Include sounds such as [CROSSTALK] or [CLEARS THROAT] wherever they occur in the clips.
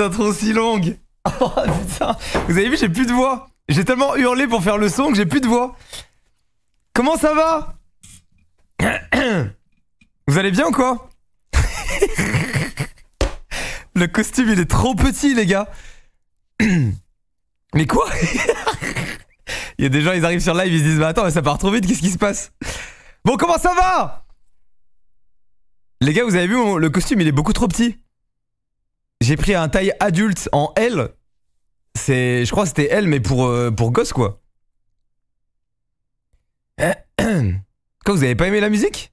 un truc si longue [LAUGHS] Oh putain Vous avez vu, j'ai plus de voix J'ai tellement hurlé pour faire le son que j'ai plus de voix Comment ça va [COUGHS] Vous allez bien ou quoi [LAUGHS] Le costume, il est trop petit, les gars [COUGHS] Mais quoi [LAUGHS] Il y a des gens, ils arrivent sur live, ils se disent Bah attends, mais ça part trop vite, qu'est-ce qui se passe Bon, comment ça va Les gars, vous avez vu, le costume, il est beaucoup trop petit j'ai pris un taille adulte en L. C'est, je crois que c'était L, mais pour, euh, pour gosse, quoi. [CLEARS THROAT] Quoi, vous avez pas aimé la musique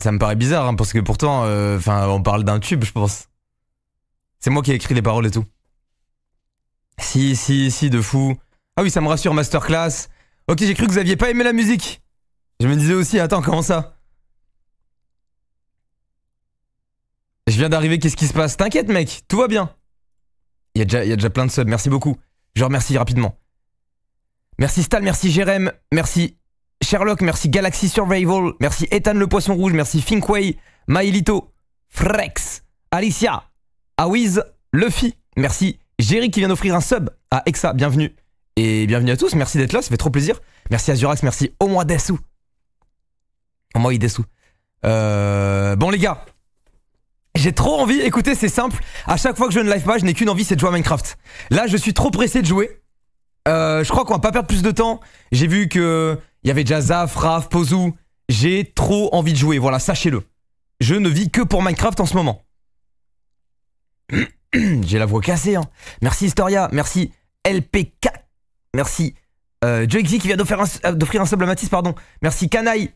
Ça me paraît bizarre, hein, parce que pourtant, euh, enfin, on parle d'un tube, je pense. C'est moi qui ai écrit les paroles et tout. Si, si, si, de fou. Ah oui, ça me rassure, masterclass. Ok, j'ai cru que vous aviez pas aimé la musique. Je me disais aussi, attends, comment ça Je viens d'arriver, qu'est-ce qui se passe T'inquiète, mec, tout va bien. Il y, a déjà, il y, a déjà, plein de subs, merci beaucoup. Je remercie rapidement. Merci Stal, merci Jérém, merci Sherlock, merci Galaxy Survival, merci Ethan le Poisson Rouge, merci Finkway, Mailito, Frex, Alicia, Awiz, Luffy, merci Jerry qui vient d'offrir un sub à Exa, bienvenue. Et bienvenue à tous, merci d'être là, ça fait trop plaisir. Merci Azurax, merci Omoidesu. Omoidesu. Euh, bon les gars, j'ai trop envie, écoutez, c'est simple. À chaque fois que je ne live pas, je n'ai qu'une envie, c'est de jouer à Minecraft. Là, je suis trop pressé de jouer. Euh, je crois qu'on va pas perdre plus de temps. J'ai vu que il y avait déjà Zaf, Raf, Pozu. J'ai trop envie de jouer, voilà, sachez-le. Je ne vis que pour Minecraft en ce moment. [CLEARS THROAT] J'ai la voix cassée, hein. Merci Historia, merci LPK, merci euh, qui vient d'offrir un, euh, un, sub à Matisse, pardon. Merci Canaille.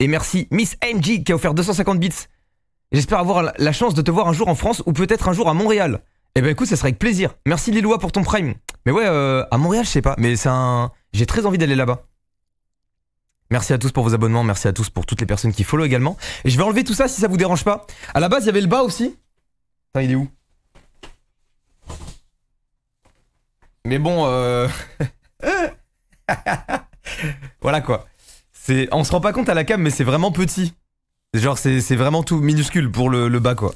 Et merci Miss NG qui a offert 250 bits. J'espère avoir la chance de te voir un jour en France ou peut-être un jour à Montréal. Et eh ben écoute, ça serait avec plaisir. Merci Liloua pour ton prime. Mais ouais, euh, à Montréal, je sais pas, mais c'est un... J'ai très envie d'aller là-bas. Merci à tous pour vos abonnements, merci à tous pour toutes les personnes qui follow également. Et je vais enlever tout ça si ça vous dérange pas. À la base, il y avait le bas aussi. Putain, il est où Mais bon, euh, [LAUGHS] voilà quoi. C'est, on se rend pas compte à la cam, mais c'est vraiment petit. Genre, c'est vraiment tout minuscule pour le, le bas, quoi.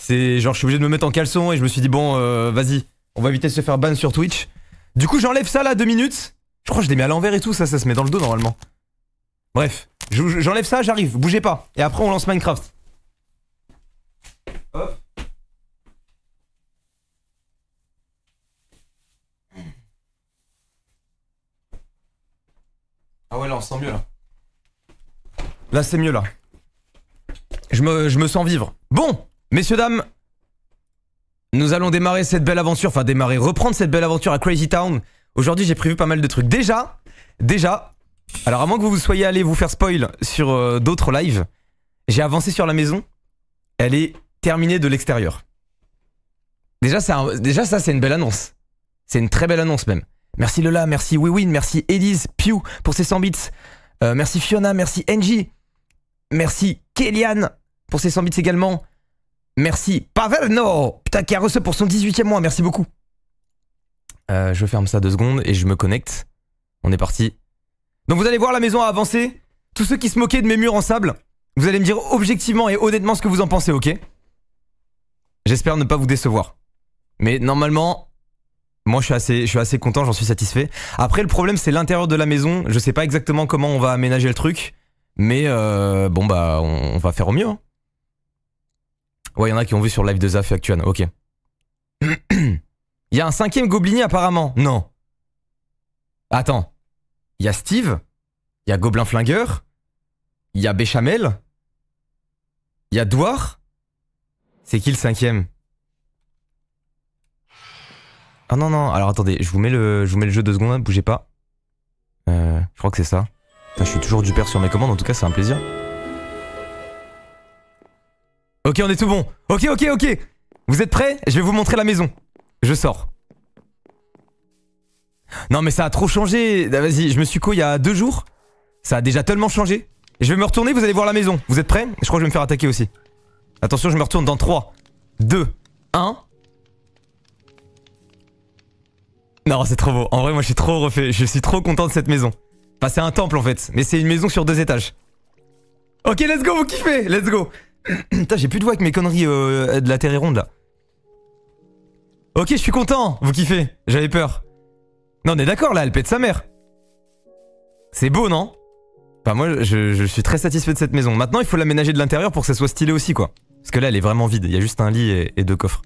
C'est genre, je suis obligé de me mettre en caleçon et je me suis dit, bon, euh, vas-y, on va éviter de se faire ban sur Twitch. Du coup, j'enlève ça là, deux minutes. Je crois que je l'ai mis à l'envers et tout, ça, ça se met dans le dos normalement. Bref, j'enlève ça, j'arrive, bougez pas. Et après, on lance Minecraft. Hop. Ah ouais, là, on sent mieux là. Là, c'est mieux là je me, sens vivre. Bon, messieurs, dames, nous allons démarrer cette belle aventure, enfin démarrer, reprendre cette belle aventure à Crazy Town. Aujourd'hui, j'ai prévu pas mal de trucs. Déjà, déjà, alors à moins que vous soyez allé vous faire spoil sur euh, d'autres lives, j'ai avancé sur la maison. Elle est terminée de l'extérieur. Déjà, ça, déjà, ça c'est une belle annonce. C'est une très belle annonce même. Merci Lola, merci WeWin, merci Elise, Pew pour ses 100 bits. Euh, merci Fiona, merci Angie, merci Kélian pour ses 100 bits également. Merci. Paverno Putain, qui a reçu pour son 18e mois, merci beaucoup. Euh, je ferme ça deux secondes et je me connecte. On est parti. Donc vous allez voir, la maison a avancé. Tous ceux qui se moquaient de mes murs en sable, vous allez me dire objectivement et honnêtement ce que vous en pensez, ok J'espère ne pas vous décevoir. Mais normalement, moi je suis assez, je suis assez content, j'en suis satisfait. Après le problème c'est l'intérieur de la maison, je sais pas exactement comment on va aménager le truc, mais euh, bon bah on, va faire au mieux. Hein. Ouais, il y en a qui ont vu sur live de Zaf et Actuan, ok. Il y a un cinquième Goblini apparemment. Non. Attends. Il y a Steve. Il y a Goblin Flingueur. Il y a Béchamel. Il y a C'est qui le cinquième Ah non, non. Alors attendez, je vous mets le, je vous mets le jeu deux secondes, hein, bougez pas. Euh, je crois que c'est ça. je suis toujours du père sur mes commandes, en tout cas, c'est un plaisir. Ok, on est tout bon. Ok, ok, ok. Vous êtes prêts Je vais vous montrer la maison. Je sors. Non mais ça a trop changé. Ah, vas-y, je me suis co il y a deux jours. Ça a déjà tellement changé. Je vais me retourner, vous allez voir la maison. Vous êtes prêts Je crois que je vais me faire attaquer aussi. Attention, je me retourne dans 3, 2, 1. Non, c'est trop beau. En vrai, moi je suis trop refait. Je suis trop content de cette maison. Enfin, c'est un temple en fait, mais c'est une maison sur deux étages. Ok, let's go, vous kiffez Let's go [CLEARS THROAT] Putain, j'ai plus de voix avec mes conneries euh, de la terre et ronde là. Ok, je suis content, vous kiffez, j'avais peur. Non, on est d'accord là, elle pète sa mère. C'est beau, non Enfin, moi, je, suis très satisfait de cette maison. Maintenant, il faut l'aménager de l'intérieur pour que ça soit stylé aussi, quoi. Parce que là, elle est vraiment vide. Il y a juste un lit et, deux coffres.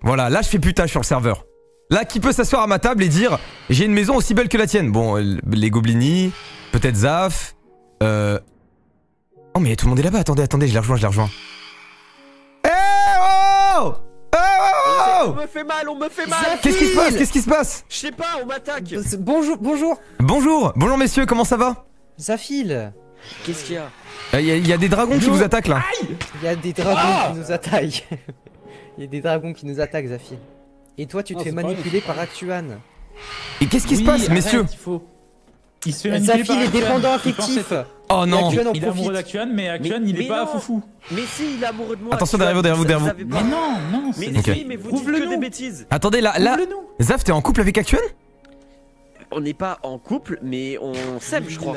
Voilà, là, je fais putain sur le serveur. Là, qui peut s'asseoir à ma table et dire J'ai une maison aussi belle que la tienne Bon, euh, les Goblini, peut-être Zaf, euh, Oh, mais tout le monde est là-bas. Attendez, attendez, je la rejoins, je les rejoins. Eh, oh oh, eh oh, oh oh On me fait mal, on me fait mal Qu'est-ce qui se passe Qu'est-ce qui se passe Je sais pas, on m'attaque euh, Bonjour, bonjour Bonjour Bonjour messieurs, comment ça va Zafil Qu'est-ce qu'il y a Il euh, y, a des dragons qui vous attaquent là Il y a des dragons ah qui nous attaquent [LAUGHS] Il y a des dragons qui nous attaquent, Zafil. Et toi, tu te ah, fais manipuler par Actuan. Et qu'est-ce qui se passe, messieurs il faut... Il se les Oh non Il, est amoureux d'Actuan mais Actuan il est pas foufou. Mais si, il est amoureux de moi. Attention derrière vous, derrière vous, derrière Mais non, non, mais si, mais vous dites que des bêtises. Attendez, là, là, Zaf, t'es en couple avec Actuan On n'est pas en couple, mais on s'aime, je crois.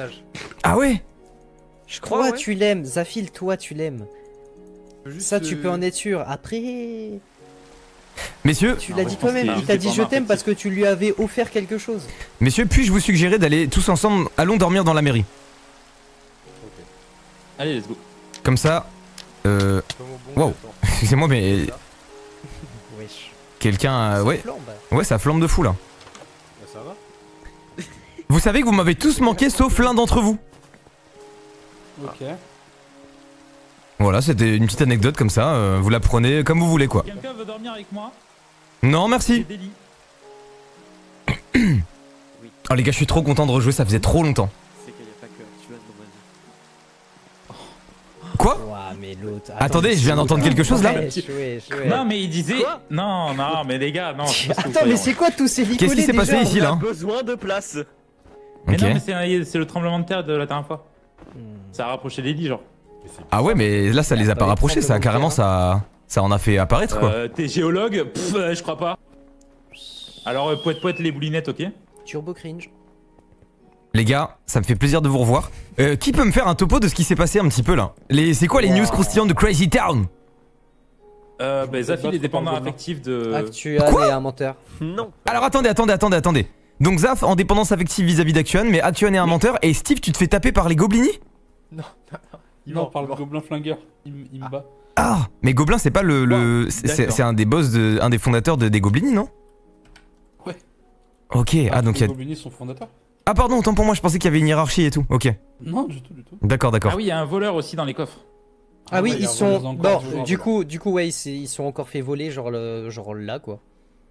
Ah ouais Je crois. Toi, tu l'aimes, Zafil, toi, tu l'aimes. Ça, tu peux euh, en être sûr. Après. Messieurs, tu l'as ah, dit toi-même, il t'a dit je t'aime parce que tu lui avais offert quelque chose. Messieurs, puis-je vous suggérer d'aller tous ensemble, allons dormir dans la mairie Allez, let's go. Comme ça. Euh. Wow. [LAUGHS] Excusez-moi, mais. [LAUGHS] Wesh. Quelqu'un. Euh, ouais. Ouais, ça flambe de fou là. Bah, ça va. [LAUGHS] Vous savez que vous m'avez tous manqué sauf l'un d'entre vous. Ah. Ok. Voilà, c'était une petite anecdote comme ça. Euh, vous la prenez comme vous voulez quoi. Quelqu'un veut dormir avec moi? Non, merci. Oh [COUGHS] les gars, je suis trop content de rejouer, ça faisait trop longtemps. Quoi Attendez, je viens d'entendre quelque chose là Non, mais il disait. non, non, mais les gars, non. Attends, mais c'est quoi tous ces Qu'est-ce qui s'est passé ici là hein besoin de place. Mais non, mais c'est le tremblement de terre de la dernière fois. Hmm. Ça a rapproché les lits, genre. Ah ouais, mais là, ça les a pas rapprochés, ça carrément, ça, ça en a fait apparaître quoi. Euh, T'es géologue euh, je crois pas. Alors, euh, poète poète les boulinettes, ok Turbo cringe. Les gars, ça me fait plaisir de vous revoir. Euh, qui peut me faire un topo de ce qui s'est passé un petit peu là C'est quoi les news croustillants de Crazy Town euh, bah, euh, Zaf il est dépendant affectif de. Actuan et un menteur. Non. Alors attendez, attendez, attendez, attendez. Donc Zaf en dépendance affective vis-à-vis d'Actuan, mais Actuan est un menteur. Et Steve, tu te fais taper par les Goblini Non, non, Il par le Gobelin flingueur. Il, me bat. Ah, ah Mais Gobelin, c'est pas le. le... c'est un des boss, de, un des fondateurs de, des Goblini, non Ouais. Ok, ah, donc il y a. Les sont fondateurs ah pardon, autant pour moi, je pensais qu'il y avait une hiérarchie et tout. Ok. Non, du tout, du tout. D'accord, d'accord. Ah oui, il y a un voleur aussi dans les coffres. Ah, oui, ils sont. Bon, du coup, du coup, ouais, ils, sont encore fait voler, genre, le, genre là, quoi.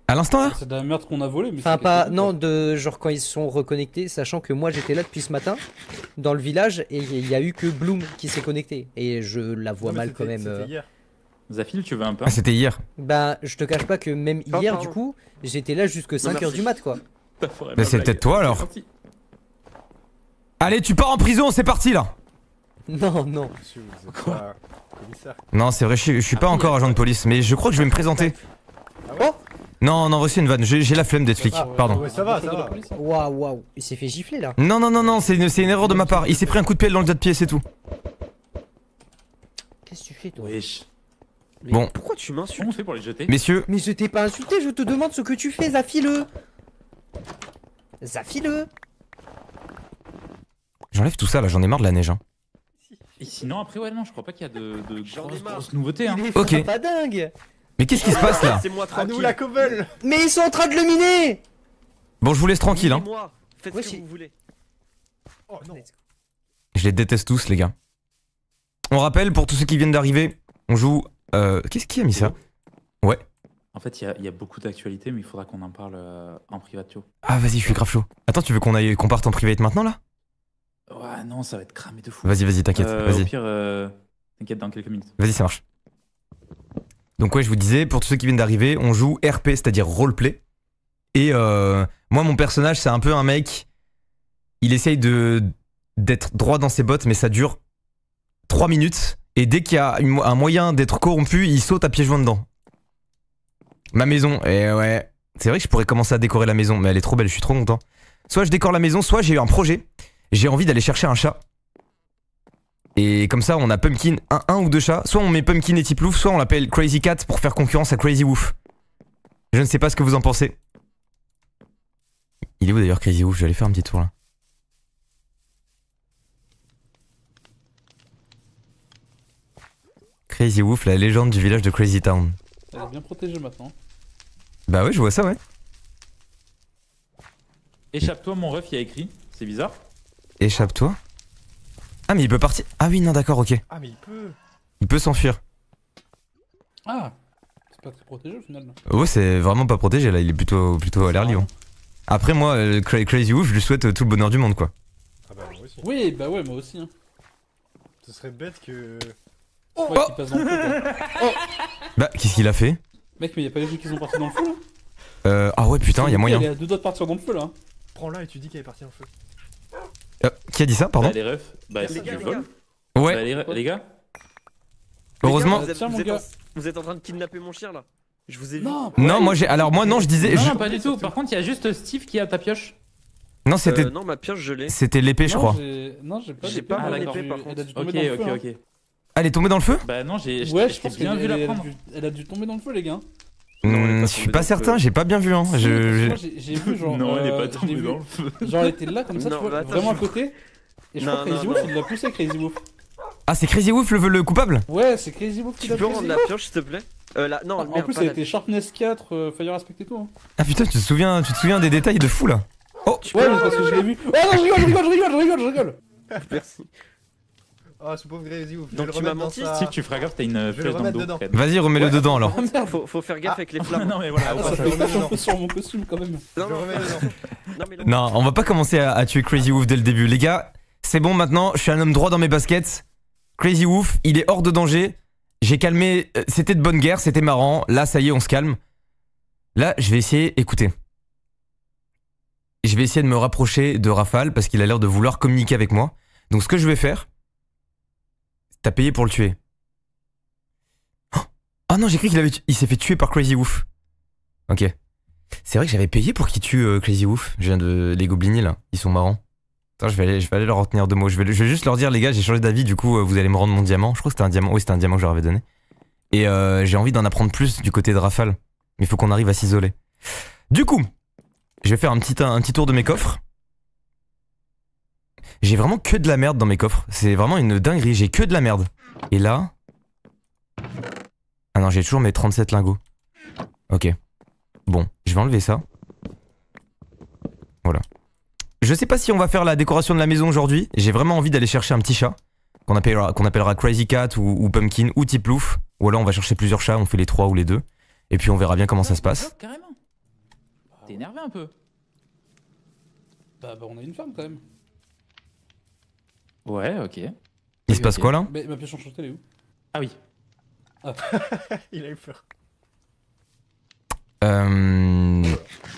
À l'instant là C'est de la merde qu'on a volé. Mais enfin, pas. Non, de genre quand ils sont reconnectés, sachant que moi j'étais là depuis ce matin, dans le village, et il y a eu que Bloom qui s'est connecté. Et je la vois mal quand même. C'était euh. hier. Zafil, tu veux un peu ah, C'était hier. Bah, je te cache pas que même hier, du coup, j'étais là jusque 5h du mat, quoi. Bah, c'est peut toi alors. Allez, tu pars en prison, c'est parti là Non, non. Non, c'est vrai, je, suis pas ah encore agent de police, mais je crois que je vais me ah, présenter. Oh non, non, voici une vanne, j'ai la flemme d'être flic, pardon. Ouais, ça va, ça va. Waouh, waouh, il s'est fait gifler là. Non, non, non, non, c'est une, erreur de ma part. Il s'est pris un coup de pied dans le jet de pied, c'est tout. Qu'est-ce que tu fais toi Wesh. bon. Pourquoi tu m'insultes pour les jeter Messieurs. Mais je t'ai pas insulté, je te demande ce que tu fais, Zafileux Zafileux J'enlève tout ça là, j'en ai marre de la neige. Hein. Et sinon, après, ouais, non, je crois pas qu'il y a de, de grosses, nouveautés. Hein. Ok. Mais qu'est-ce qui se passe là C'est moi la Mais ils sont en train de le miner Bon, je vous laisse tranquille. Hein. Faites ce que vous voulez. Oh, je les déteste tous, les gars. On rappelle, pour tous ceux qui viennent d'arriver, on joue. Euh, qu'est-ce qui a mis ça Ouais. En fait, il y, a beaucoup d'actualités, mais il faudra qu'on en parle euh, en privatio. Ah, vas-y, je suis grave chaud. Attends, tu veux qu'on aille qu'on parte en private maintenant là Ouais, non, ça va être cramé de fou. Vas-y, vas-y, t'inquiète. Euh, vas au pire, euh, t'inquiète dans quelques minutes. Vas-y, ça marche. Donc, ouais, je vous disais, pour tous ceux qui viennent d'arriver, on joue RP, c'est-à-dire roleplay. Et euh, moi, mon personnage, c'est un peu un mec. Il essaye de d'être droit dans ses bottes, mais ça dure 3 minutes. Et dès qu'il y a un moyen d'être corrompu, il saute à pieds joints dedans. Ma maison, et ouais. C'est vrai que je pourrais commencer à décorer la maison, mais elle est trop belle, je suis trop content. Soit je décore la maison, soit j'ai eu un projet j'ai envie d'aller chercher un chat. Et comme ça, on a Pumpkin, un, ou deux chats. Soit on met Pumpkin et type Tiplouf, soit on l'appelle Crazy Cat pour faire concurrence à Crazy Wolf. Je ne sais pas ce que vous en pensez. Il est où d'ailleurs Crazy Wolf Je vais aller faire un petit tour là. Crazy Wolf, la légende du village de Crazy Town. Elle est bien protégée maintenant. Bah ouais je vois ça, ouais. Échappe-toi, mon ref, il y a écrit. C'est bizarre. Échappe-toi. Ah, mais il peut partir. Ah, oui, non, d'accord, ok. Ah, mais il peut. Il peut s'enfuir. Ah, c'est pas très protégé au final. Ouais, c'est vraiment pas protégé là, il est plutôt, plutôt à l'air ah libre. Après, moi, euh, Crazy Wolf, je lui souhaite euh, tout le bonheur du monde quoi. Ah, bah, moi aussi. Oui, bah, ouais, moi aussi. Hein. Ce serait bête que. Oh, passe dans le oh. Bah, qu'est-ce qu'il a fait Mec, mais y'a pas les gens qui sont partis dans le feu là Euh, ah ouais, putain, y'a moyen. Il y a deux doigts de partir dans le feu là. Hein. Prends-la et tu dis qu'elle est partie en feu. Euh, qui a dit ça, pardon bah, Les refs, bah, c'est du vol. Ouais. Bah, les, gars Heureusement. vous, êtes, en, train de kidnapper mon chien là Je vous ai vu. Non, moi j'ai. Alors moi non, je disais. Non, non pas du tout. Par contre, il y a juste Steve qui a ta pioche. Non, c'était. Euh, non, ma pioche, je l'ai. C'était l'épée, je crois. Non, j'ai pas, pas ah, par contre. Ok, ok, hein. ok. Elle est tombée dans le feu Bah non, j'ai. Ouais, bien vu la prendre. Elle a dû tomber dans le feu, les gars. Hmm, je suis pas certain, j'ai pas bien vu. Hein. j'ai vu genre. Non, elle est euh, pas tombé [LAUGHS] Genre, elle était là comme ça, tu vois, vraiment à côté. Et je crois que Crazy Wolf, il l'a poussé, Crazy Wolf. Ah, c'est Crazy Wolf le, coupable Ouais, c'est Crazy Wolf qui l'a poussé Tu peux rendre la pioche, s'il te plaît euh, non, ah, En plus, elle a Sharpness 4, Fire Aspect et tout. Hein. Ah putain, tu te, souviens, tu te souviens des détails de fou là Oh Ouais, parce que je l'ai vu. Oh non, je rigole, je rigole, je rigole, je rigole, je rigole Merci. Ah, ce pauvre Donc tu m'as menti Si tu feras t'as une Vas-y, remets-le ah. dedans alors. [LAUGHS] faut, faire gaffe ah. avec les flammes. [LAUGHS] non, mais voilà, ça ah, sur mon costume quand même. Non, non on va pas commencer à, à tuer Crazy Wolf dès le début. Les gars, c'est bon maintenant, je suis un homme droit dans mes baskets. Crazy Wolf, il est hors de danger. J'ai calmé. Euh, c'était de bonne guerre, c'était marrant. Là, ça y est, on se calme. Là, je vais essayer. Écoutez. Je vais essayer de me rapprocher de Rafale parce qu'il a l'air de vouloir communiquer avec moi. Donc, ce que je vais faire, T'as payé pour le tuer. Oh, oh non, j'ai cru qu'il avait, il s'est fait tuer par Crazy Wolf. Ok. C'est vrai que j'avais payé pour qu'il tue euh, Crazy Wolf. Je viens de les gobeliniers là, ils sont marrants. je vais aller, je vais aller leur retenir deux mots. Je vais, je vais juste leur dire, les gars, j'ai changé d'avis, du coup, euh, vous allez me rendre mon diamant. Je crois que c'était un diamant. Oui, c'était un diamant que je leur avais donné. Et euh, j'ai envie d'en apprendre plus du côté de Rafale. Mais il faut qu'on arrive à s'isoler. Du coup, je vais faire un petit, un petit tour de mes coffres. J'ai vraiment que de la merde dans mes coffres. C'est vraiment une dinguerie, j'ai que de la merde. Et là... Ah non, j'ai toujours mes 37 lingots. Ok. Bon, je vais enlever ça. Voilà. Je sais pas si on va faire la décoration de la maison aujourd'hui. J'ai vraiment envie d'aller chercher un petit chat. Qu'on appellera, Crazy Cat ou, Pumpkin ou Louf. Ou alors on va chercher plusieurs chats, on fait les trois ou les deux. Et puis on verra bien comment ça se passe. Carrément. T'es énervé un peu. Bah, bah on a une femme quand même. Ouais, ok. Il se passe quoi là ma pioche enchantée, elle est où Ah oui. Ah. [LAUGHS] Il a eu peur. Euh...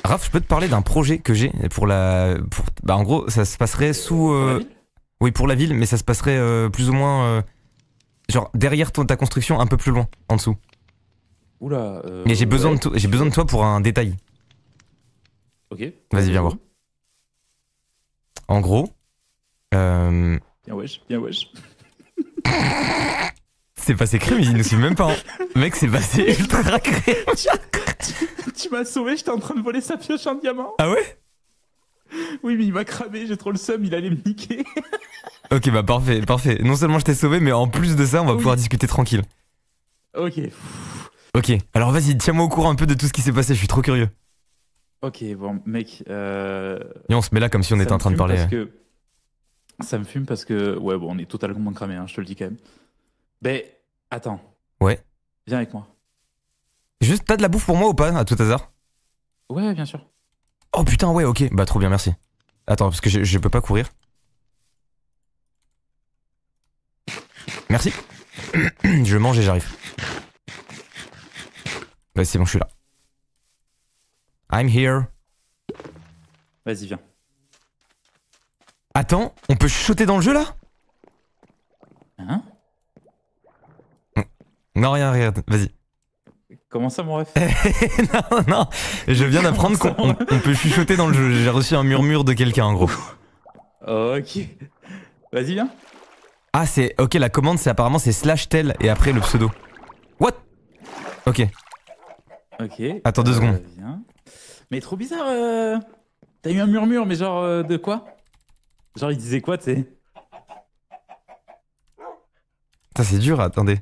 Raph, je peux te parler d'un projet que j'ai pour la. Bah, en gros, ça se passerait sous. Euh, oui, pour la ville, mais ça se passerait euh, plus ou moins. Euh, genre derrière ton, ta construction, un peu plus loin, en dessous. Oula. mais j'ai besoin, j'ai besoin de toi pour un détail. Ok. Vas-y, viens voir. En gros, Bien wesh, bien wesh. [LAUGHS] C'est passé crime, il nous suit même pas. Hein. Mec, c'est passé [LAUGHS] ultra crème. tu, m'as sauvé, j'étais en train de voler sa pioche en diamant. Ah ouais Oui, mais il m'a cramé, j'ai trop le seum, il allait me niquer. [LAUGHS] ok, bah parfait, parfait. Non seulement je t'ai sauvé, mais en plus de ça, on va pouvoir discuter tranquille. Ok. Ok, alors vas-y, tiens-moi au courant un peu de tout ce qui s'est passé, je suis trop curieux. Ok, bon, mec. Euh... on se met là comme si on était en train de parler. Ça me fume parce que, ouais, bon, on est totalement cramé, hein, je te le dis quand même. Mais ben, attends. Ouais. Viens avec moi. Juste, t'as de la bouffe pour moi ou pas, à tout hasard Ouais, bien sûr. Oh putain, ouais, ok. Bah, trop bien, merci. Attends, parce que je, je peux pas courir. Merci. [CLEARS THROAT] je mange et j'arrive. Bah, c'est bon, je suis là. I'm here. Vas-y, viens. Attends, on peut chuchoter dans le jeu là Hein Non, rien, rien, vas-y. Comment ça, mon ref [LAUGHS] Non, non, je viens d'apprendre qu'on peut chuchoter dans le jeu. J'ai reçu un murmure de quelqu'un en gros. Oh, ok. Vas-y, viens. Ah, c'est. Ok, la commande, c'est apparemment c'est slash tel et après le pseudo. What Ok. Ok. Attends deux euh, secondes. Mais trop bizarre. Euh... T'as eu un murmure, mais genre euh, de quoi Genre, il disait quoi, tu sais Putain, c'est dur, attendez.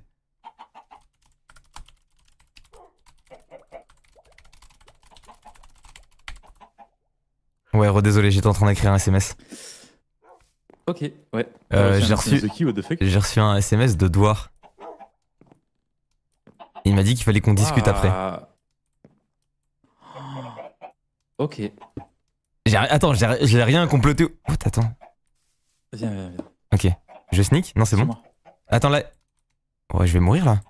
Ouais, redésolé, j'étais en train d'écrire un SMS. Ok, ouais. Euh, j'ai reçu, j'ai reçu un SMS de Douar. Il m'a dit qu'il fallait qu'on discute ah. après. Ok. Attends, j'ai rien comploté. Oh attends. Viens, viens, viens. Ok. Je sneak Non, c'est bon. Attends, là. Ouais, je vais mourir là.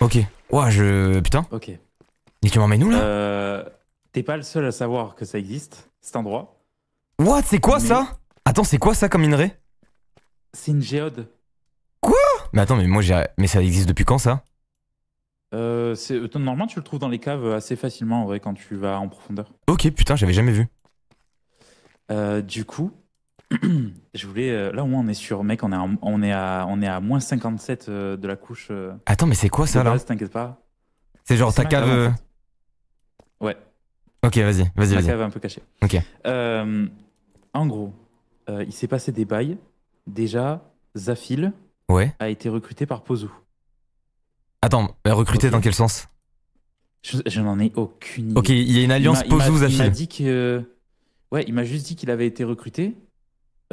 Ok. Ouah, je. Putain. Ok. Et tu m'emmènes où là euh, T'es pas le seul à savoir que ça existe, cet endroit. What C'est quoi ça Attends, c'est quoi ça comme minerai C'est une géode. Quoi Mais attends, mais moi j'ai. Mais ça existe depuis quand ça euh, euh, normalement, tu le trouves dans les caves euh, assez facilement en vrai quand tu vas en profondeur. Ok, putain, j'avais jamais vu. Euh, du coup, [CLEARS THROAT] je voulais. Euh, là, au moins, on est sur. Mec, on est à, on est à, on est à moins 57 de la couche. Attends, mais c'est quoi ça là T'inquiète pas. C'est genre sa ta cave. Ouais. Ok, vas-y, vas-y, cave un peu cachée. Ok. en gros, il s'est passé des bails. Déjà, Zafil Ouais, a été recruté par Pozu. Attends, recruter dans quel sens Je, n'en ai aucune idée. Ok, il y a une alliance Pozou Il m'a dit que. Euh, ouais, il m'a juste dit qu'il avait été recruté.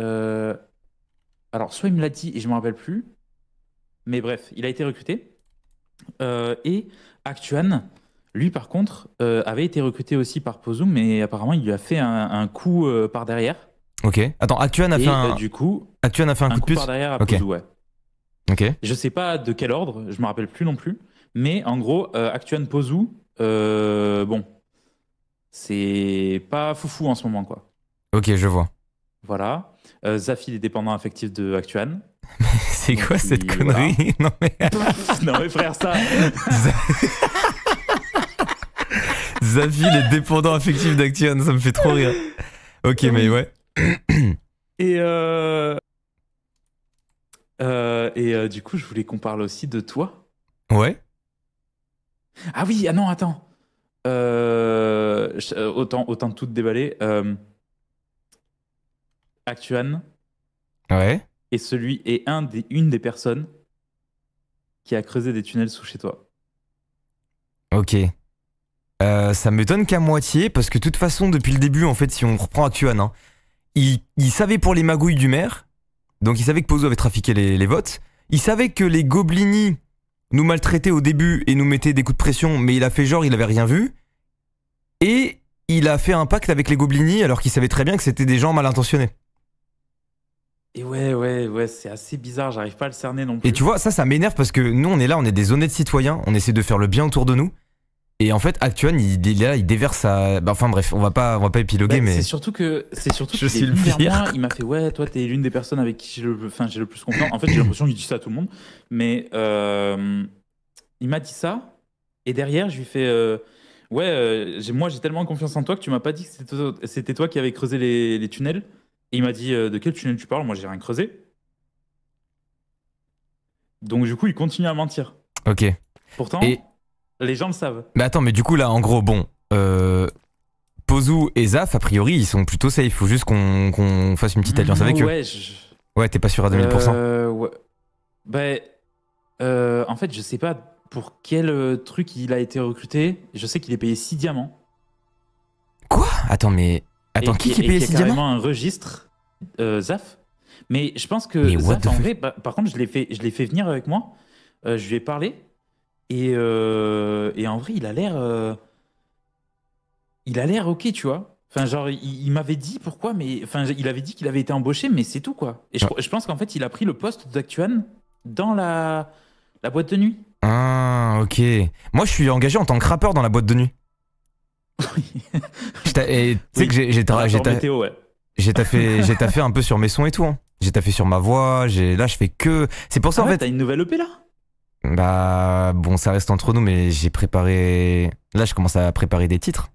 Euh, alors, soit il me l'a dit et je ne me rappelle plus. Mais bref, il a été recruté. Euh, et Actuan, lui par contre, avait été recruté aussi par Pozum, mais apparemment il lui a fait un, coup par derrière. Ok. Attends, Actuan a fait un. du coup, Actuan a fait un, coup, par derrière à ouais. Je sais pas de quel ordre, je me rappelle plus non plus. Mais en gros, euh, Actuan Pozu, euh, bon, c'est pas foufou en ce moment, quoi. Ok, je vois. Voilà. Euh, Zafi, les est dépendant affectif de Actuan. [LAUGHS] c'est quoi cette connerie non, mais... [LAUGHS] non mais frère, ça. [LAUGHS] Zafi, les dépendants affectifs d'Actuan, ça me fait trop rire. Ok, mais ouais. Et euh, euh, et euh, du coup, je voulais qu'on parle aussi de toi. Ouais. Ah oui, ah non, attends. Euh, autant, autant tout déballer. Actuan. Ouais. Et celui est un des, une des personnes qui a creusé des tunnels sous chez toi. Ok. Ça ça m'étonne qu'à moitié, parce que de toute façon, depuis le début, en fait, si on reprend Actuan, hein, il, il, savait pour les magouilles du maire, donc il savait que Pozo avait trafiqué les, votes. Il savait que les Goblini nous maltraitaient au début et nous mettaient des coups de pression, mais il a fait genre, il avait rien vu. Et il a fait un pacte avec les Goblini alors qu'il savait très bien que c'était des gens mal intentionnés. Et ouais, ouais, ouais, c'est assez bizarre, j'arrive pas à le cerner non plus. Et tu vois, ça, ça m'énerve parce que nous, on est là, on est des honnêtes citoyens, on essaie de faire le bien autour de nous. Et en fait, Actuan, il, là, il déverse sa. À... Bah, enfin bref, on va pas, on va pas épiloguer, bah, mais. C'est surtout que, c'est surtout je suis le il m'a fait ouais, toi t'es l'une des personnes avec qui j'ai le, enfin j'ai le plus confiance. En fait, j'ai l'impression qu'il dit ça à tout le monde, mais euh, il m'a dit ça et derrière, je lui fais euh, ouais, euh, moi j'ai tellement confiance en toi que tu m'as pas dit que c'était toi qui avais creusé les, les tunnels. Et il m'a dit de quel tunnel tu parles Moi j'ai rien creusé. Donc du coup, il continue à mentir. Ok. Pourtant. Les gens le savent. Mais attends, mais du coup, là, en gros, bon. Euh, Pozu et Zaf, a priori, ils sont plutôt safe. Il Faut juste qu'on fasse une petite mm-hmm. alliance avec ouais, eux. Je... Ouais, t'es pas sûr à 2000%. Euh, ouais. Bah, en fait, je sais pas pour quel euh, truc il a été recruté. Je sais qu'il est payé 6 diamants. Quoi Attends, mais. Attends, qui, qui est payé 6 diamants carrément un registre, euh, Zaf. Mais je pense que Zaf, en vrai, bah, par contre, je l'ai fait, fait venir avec moi. je lui ai parlé. Euh, et, en vrai, il a l'air. Euh, il a l'air ok, tu vois. Enfin, genre, il, m'avait dit pourquoi, mais. Enfin, il avait dit qu'il avait été embauché, mais c'est tout, quoi. Et je, pense qu'en fait, il a pris le poste d'Actuan dans la, la boîte de nuit. Ah, ok. Moi, je suis engagé en tant que rappeur dans la boîte de nuit. Oui Tu sais que j'ai- j'ai taffé, un peu sur mes sons et tout. Hein. J'ai taffé sur ma voix, j'ai- là, je fais que. C'est pour ça, en ah fait. t'as une nouvelle EP là bah bon, ça reste entre nous, mais j'ai préparé. Là, je commence à préparer des titres.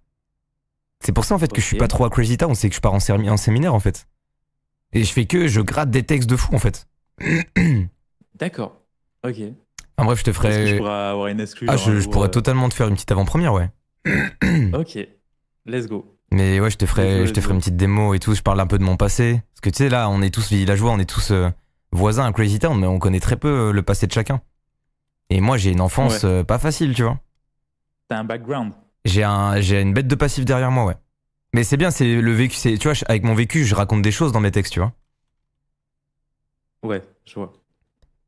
C'est pour ça en fait que je suis pas trop à Crazy Town, c'est que je pars en, séminaire en fait. Et je fais que je gratte des textes de fou en fait. [CLEARS THROAT] D'accord. Ok. En bref, je te ferai. je pourrais avoir une Ah, je, hein, pourrais euh, totalement te faire une petite avant-première, ouais. [CLEARS THROAT] ok. Let's go. Mais ouais, je te ferai, je te ferai une petite démo et tout. Je parle un peu de mon passé. Parce que tu sais, là, on est tous villageois, on est tous euh, voisins à Crazy Town, mais on connaît très peu euh, le passé de chacun. Et moi, j'ai une enfance euh, pas facile, tu vois. T'as un background. J'ai un, une bête de passif derrière moi, ouais. Mais c'est bien, c'est le vécu. Tu vois, avec mon vécu, je raconte des choses dans mes textes, tu vois. Ouais, je vois.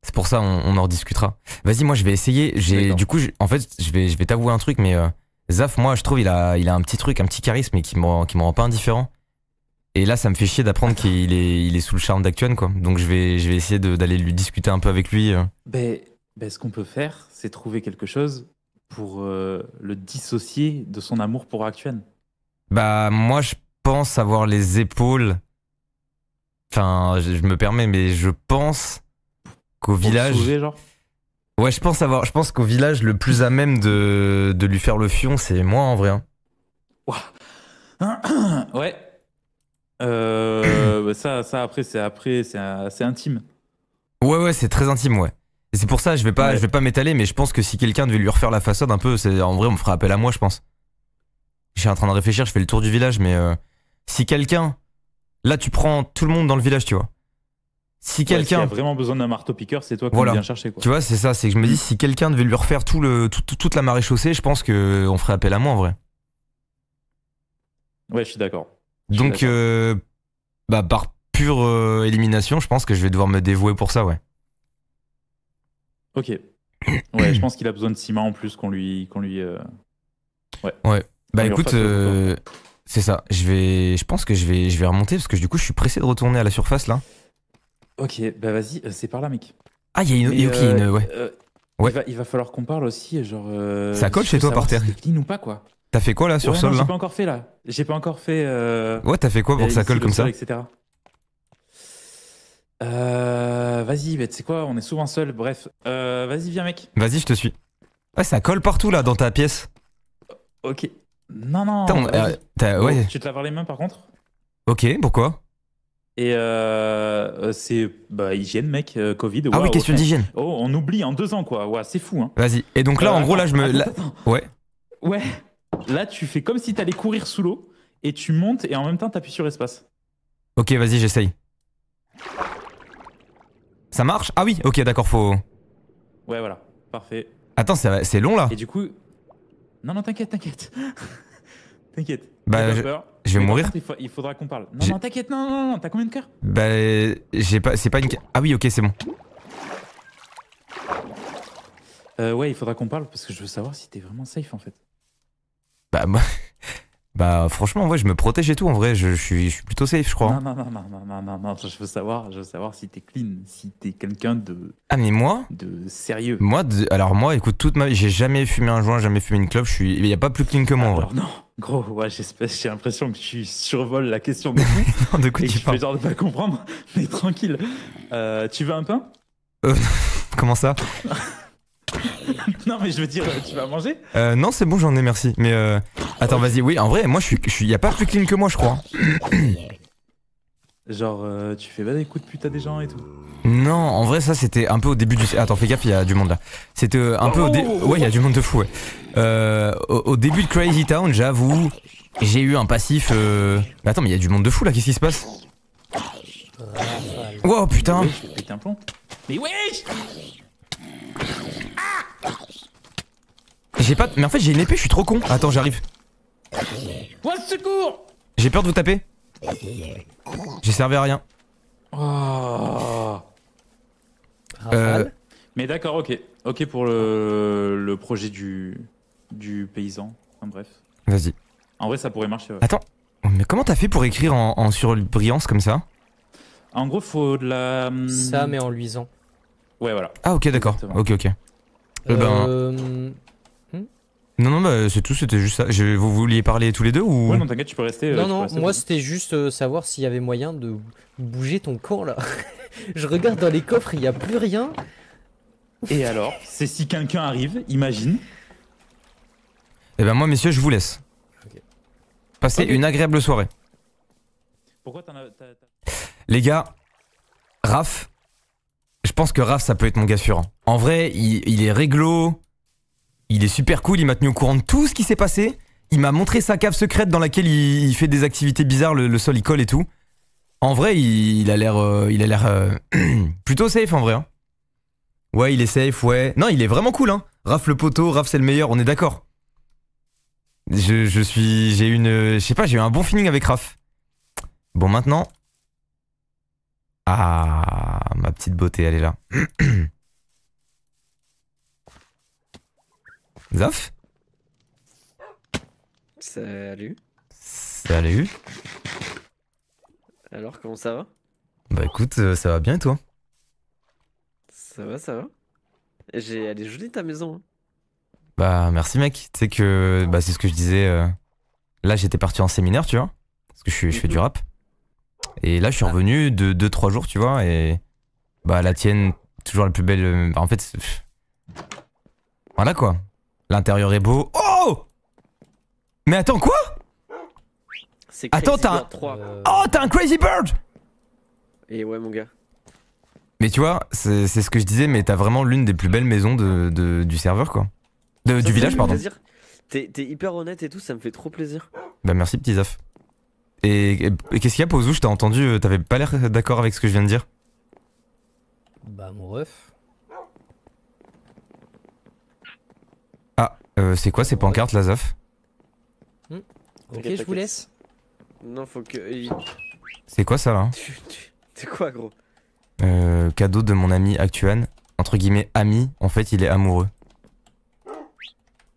C'est pour ça, on, en discutera. Vas-y, moi, je vais essayer. J'ai, du coup, en fait, je vais, je vais t'avouer un truc, mais euh, Zaf, moi, je trouve, il a, il a un petit truc, un petit charisme, qui me, qui rend pas indifférent. Et là, ça me fait chier d'apprendre qu'il est, il est sous le charme d'Actuan, quoi. Donc, je vais, je vais essayer d'aller lui discuter un peu avec lui. Euh. Ben, ben, ce qu'on peut faire, c'est trouver quelque chose pour euh, le dissocier de son amour pour Actuane. Bah, moi, je pense avoir les épaules. Enfin, je, me permets, mais je pense qu'au village. genre ouais, je pense avoir. Je pense qu'au village, le plus à même de, lui faire le fion, c'est moi en vrai. Hein. [COUGHS] ouais. Euh, [COUGHS] bah, ça, ça après, c'est après, c'est assez euh, intime. Ouais, ouais, c'est très intime, ouais. C'est pour ça, je vais pas, je vais pas m'étaler, mais je pense que si quelqu'un devait lui refaire la façade un peu, c'est en vrai, on me ferait appel à moi, je pense. Je suis en train de réfléchir, je fais le tour du village, mais euh, si quelqu'un, là, tu prends tout le monde dans le village, tu vois. Si quelqu'un a vraiment besoin d'un marteau piqueur, c'est toi qui voilà. viens chercher. Quoi. Tu vois, c'est ça, c'est que je me dis si quelqu'un devait lui refaire tout le, toute la marée chaussée, je pense que on ferait appel à moi en vrai. Ouais, je suis d'accord. Donc, euh, bah par pure euh, élimination, je pense que je vais devoir me dévouer pour ça, ouais. Ok. Ouais, je pense qu'il a besoin de mains en plus qu'on lui. Qu'on lui euh, Ouais. ouais. Bah écoute, euh, c'est ça. Je, vais, je pense que je vais, je vais remonter parce que du coup, je suis pressé de retourner à la surface là. Ok, bah vas-y, euh, c'est par là, mec. Ah, il y a une. ouais. Il, va, falloir qu'on parle aussi, genre. ça colle chez toi par terre. pas, quoi. T'as fait quoi là sur ouais, sol J'ai pas encore fait là. J'ai pas encore fait. Ouais, t'as fait quoi pour que ça colle comme ça etc. Euh, vas-y, mais tu sais quoi, on est souvent seul, bref. Euh, vas-y, viens, mec. Vas-y, je te suis. Ouais, ah, ça colle partout là dans ta pièce. Ok. Non, non. Attends, euh, oh, Tu te laver les mains par contre Ok, pourquoi Et euh, euh c'est bah, hygiène, mec, Covid. Ah oui, question d'hygiène. Oh, on oublie en deux ans, quoi. Ouais, c'est fou, hein. Vas-y. Et donc là, en gros, là, je me. Ouais. Ouais. Là, tu fais comme si t'allais courir sous l'eau et tu montes et en même temps, t'appuies sur espace. Ok, vas-y, j'essaye. Ça marche Ah oui, ok, d'accord, faut... Ouais, voilà, parfait. Attends, c'est long, là Et du coup... Non, non, t'inquiète, t'inquiète. [LAUGHS] t'inquiète. Bah, je... vais mourir. il, faudra qu'on parle. Non, non, t'inquiète, non, non, non, t'as combien de cœurs Bah, j'ai pas... C'est pas une... Ah oui, ok, c'est bon. Euh, ouais, il faudra qu'on parle, parce que je veux savoir si t'es vraiment safe, en fait. Bah, moi... [LAUGHS] Bah franchement, ouais, je me protège et tout. En vrai, je, suis, je suis, plutôt safe, je crois. Non, non, non, non, non, non, non, Je veux savoir, je veux savoir si t'es clean, si t'es quelqu'un de. Ah mais moi De sérieux. Moi, alors moi, écoute, toute ma, j'ai jamais fumé un joint, jamais fumé une clope. Je suis, il y a pas plus clean que moi. Alors, ah, non. Gros, ouais, j'ai l'impression que tu survoles la question de [LAUGHS] quoi tu parles. je fais genre de pas comprendre, [LAUGHS] mais tranquille. Euh, tu veux un pain euh, [LAUGHS] Comment ça [LAUGHS] non, mais je veux dire, euh, tu vas manger euh, Non, c'est bon, j'en ai, merci. Mais euh, attends, vas-y, oui, en vrai, moi, je suis, je a pas plus clean que moi, je crois. [COUGHS] Genre, tu fais des de écoute putain des gens et tout. Non, en vrai, ça c'était un peu au début du. Attends, fais gaffe, il y a du monde là. C'était un peu au début oh Ouais, il y a du monde de fou, ouais. au, début de Crazy Town, j'avoue, j'ai eu un passif. Euh... attends, mais il y a du monde de fou là, qu'est-ce qui se passe Wow, oh, putain Mais wesh j'ai pas... Mais en fait j'ai une épée, je suis trop con. Attends, j'arrive. secours J'ai peur de vous taper. J'ai servi à rien. Oh. Euh, mais d'accord, ok. Ok pour le, projet du, du paysan. bref. Vas-y. En vrai, ça pourrait marcher. Attends, mais comment t'as fait pour écrire en, en surbrillance comme ça En gros, faut de la. Hum, ça, mais en luisant. Ouais, voilà. Ah, ok, d'accord. Ok, ok. Eh ben, euh, hmm non, non, bah, c'est tout, c'était juste ça. Je, vous vouliez parler tous les deux ou... non, t'inquiète, tu peux rester. Euh, non, non, moi c'était juste euh, savoir s'il y avait moyen de bouger ton camp là. [LAUGHS] je regarde dans les coffres, il n'y a plus rien. Et alors, c'est si quelqu'un arrive, imagine. Eh ben moi, messieurs, je vous laisse. Passez une agréable soirée. Pourquoi t'en Les gars, Raph, je pense que Raph, ça peut être mon gars hein. En vrai, il, est réglo, il est super cool, il m'a tenu au courant de tout ce qui s'est passé. Il m'a montré sa cave secrète dans laquelle il, fait des activités bizarres, le, sol il colle et tout. En vrai, il, a l'air, il a l'air euh, euh, [CLEARS THROAT] plutôt safe en vrai. Hein. Ouais, il est safe, ouais. Non, il est vraiment cool, hein. Raph le poteau, Raph c'est le meilleur, on est d'accord. Je, suis, j'ai une, je sais pas, j'ai eu un bon feeling avec Raph. Bon, maintenant, ah, ma petite beauté, elle est là. [COUGHS] Zaf Salut. Salut. Alors, comment ça va Bah écoute, euh, ça va bien et toi Ça va, ça va. J'ai... Elle est jolie ta maison. Hein. Bah merci mec, tu sais que bah, c'est ce que je disais. Euh, là j'étais parti en séminaire, tu vois, parce que je, je fais du mhm. rap. Et là, je suis ah. revenu de 2-3 jours, tu vois, et bah la tienne, toujours la plus belle. Euh, en fait, voilà quoi. L'intérieur est beau. Oh Mais attends, quoi Attends, t'as un. Oh, t'as un Crazy Bird Et ouais, mon gars. Mais tu vois, c'est ce que je disais, mais t'as vraiment l'une des plus belles maisons de, du serveur, quoi. De, du village, pardon. T'es hyper honnête et tout, ça me fait trop plaisir. Bah, merci, petit Zaf. Et, qu'est-ce qu'il y a, Pozou Je t'ai entendu, euh, t'avais pas l'air d'accord avec ce que je viens de dire. Bah, mon Ah, euh, c'est quoi ces pancartes, Lazaf hmm. Ok, je vous laisse. Non, faut que. C'est quoi ça là C'est [LAUGHS] quoi, gros euh, Cadeau de mon ami Actuan. Entre guillemets, ami, en fait, il est amoureux.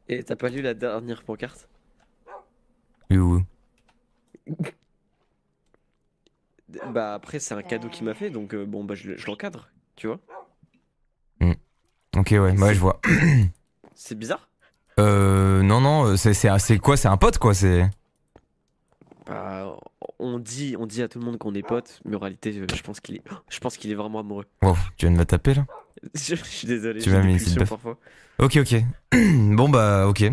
Et t'as pas lu la dernière pancarte Oui, oui bah après, c'est un cadeau qu'il m'a fait, donc euh, bon, bah je, l'encadre, tu vois. Mm. Ok, ouais, Moi bah je vois. [COUGHS] C'est bizarre Euh, non, non, euh, c'est ah, c'est quoi C'est un pote, quoi, c'est... Bah, on dit, on dit à tout le monde qu'on est pote mais en réalité, euh, je, pense qu'il est, je pense qu'il est vraiment amoureux. Wow, tu viens de me taper là [LAUGHS] je, suis désolé. Tu m'as mis une Ok, ok. [COUGHS] bon bah, ok.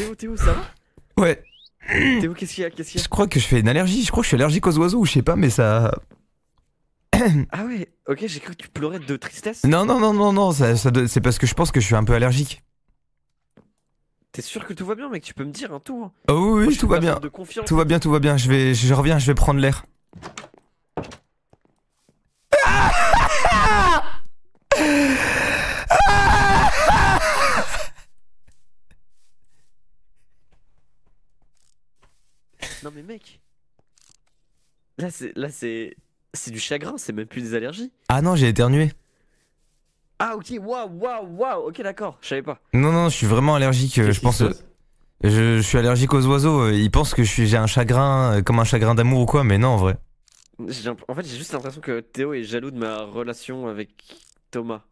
Théo, Théo, ça va Ouais. Théo, qu'est-ce qu'il y a, Je crois que je fais une allergie, je crois que je suis allergique aux oiseaux ou je sais pas, mais ça... [COUGHS] ah ouais, ok, j'ai cru que tu pleurais de tristesse. Non, non, non, non, non, c'est parce que je pense que je suis un peu allergique. T'es sûr que tout va bien, mec Tu peux me dire un hein, tour. tout. Hein. Oh oui, oui tout va bien. tout va bien, tout va bien. Je vais, je reviens, je vais prendre l'air. Non mais mec. Là c'est là c'est c'est du chagrin, c'est même plus des allergies. Ah non, j'ai éternué. Ah ok, waouh waouh waouh. OK, d'accord, je savais pas. Non non, je suis vraiment allergique, euh, je pense euh, je, suis allergique aux oiseaux, euh, ils pensent que je j'ai un chagrin comme un chagrin d'amour ou quoi, mais non en vrai. en fait, j'ai juste l'impression que Théo est jaloux de ma relation avec Thomas.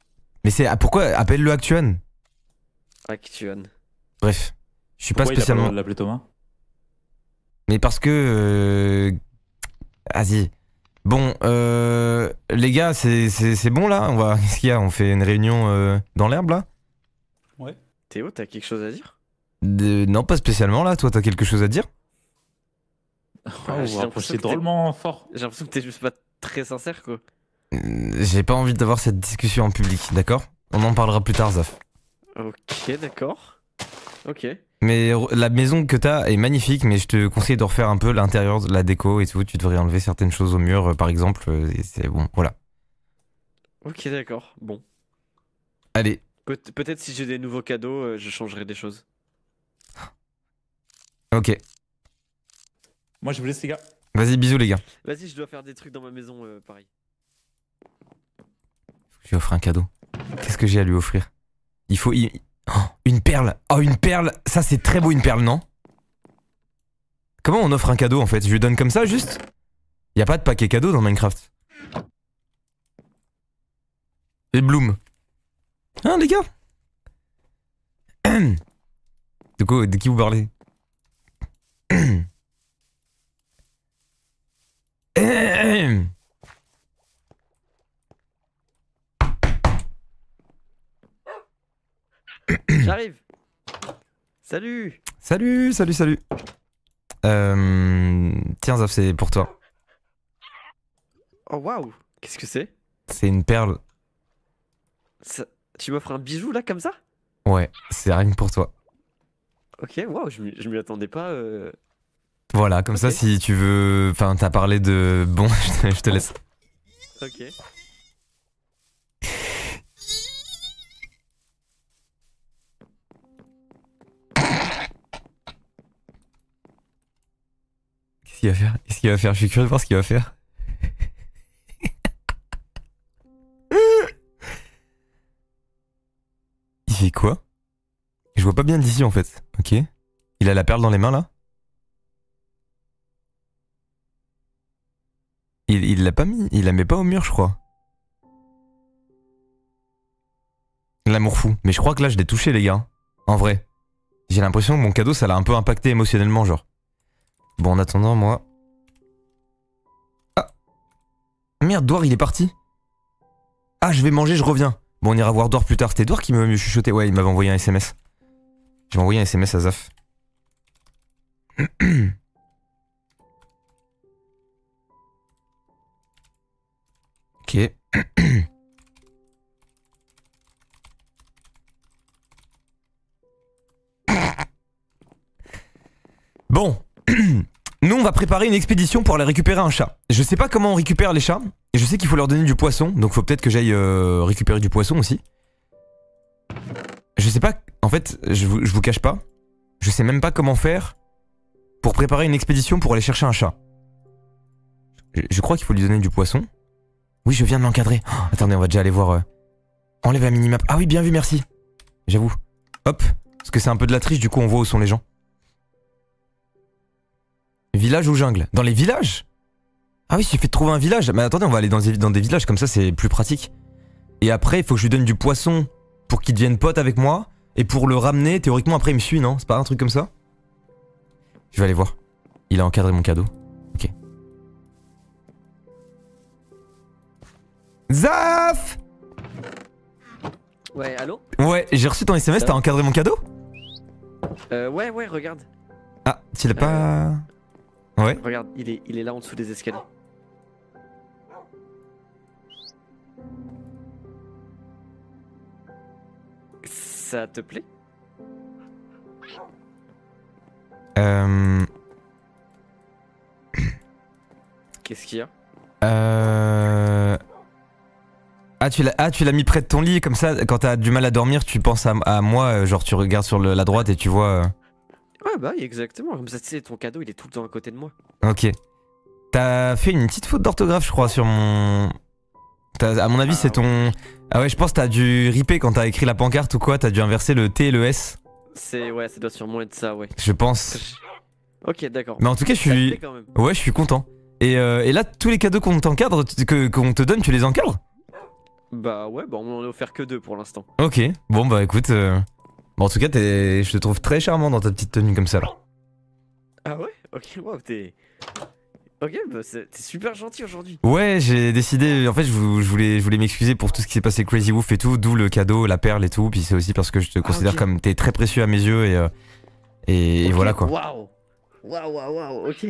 Mais c'est ah, pourquoi appelle-le Actuan Actuan. Bref, je suis pas spécialement. Il a Thomas mais parce que. Euh, vas-y. Bon, euh, les gars, c'est bon là On va, [LAUGHS] qu'est-ce qu'il y a On fait une réunion euh, dans l'herbe là Ouais. Théo, t'as quelque chose à dire Non, pas spécialement là. Toi, t'as quelque chose à dire oh, drôlement fort. J'ai l'impression que t'es juste pas très sincère quoi. Euh, j'ai pas envie d'avoir cette discussion en public, d'accord On en parlera plus tard, Zaf. Ok, d'accord. Ok. Mais la maison que t'as est magnifique, mais je te conseille de refaire un peu l'intérieur, la déco et tout. Tu devrais enlever certaines choses au mur, euh, par exemple. Euh, et c'est bon, voilà. Ok, d'accord. Bon. Allez. Peut-être si j'ai des nouveaux cadeaux, euh, je changerai des choses. Ok. Moi, je vous laisse, les gars. Vas-y, bisous, les gars. Vas-y, je dois faire des trucs dans ma maison, pareil. Faut que je lui offre un cadeau. Qu'est-ce que j'ai à lui offrir Il faut. Une perle. Oh, une perle. Ça, c'est très beau, une perle, non Comment on offre un cadeau, en fait Je lui donne comme ça, juste Y a pas de paquet cadeau dans Minecraft. Et Bloom. Hein, les gars [CLEARS THROAT] De quoi De qui vous parlez J'arrive. Salut. Salut, salut, salut. Euh, tiens, Zof c'est pour toi. Oh waouh, qu'est-ce que c'est C'est une perle. tu m'offres un bijou là comme ça Ouais, c'est rien que pour toi. Ok, waouh, je, m'y attendais pas. Euh. Voilà, comme ça, si tu veux. Enfin, t'as parlé de. Bon, [LAUGHS] je te laisse. Ok. Qu'est-ce qu'il va faire ce qu'il Je suis curieux de voir ce qu'il va faire. Il fait quoi Je vois pas bien d'ici en fait. Ok. Il a la perle dans les mains là Il, il l'a pas mis, il la met pas au mur, je crois. L'amour fou. Mais je crois que là, je l'ai touché, les gars. En vrai. J'ai l'impression que mon cadeau, ça l'a un peu impacté émotionnellement, genre. Bon, en attendant, moi... Ah Merde, Dwar, il est parti Ah, je vais manger, je reviens Bon, on ira voir Dwar plus tard. C'était Dwar qui m'a chuchoté Ouais, il m'avait envoyé un SMS. J'ai envoyé un SMS à Zaf. [CLEARS THROAT] ok. [CLEARS THROAT] bon, nous, on va préparer une expédition pour aller récupérer un chat. Je sais pas comment on récupère les chats. Et Je sais qu'il faut leur donner du poisson, donc faut peut-être que j'aille euh, récupérer du poisson aussi. Je sais pas, en fait, je vous, vous cache pas. Je sais même pas comment faire pour préparer une expédition pour aller chercher un chat. Je, crois qu'il faut lui donner du poisson. Oui, je viens de l'encadrer. Oh, attendez, on va déjà aller voir. Euh, enlève la minimap. Ah oui, bien vu, merci. J'avoue. Hop. Parce que c'est un peu de la triche, du coup, on voit où sont les gens. Village ou jungle Dans les villages Ah oui, il suffit de trouver un village. Mais attendez, on va aller dans, des villages, comme ça c'est plus pratique. Et après, il faut que je lui donne du poisson pour qu'il devienne pote avec moi. Et pour le ramener, théoriquement, après il me suit, non C'est pas un truc comme ça Je vais aller voir. Il a encadré mon cadeau. Ok. Zaf Ouais, allô Ouais, j'ai reçu ton SMS, t'as encadré mon cadeau Euh, ouais, ouais, regarde. Ah, tu a pas. Euh, Ouais. Regarde, il est, il est là en dessous des escaliers. Ça te plaît euh... Qu'est-ce qu'il y a euh... Ah, ah tu l'as mis près de ton lit comme ça quand t'as du mal à dormir tu penses à, moi euh, genre tu regardes sur la droite et tu vois euh, Ouais, ah, bah exactement. Comme ça, tu sais, ton cadeau, il est tout le temps à côté de moi. Ok. T'as fait une petite faute d'orthographe, je crois, sur mon. A À mon avis, c'est ah. ton. Ah ouais, je pense que t'as dû ripper quand t'as écrit la pancarte ou quoi, t'as dû inverser le T et le S, C'est ouais, ça doit sûrement être ça, ouais. je pense. Ok, d'accord. Mais en tout cas, je suis. Ouais, je suis content. Et, euh, et là, tous les cadeaux qu'on t'encadre, que- qu'on te donne, tu les encadres Bah ouais, bah on m'en a offert que deux pour l'instant. Ok, bon bah écoute, euh, Bon, en tout cas, je te trouve très charmant dans ta petite tenue comme ça. Là. Ah ouais Ok, wow, t'es. Ok, bah t'es super gentil aujourd'hui. Ouais, j'ai décidé. En fait, je, voulais, m'excuser pour tout ce qui s'est passé Crazy Wolf et tout, d'où le cadeau, la perle et tout. Puis c'est aussi parce que je te ah, considère comme. T'es très précieux à mes yeux et. Euh, et, voilà quoi. Waouh Waouh, waouh, waouh, ok.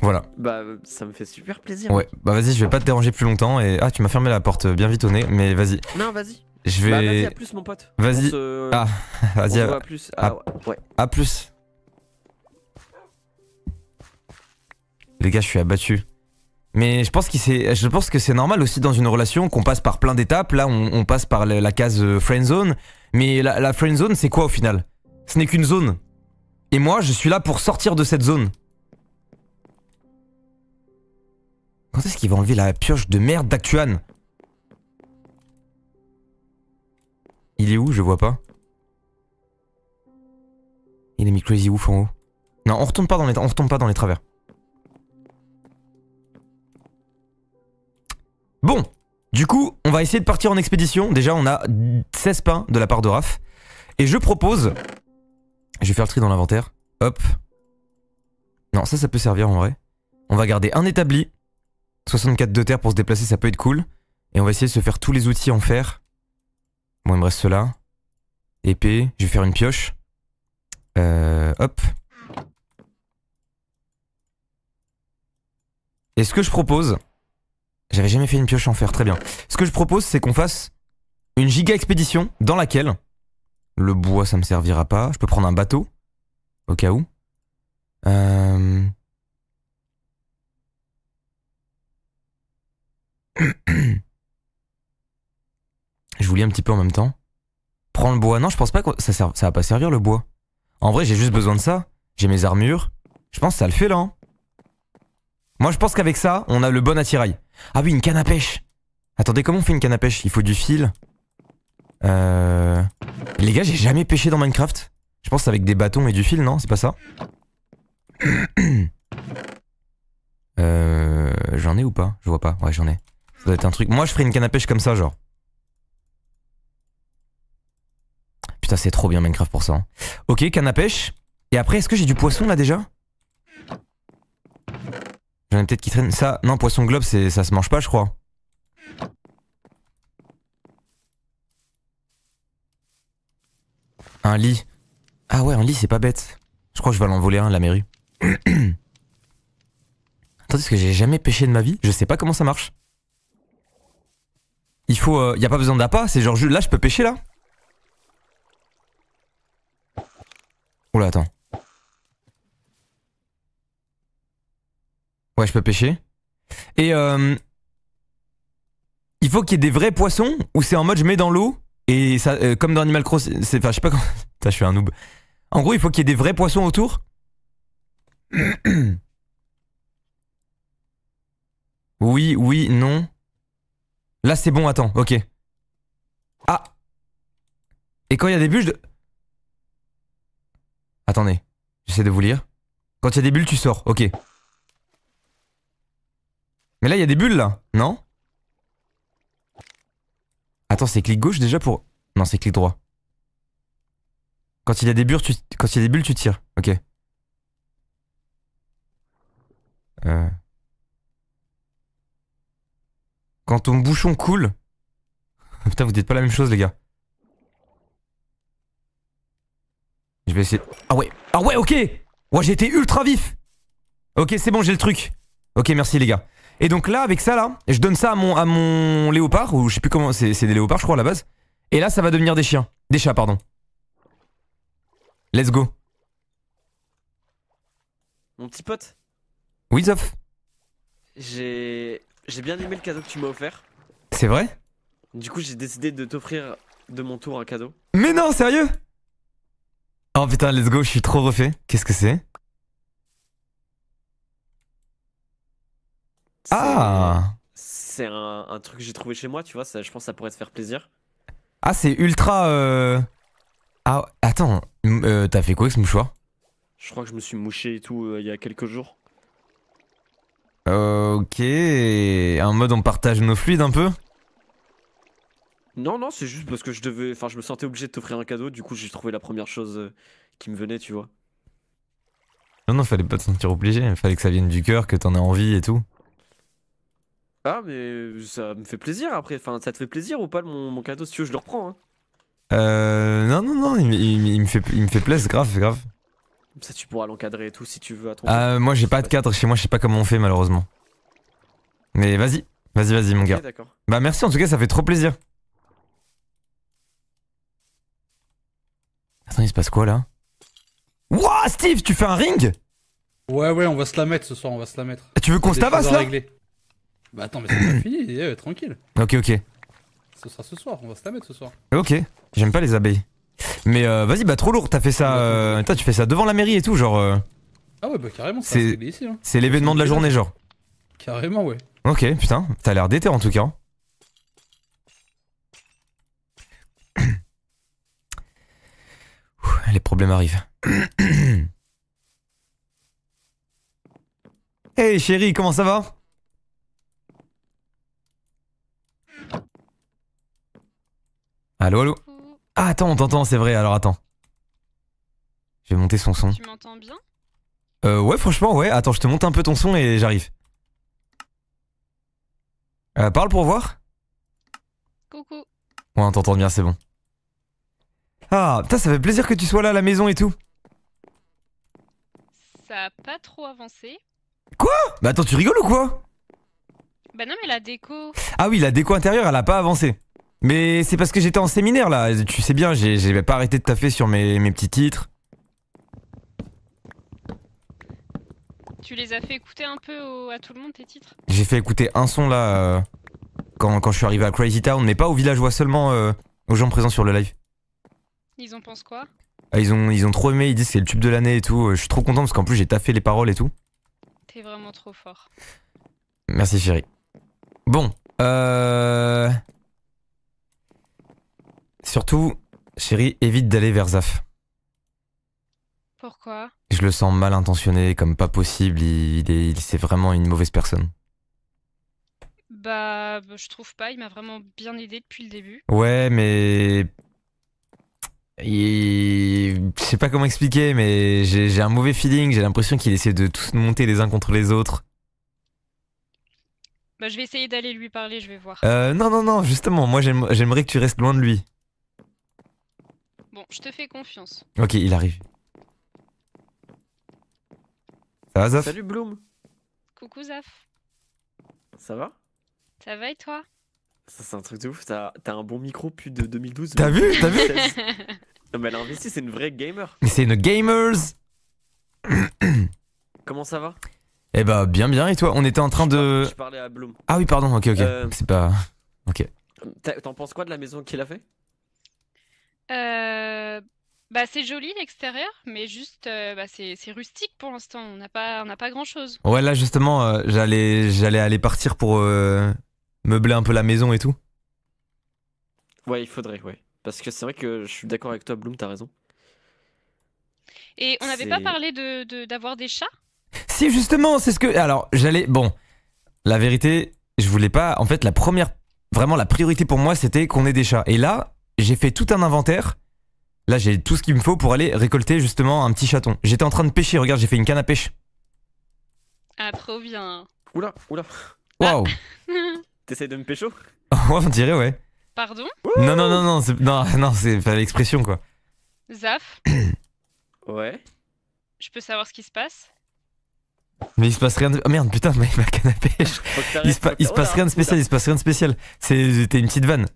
Voilà. Bah, ça me fait super plaisir. Ouais, bah vas-y, je vais pas te déranger plus longtemps et. Ah, tu m'as fermé la porte bien vite au nez, mais vas-y. Non, vas-y. Je bah, vais. vas-y, à plus, mon pote. Vas-y. Ah, vas-y. À... plus. Ah, plus. Les gars, je suis abattu. Mais je pense, je pense que c'est normal aussi dans une relation qu'on passe par plein d'étapes. Là, on, passe par la, case euh, friend zone. Mais la, la friend zone, c'est quoi au final Ce n'est qu'une zone. Et moi, je suis là pour sortir de cette zone. Quand est-ce qu'il va enlever la pioche de merde d'Actuan Il est où Je vois pas. Il est mis Crazy Ouf en haut. Non, on pas dans les, on retombe pas dans les travers. Bon, du coup, on va essayer de partir en expédition. Déjà, on a 16 pains de la part de Raph. Et je propose... Je vais faire le tri dans l'inventaire. Hop. Non, ça, ça peut servir en vrai. On va garder un établi. 64 de terre pour se déplacer, ça peut être cool. Et on va essayer de se faire tous les outils en fer. Bon, il me reste cela. Épée. Je vais faire une pioche. Euh, hop. Et ce que je propose... J'avais jamais fait une pioche en fer, très bien. Ce que je propose, c'est qu'on fasse une giga expédition dans laquelle... Le bois, ça me servira pas. Je peux prendre un bateau. Au cas où. Euh... [CLEARS THROAT] Je voulais un petit peu en même temps. Prends le bois. Non, je pense pas que ça, va pas servir le bois. En vrai, j'ai juste besoin de ça. J'ai mes armures. Je pense que ça le fait là. Hein. Moi, je pense qu'avec ça, on a le bon attirail. Ah oui, une canne à pêche. Attendez, comment on fait une canne à pêche Il faut du fil. Euh... Les gars, j'ai jamais pêché dans Minecraft. Je pense avec des bâtons et du fil, non C'est pas ça euh... J'en ai ou pas Je vois pas. Ouais, j'en ai. Ça doit être un truc. Moi, je ferai une canne à pêche comme ça, genre. c'est trop bien Minecraft pour ça. Hein. Ok, canne à pêche. Et après, est-ce que j'ai du poisson là déjà J'en ai peut-être qui traîne. Ça, non, poisson globe, ça se mange pas, je crois. Un lit. Ah ouais, un lit, c'est pas bête. Je crois que je vais l'envoler un, la mairie. [CLEARS THROAT] Attendez, est-ce que j'ai jamais pêché de ma vie. Je sais pas comment ça marche. Il faut. Il euh, y a pas besoin d'appât, c'est genre là, je peux pêcher là Oula, oh attends. Ouais, je peux pêcher. Et euh, il faut qu'il y ait des vrais poissons ou c'est en mode je mets dans l'eau et ça, euh, comme dans Animal Cross, c'est, enfin, je sais pas comment. [LAUGHS] Putain, je suis un noob. En gros, il faut qu'il y ait des vrais poissons autour. [CLEARS THROAT] oui, oui, non. Là, c'est bon, attends, ok. Ah Et quand il y a des bûches de... Attendez, j'essaie de vous lire. Quand il y a des bulles, tu sors, ok. Mais là, il y a des bulles, là, non Attends, c'est clic gauche déjà pour... Non, c'est clic droit. Quand il y a des bulles, tu, Quand il y a des bulles, tu tires, ok. Euh. Quand ton bouchon coule... [LAUGHS] Putain, vous dites pas la même chose, les gars. Ah ouais. Ah ouais, ok. Ouais, j'ai été ultra vif. Ok, c'est bon, j'ai le truc. Ok, merci les gars. Et donc là, avec ça là, je donne ça à mon, à mon léopard, ou je sais plus comment, c'est des léopards je crois à la base. Et là, ça va devenir des chiens. Des chats, pardon. Let's go. Mon petit pote. Oui, J'ai j'ai bien aimé le cadeau que tu m'as offert. C'est vrai Du coup, j'ai décidé de t'offrir de mon tour un cadeau. Mais non, sérieux Oh putain, let's go, je suis trop refait. Qu'est-ce que c'est Ah C'est un, truc que j'ai trouvé chez moi, tu vois, ça, je pense que ça pourrait te faire plaisir. Ah, c'est ultra... Euh, ah, attends, euh, t'as fait quoi avec ce mouchoir Je crois que je me suis mouché et tout euh, il y a quelques jours. Ok, en mode on partage nos fluides un peu non, non, c'est juste parce que je devais. Enfin, je me sentais obligé de t'offrir un cadeau, du coup, j'ai trouvé la première chose euh, qui me venait, tu vois. Non, non, fallait pas te sentir obligé, fallait que ça vienne du cœur, que t'en aies envie et tout. Ah, mais euh, ça me fait plaisir après. Enfin, ça te fait plaisir ou pas mon, cadeau Si tu veux, je le reprends. Hein. Euh. Non, non, non, il, me fait, il me fait plaisir, grave, grave. Ça, tu pourras l'encadrer et tout si tu veux. À ton euh, moi, j'ai pas de cadre chez moi, je sais pas comment on fait malheureusement. Mais vas-y, vas-y, vas-y, mon gars. Bah, merci en tout cas, ça fait trop plaisir. Attends, il se passe quoi là Wouah, Steve, tu fais un ring Ouais, ouais, on va se la mettre ce soir, on va se la mettre. tu veux qu'on se tabasse là Bah attends, mais c'est pas [COUGHS] fini, eh, tranquille. Ok, ok. Ce sera ce soir, on va se la mettre ce soir. Ok, j'aime pas les abeilles. Mais euh, vas-y, bah trop lourd, t'as fait ça. Euh, tu fais ça devant la mairie et tout, genre. Euh, ah ouais, bah carrément, c'est hein. C'est l'événement de la journée, genre. Carrément, ouais. Ok, putain, t'as l'air d'été en tout cas. les problèmes arrivent. [CLEARS THROAT] hey chérie, comment ça va Allô, allô Ah, attends, on t'entend, c'est vrai, alors attends. Je vais monter son son. Tu m'entends bien Euh, ouais, franchement, ouais. Attends, je te monte un peu ton son et j'arrive. Euh, parle pour voir. Coucou. Ouais, on t'entend bien, c'est bon. Ah, putain, ça fait plaisir que tu sois là à la maison et tout. Ça a pas trop avancé. Quoi Bah attends, tu rigoles ou quoi Bah non, mais la déco. Ah oui, la déco intérieure, elle a pas avancé. Mais c'est parce que j'étais en séminaire là, tu sais bien, j'ai pas arrêté de taffer sur mes, petits titres. Tu les as fait écouter un peu à tout le monde tes titres J'ai fait écouter un son là euh, quand, je suis arrivé à Crazy Town, mais pas village villageois seulement, euh, aux gens présents sur le live. Ils en pensent quoi ah, ils ont, ils ont trop aimé, ils disent que c'est le tube de l'année et tout. Euh, je suis trop content parce qu'en plus j'ai taffé les paroles et tout. T'es vraiment trop fort. Merci Chéri. Bon, euh... Surtout, Chéri, évite d'aller vers Zaf. Pourquoi Je le sens mal intentionné, comme pas possible. Il, il c'est vraiment une mauvaise personne. Bah, je trouve pas. Il m'a vraiment bien aidé depuis le début. Ouais, mais et je sais pas comment expliquer, mais j'ai un mauvais feeling. J'ai l'impression qu'il essaie de tous monter les uns contre les autres. Bah, je vais essayer d'aller lui parler, je vais voir. Euh, non, non, non, justement, moi j'aimerais que tu restes loin de lui. Bon, je te fais confiance. Ok, il arrive. Ça va, Zaf Salut Bloom. Coucou Zaf. Ça va Ça va et toi ça, c'est un truc de ouf. T'as un bon micro plus de 2012. T'as vu T'as vu [LAUGHS] Non, mais elle a investi, c'est une vraie gamer. Mais c'est une gamers [CLEARS THROAT] Comment ça va Eh bah, bien, bien. Et toi On était en train de. Je parlais à Bloom. Ah oui, pardon, ok, ok. Euh, c'est pas. Ok. T'en penses quoi de la maison qu'il a fait euh... Bah, c'est joli l'extérieur, mais juste euh, bah, c'est rustique pour l'instant. On n'a pas, on pas grand chose. Ouais, là justement, euh, j'allais j'allais aller partir pour meubler un peu la maison et tout Ouais, il faudrait, ouais. Parce que c'est vrai que je suis d'accord avec toi, Bloom, t'as raison. Et on n'avait pas parlé de d'avoir des chats Si, justement, c'est ce que. Alors, j'allais. Bon, la vérité, je voulais pas. En fait, la première. Vraiment, la priorité pour moi, c'était qu'on ait des chats. Et là, j'ai fait tout un inventaire. Là, j'ai tout ce qu'il me faut pour aller récolter justement un petit chaton. J'étais en train de pêcher, regarde, j'ai fait une canne à pêche. Ah, trop bien. Oula, oula. Waouh. [LAUGHS] Essaye de me pécho [LAUGHS] On dirait, ouais. Pardon Non, non, non, non, c'est, non, non, c'est pas l'expression, quoi. Zaf [COUGHS] Ouais. Je peux savoir ce qui se passe mais il se passe rien de. Oh merde, putain, mais Il se, canapé. [LAUGHS] il se passe rien de oh spécial, il se passe rien de spécial. C'était une petite vanne.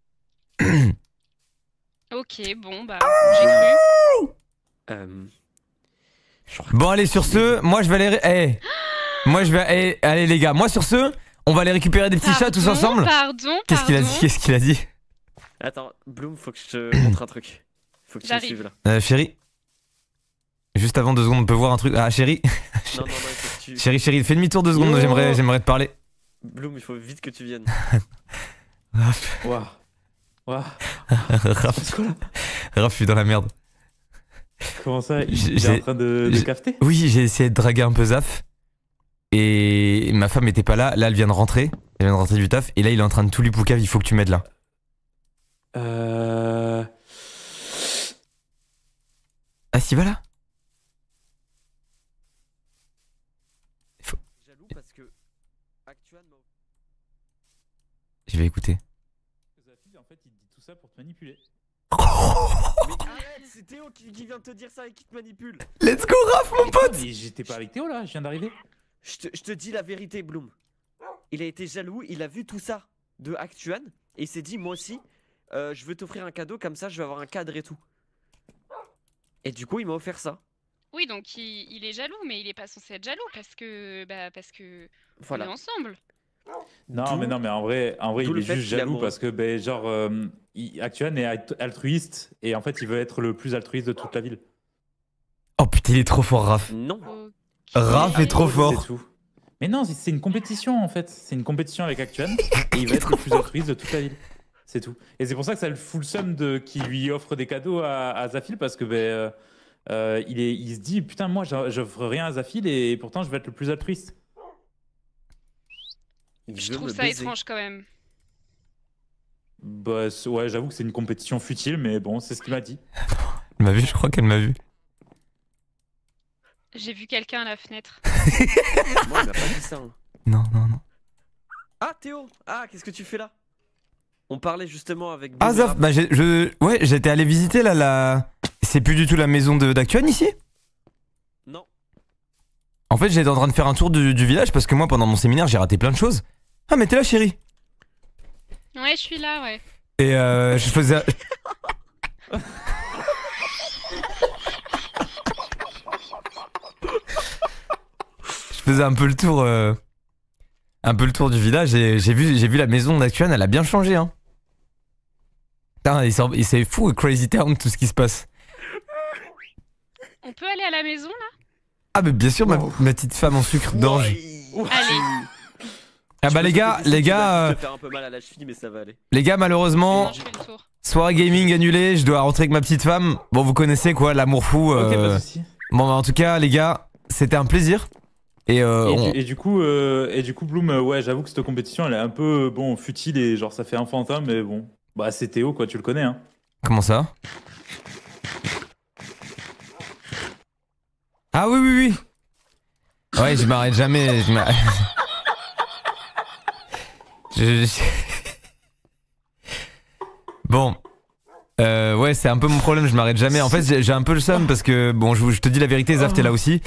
[COUGHS] ok, bon, bah, j'ai cru. [COUGHS] Euh, bon, allez, sur ce, moi je vais aller. Eh, [GASPS] moi je vais. aller... Eh, allez, les gars, moi sur ce, on va aller récupérer des petits chats tous ensemble Pardon, Qu'est-ce qu'il a dit Qu'est-ce qu'il a dit Attends, Bloom, faut que je te [COUGHS] montre un truc. Faut que tu me suives là. Euh, chérie Juste avant deux secondes, on peut voir un truc. Ah, chérie non, non, Chérie, [LAUGHS] chérie, fais demi-tour deux secondes, j'aimerais, j'aimerais te parler. Bloom, il faut vite que tu viennes. Waouh. [LAUGHS] Waouh. Raph, [LAUGHS] Raph, je suis dans la merde. Comment ça Il en train de, de cafeter Oui, j'ai essayé de draguer un peu Zaf. Et ma femme était pas là. Là, elle vient de rentrer. Elle vient de rentrer du taf. Et là, il est en train de tout lui poucave. Il faut que tu m'aides là. Euh. Ah, s'il va là Je vais écouter. en fait, il dit tout ça pour te manipuler. [LAUGHS] c'est Théo qui, vient te dire ça et qui te manipule. Let's go, Raph, mon pote! J'étais pas avec Théo là, je viens d'arriver. Je te, dis la vérité, Bloom. Il a été jaloux, il a vu tout ça de Actuan et il s'est dit moi aussi, euh, je veux t'offrir un cadeau comme ça, je vais avoir un cadre et tout. Et du coup, il m'a offert ça. Oui, donc il, est jaloux, mais il est pas censé être jaloux parce que bah parce que voilà. est ensemble. Non, mais non, mais en vrai, en vrai, il est juste jaloux parce que ben, genre euh, Actuan est altruiste et en fait, il veut être le plus altruiste de toute la ville. Oh putain, il est trop fort, Raph. Non. Raph est trop fort. Mais non, c'est une compétition en fait. C'est une compétition avec Actuan [LAUGHS] et il va être le plus altruiste de toute la ville. C'est tout. Et c'est pour ça que ça le full sum de qui lui offre des cadeaux à, Zafil parce que ben, euh, euh, il, est, se dit putain moi j'offre rien à Zafil et pourtant je vais être le plus altruiste. je trouve ça étrange quand même. Bah ouais, j'avoue que c'est une compétition futile mais bon, c'est ce qu'il m'a dit. [LAUGHS] m'a vu, je crois qu'elle m'a vu. J'ai vu quelqu'un à la fenêtre. [LAUGHS] Moi, il pas ça. Hein. Non, non, non. Ah, Théo Ah, qu'est-ce que tu fais là On parlait justement avec. Ah, Zaf, bah, je, ouais, j'étais allé visiter là la. C'est plus du tout la maison d'Actuan ici Non. En fait, j'étais en train de faire un tour du, village parce que moi, pendant mon séminaire, j'ai raté plein de choses. Ah, mais t'es là, chérie Ouais, je suis là, ouais. Et euh, je faisais. [LAUGHS] [LAUGHS] faisais un peu le tour, euh, un peu le tour du village et j'ai vu, j'ai vu la maison d'actuelle, elle a bien changé. Hein. Putain, c'est fou, Crazy Town, tout ce qui se passe. On peut aller à la maison là Ah, mais bien sûr, ma, petite femme en sucre d'orge. Allez. Ah bah les gars, les gars, les gars malheureusement, soirée gaming annulée, je dois rentrer avec ma petite femme. Bon vous connaissez quoi, l'amour fou. Euh, bon bah en tout cas les gars, c'était un plaisir. Euh, et, du, coup, euh, et du coup, Bloom, euh, ouais, j'avoue que cette compétition, elle est un peu bon futile et genre ça fait enfantin, mais bon, bah c'est Théo quoi, tu le connais. Hein. Comment ça Ah oui, oui, oui. Ouais, je m'arrête jamais. Bon. ouais, c'est un peu mon problème, je m'arrête jamais. En fait, j'ai un peu le somme parce que, bon, je te dis la vérité, Zaf, t'es là aussi.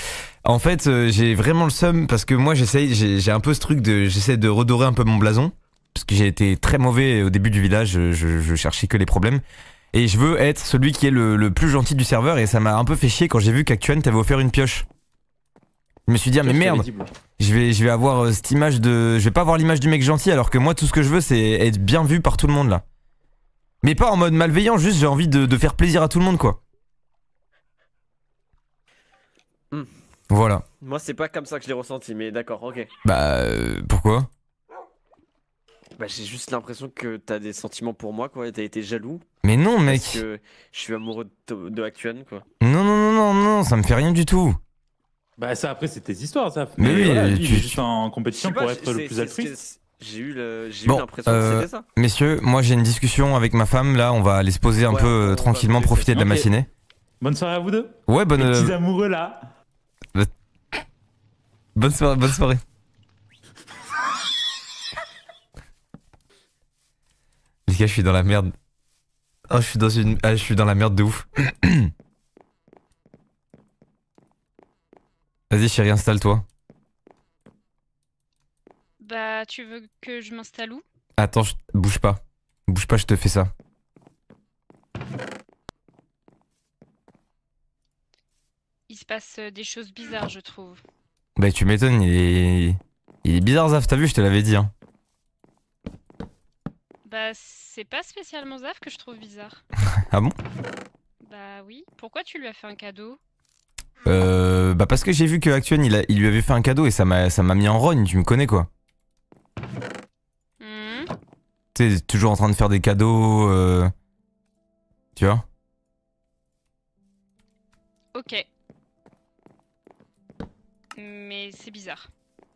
En fait, euh, j'ai vraiment le seum parce que moi, j'essaye, j'ai un peu ce truc de, j'essaie de redorer un peu mon blason parce que j'ai été très mauvais au début du village. Je, cherchais que les problèmes. Et je veux être celui qui est le, plus gentil du serveur et ça m'a un peu fait chier quand j'ai vu qu'Actuan t'avait offert une pioche. Je me suis dit, ah, mais merde, je vais, je vais avoir euh, cette image de. Je vais pas avoir l'image du mec gentil alors que moi tout ce que je veux c'est être bien vu par tout le monde là. Mais pas en mode malveillant, juste j'ai envie de faire plaisir à tout le monde quoi. Voilà. Moi, c'est pas comme ça que je l'ai ressenti, mais d'accord, ok. Bah, euh, pourquoi Bah, j'ai juste l'impression que t'as des sentiments pour moi, quoi, t'as été jaloux. Mais non, mec que je suis amoureux de, Actuan, quoi. Non, non, non, non, non, ça me fait rien du tout. Bah, ça, après, c'est tes histoires, ça. Mais, oui. tu, es juste en compétition pour être le plus altruiste. J'ai eu l'impression que c'était euh, ça. Messieurs, moi j'ai une discussion avec ma femme, là, on va aller se poser un peu euh, tranquillement, profiter de la matinée. Bonne soirée à vous deux. Ouais, bonne. petits amoureux là. Bonne soirée. Bonne soirée. Les gars, je suis dans la merde. Oh, je suis dans une. Ah, je suis dans la merde de ouf. [CLEARS THROAT] Vas-y, chérie, installe-toi. Bah, tu veux que je m'installe où Attends, je... bouge pas. Bouge pas, je te fais ça. Il se passe euh, des choses bizarres, je trouve. Bah tu m'étonnes, il est... bizarre Zaf, t'as vu, je te l'avais dit. Hein. Bah c'est pas spécialement Zaf que je trouve bizarre. [LAUGHS] ah bon Bah oui, pourquoi tu lui as fait un cadeau euh, bah parce que j'ai vu que il, lui avait fait un cadeau et ça m'a mis en rogne, tu me connais quoi. Hmm. Tu T'es toujours en train de faire des cadeaux euh, tu vois. OK mais c'est bizarre.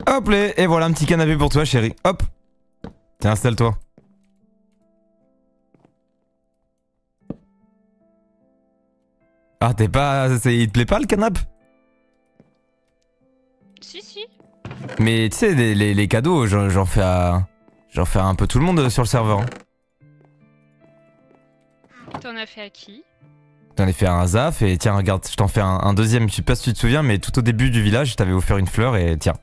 Hop là, et voilà un petit canapé pour toi, chérie. Hop. Tiens, installe-toi. Ah, t'es pas. Il te plaît pas le canapé Si, si. Mais tu sais, les, cadeaux, j'en fais à. J'en fais à un peu tout le monde sur le serveur. Hein. T'en as fait à qui T'en ai fait un ZAF et tiens, regarde, je t'en fais un, deuxième. Je sais pas si tu te souviens, mais tout au début du village, je t'avais offert une fleur et tiens.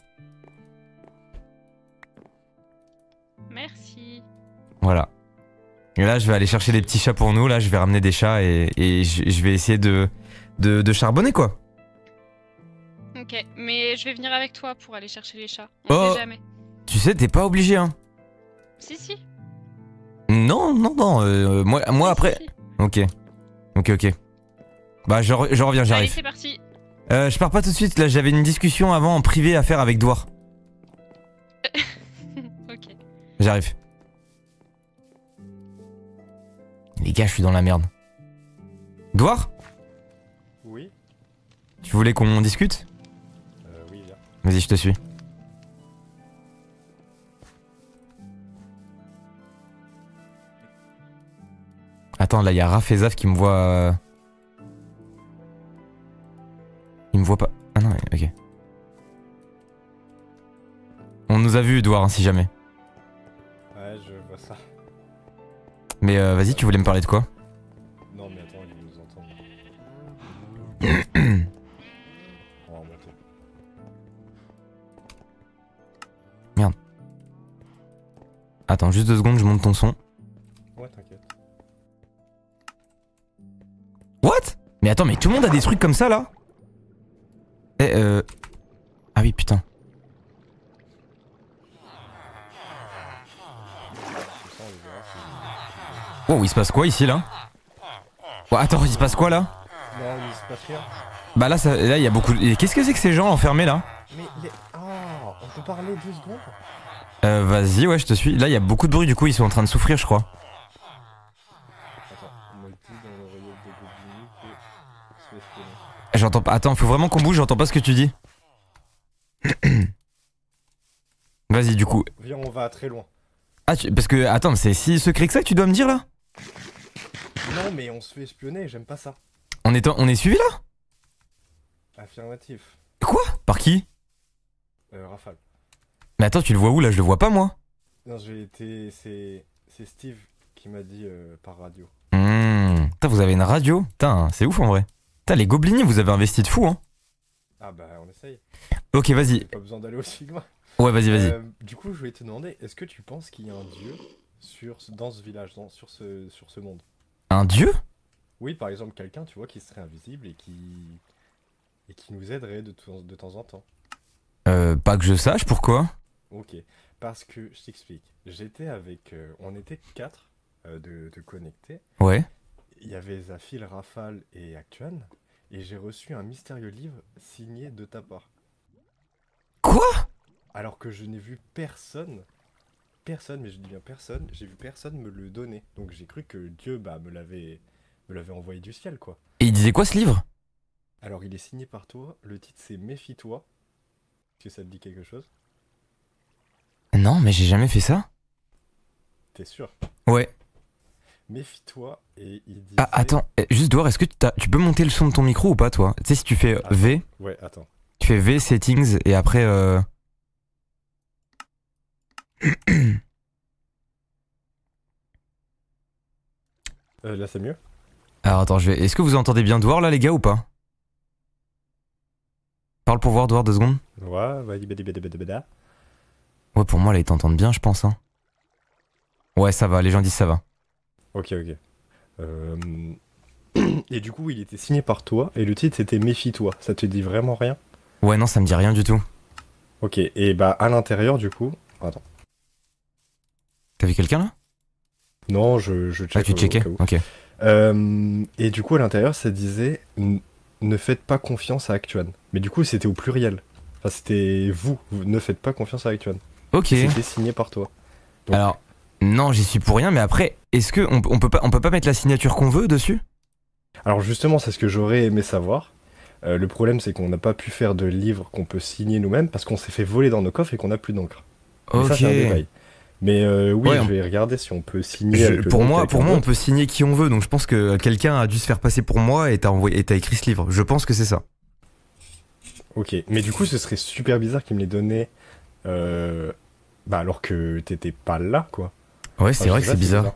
Merci. Voilà. Et là, je vais aller chercher des petits chats pour nous. Là, je vais ramener des chats et, je, vais essayer de, de, charbonner, quoi. Ok, mais je vais venir avec toi pour aller chercher les chats. Oh. jamais. Tu sais, t'es pas obligé, hein. Si, si. Non, non, non. Euh, moi, après. Ok. Ok, ok. Bah, je, reviens, j'arrive. c'est parti. Euh, je pars pas tout de suite, là j'avais une discussion avant en privé à faire avec Dwar. [LAUGHS] ok. J'arrive. Les gars, je suis dans la merde. Dwar Oui. Tu voulais qu'on discute Euh, oui, viens. Vas-y, je te suis. Attends, là, il y a qui me voient... Euh, il me voit pas. Ah non, ok. On nous a vu, Edouard, hein, si jamais. Ouais, je vois ça. Mais euh, vas-y, tu voulais me parler de quoi Non, mais attends, il nous entend. [COUGHS] Merde. Attends, juste deux secondes, je monte ton son. What Mais attends, mais tout le monde a des trucs comme ça, là Eh, euh... Ah oui, putain. Oh, il se passe quoi ici, là oh, Attends, il se passe quoi, là Bah là, là, il y a beaucoup. Qu'est-ce que c'est que ces gens enfermés là ah, on peut parler Euh, vas-y, ouais, je te suis. Là, il y a beaucoup de bruit. Du coup, ils sont en train de souffrir, je crois. J'entends pas. Attends, faut vraiment qu'on bouge, j'entends pas ce que tu dis. [CLEARS THROAT] Vas-y, du coup. Viens, on va très loin. Ah, parce que. Attends, c'est si secret que ça que tu dois me dire là Non, mais on se fait espionner, j'aime pas ça. On est, on est suivi là Affirmatif. Quoi Par qui euh, Rafale. Mais attends, tu le vois où là Je le vois pas moi. Non, j'ai été. C'est Steve qui m'a dit euh, par radio. Hum, Putain, vous avez une radio Putain, c'est ouf en vrai les gobelins, vous avez investi de fou, hein Ah bah, on essaye. Ok, vas-y. Pas besoin d'aller au Sigma. Ouais, vas-y, vas-y. Euh, du coup, je voulais te demander, est-ce que tu penses qu'il y a un dieu sur, dans ce village, dans, sur, ce, sur ce monde Un dieu Oui, par exemple, quelqu'un, tu vois, qui serait invisible et qui, et qui nous aiderait de, de temps en temps. Euh, pas que je sache, pourquoi Ok, parce que je t'explique. J'étais avec. Euh, on était quatre de, de, connectés. Ouais il y avait Zafil, Rafale et Actuan, et j'ai reçu un mystérieux livre signé de ta part. Quoi Alors que je n'ai vu personne, personne, mais je dis bien personne, j'ai vu personne me le donner. Donc j'ai cru que Dieu bah, me l'avait me l'avait envoyé du ciel, quoi. Et il disait quoi ce livre Alors il est signé par toi, le titre c'est Méfie-toi. Est-ce que ça te dit quelque chose Non, mais j'ai jamais fait ça. T'es sûr Ouais. Méfie-toi et il dit. Ah, attends, eh, juste dehors, est-ce que tu peux monter le son de ton micro ou pas, toi Tu sais, si tu fais euh, V. Ouais, attends. Tu fais V settings et après. Euh, [CLEARS THROAT] euh, là, c'est mieux. Alors attends, je vais. Est-ce que vous entendez bien Dwar là, les gars, ou pas Parle pour voir Dwar deux secondes. Ouais, Ouais, pour moi, là, ils t'entendent bien, je pense. Hein. Ouais, ça va, les gens disent ça va. Ok, ok. Euh, [CLEARS THROAT] et du coup, il était signé par toi et le titre c'était Méfie-toi. Ça te dit vraiment rien Ouais, non, ça me dit rien du tout. Ok, et bah à l'intérieur du coup. Attends. T'as vu quelqu'un là Non, je, je check Ah, tu checkais Ok. Euh, et du coup, à l'intérieur, ça disait Ne faites pas confiance à Actuan. Mais du coup, c'était au pluriel. Enfin, c'était vous, Ne faites pas confiance à Actuan. Ok. C'était signé par toi. Alors, non, j'y suis pour rien, mais après, est-ce qu'on on peut, pas, on peut pas mettre la signature qu'on veut dessus Alors justement, c'est ce que j'aurais aimé savoir. Euh, le problème, c'est qu'on n'a pas pu faire de livre qu'on peut signer nous-mêmes parce qu'on s'est fait voler dans nos coffres et qu'on n'a plus d'encre. Ok. mais euh, oui, je vais regarder si on peut signer. pour moi, pour moi, on peut signer qui on veut. Donc je pense que quelqu'un a dû se faire passer pour moi et t'as envoyé, et écrit ce livre. Je pense que c'est ça. Ok. Mais du coup, ce serait super bizarre qu'il me les donné euh, bah alors que t'étais pas là, quoi. Ouais, c'est ah, vrai que c'est bizarre.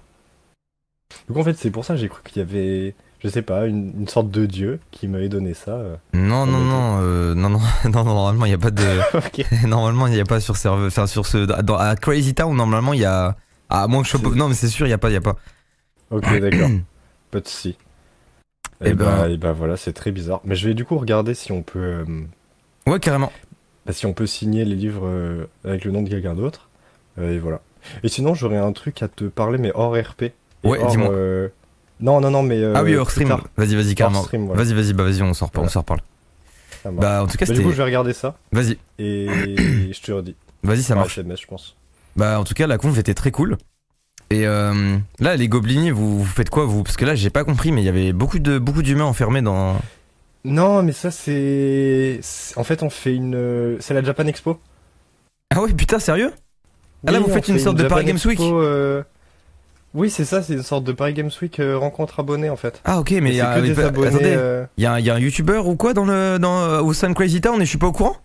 Donc en fait, c'est pour ça que j'ai cru qu'il y avait, je sais pas, une, sorte de dieu qui m'avait donné ça. Euh, non, non, euh, non, non, [LAUGHS] non, non, normalement il n'y a pas de. [LAUGHS] [LAUGHS] Normalement il n'y a pas sur serveur, sur ce, dans, à Crazy Town normalement il y a, à moins que non mais c'est sûr il y a pas, il y a pas. Ok, d'accord. [CLEARS THROAT] pas de si. Et, bah, et bah, voilà, c'est très bizarre. Mais je vais du coup regarder si on peut. Euh, ouais, carrément. Bah, si on peut signer les livres avec le nom de quelqu'un d'autre. et voilà. Et sinon, j'aurais un truc à te parler, mais hors RP. Ouais, dis-moi. Euh, non, non, non, mais. Euh, ah oui, hors stream. Vas-y, vas-y, carrément. Vas-y, vas-y, bah vas-y, on s'en reparle. Bah, en tout cas, c'était Du coup, je vais regarder ça. Vas-y. Et je te redis. Vas-y, ça marche. je pense. Bah, en tout cas, la conf était très cool. Et euh, là, les gobelins, vous, faites quoi, vous Parce que là, j'ai pas compris, mais il y avait beaucoup de beaucoup d'humains enfermés dans. Non, mais ça, c'est. En fait, on fait une. C'est la Japan Expo. Ah ouais, putain, sérieux ah là, vous faites une, sorte de Paris Games Week euh, oui, c'est ça, c'est une sorte de Paris Games Week euh, rencontre abonnés en fait. Ah ok, mais il y a, y, a, un YouTuber ou quoi dans le dans euh, au Sun Crazy Town et je suis pas au courant.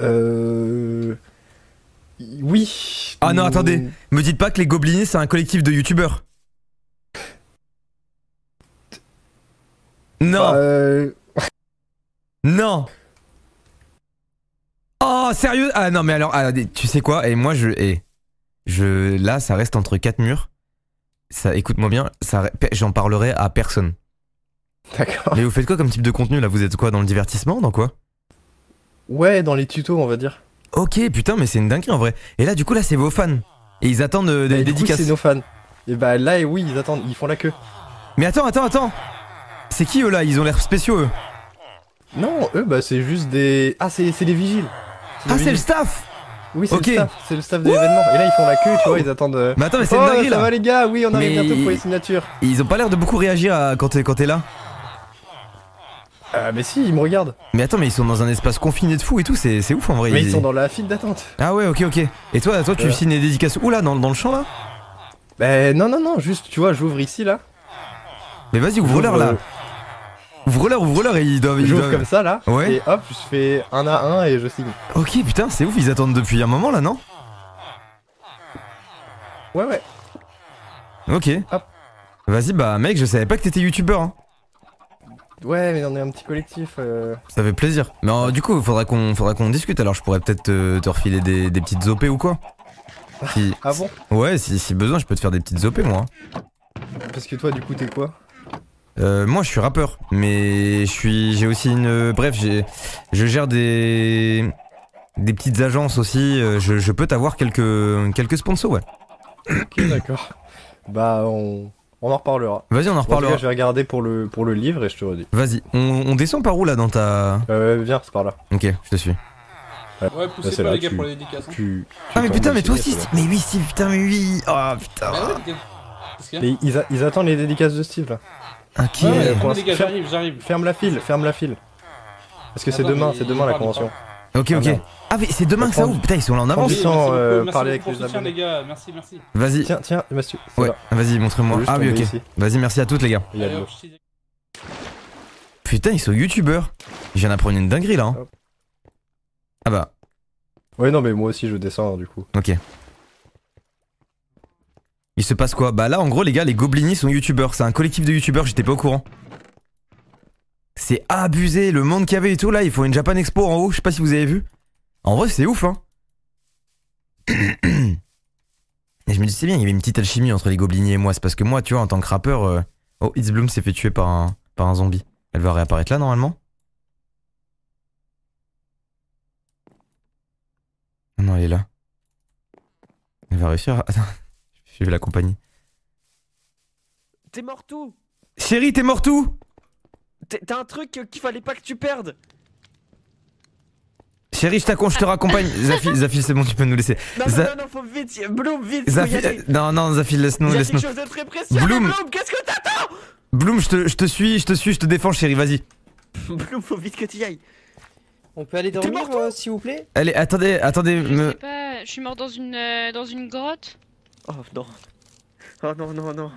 Euh oui. Ah non, attendez, me dites pas que les Gobelins c'est un collectif de YouTubeurs. Bah, non. non. Oh, sérieux Ah non, mais alors, ah, tu sais quoi Et moi, je. Et je là, ça reste entre quatre murs. Ça, écoute-moi bien, ça, j'en parlerai à personne. D'accord. Mais vous faites quoi comme type de contenu là Vous êtes quoi dans le divertissement, dans quoi Ouais, dans les tutos, on va dire. Ok, putain, mais c'est une dinguerie en vrai. Et là, du coup, là, c'est vos fans. Et ils attendent euh, des bah, dédicaces. C'est nos fans. Et bah là, oui, ils attendent, ils font la queue. Mais attends, attends, attends. C'est qui eux là Ils ont l'air spéciaux eux. Non, eux, bah c'est juste des. Ah, c'est des vigiles. Ah, c'est le staff oui, c'est le staff, c'est le staff de l'événement. Et là, ils font la queue, tu vois, ils attendent. Euh, mais attends, mais c'est oh, dingue, là. Ça va, les gars, oui, on arrive bientôt pour les signatures. Ils ont pas l'air de beaucoup réagir quand t'es là. Euh, mais si, ils me regardent. Mais attends, mais ils sont dans un espace confiné de fou et tout, c'est ouf en vrai. Mais ils, sont dans la file d'attente. Ah ouais, ok, ok. Et toi, toi, tu euh. signes les dédicaces où là, dans, dans le champ là Bah non, non, non, juste, tu vois, j'ouvre ici là. Mais vas-y, ouvre-leur là. Euh, Ouvre-leur, ouvre-leur et ils doivent. jouer comme ça là, Ouais. et hop, je fais un à un et je signe. Ok, putain, c'est ouf, ils attendent depuis un moment là, non Ouais, ouais. Ok. Hop. Vas-y, bah mec, je savais pas que t'étais youtubeur. Hein. Ouais, mais on est un petit collectif. Euh. Ça fait plaisir. Mais euh, du coup, faudra qu'on faudra qu'on discute alors, je pourrais peut-être te, refiler des, petites OP ou quoi. Ah, ah bon Ouais, si, si besoin, je peux te faire des petites OP moi. Parce que toi, du coup, t'es quoi euh, moi, je suis rappeur, mais je suis, j'ai aussi une. Bref, j'ai, je gère des des petites agences aussi. Euh, je, peux t'avoir quelques quelques sponsors, ouais. Ok, d'accord. Bah, on, on en reparlera. Vas-y, on en reparlera. je vais regarder pour le pour le livre et je te redis. Vas-y. On, descend par où là dans ta euh, Viens, c'est par là. Ok, je te suis. Ouais, poussez pas les gars pour les dédicaces. Hein. ah mais putain, mais toi aussi, Steve. mais oui Steve, putain, mais oui. Ah putain. Bah ils, ils attendent les dédicaces de Steve là. Inquiet. les gars, j'arrive, j'arrive. Ferme la file, ferme la file. Parce que ah c'est bah, demain, c'est demain la convention. Ok, ok. Ah, ah, mais c'est demain que ça ouvre. Putain, ils sont là en avance. sans euh, parler avec les abonnés. gars. Merci, merci. Vas-y. Tiens, tiens, monsieur. Ouais, vas-y, montre-moi. Ah oui, ok. Vas-y, merci à toutes, les gars. Putain, ils sont youtubeurs. J'en viens d'apprendre une dinguerie là. Hein. Ah bah. Ouais, non, mais moi aussi je descends du coup. Ok. Il se passe quoi Bah là, en gros, les gars, les Goblinis sont youtubeurs. C'est un collectif de youtubeurs, j'étais pas au courant. C'est abusé, le monde qu'il y avait et tout, là, ils font une Japan Expo en haut, je sais pas si vous avez vu. En vrai, c'est ouf, hein. Et je me dis, c'est bien, il y avait une petite alchimie entre les Goblinis et moi. C'est parce que moi, tu vois, en tant que rappeur... Euh, oh, It's Bloom s'est fait tuer par un, par un zombie. Elle va réapparaître là, normalement ah Non, elle est là. Elle va réussir à... [LAUGHS] Je la compagnie. T'es mort tout Chérie, t'es mort tout T'as un truc qu'il fallait pas que tu perdes Chérie, je t'accompagne te raccompagne. [LAUGHS] Zafil c'est bon, tu peux nous laisser. Non, non, non, faut vite, Bloom, vite. Zafi, euh, non, non, Zafil laisse-nous, laisse-nous. quelque chose de très précieux. Bloom, qu'est-ce que t'attends Bloom, je te, je te suis, je te suis, je te défends, chérie, vas-y. [LAUGHS] Bloom, faut vite que tu y ailles. On peut aller dormir, euh, s'il vous plaît Allez, attendez, attendez. Je sais pas, je suis mort dans une, euh, dans une grotte. Oh non. Oh non, non, non.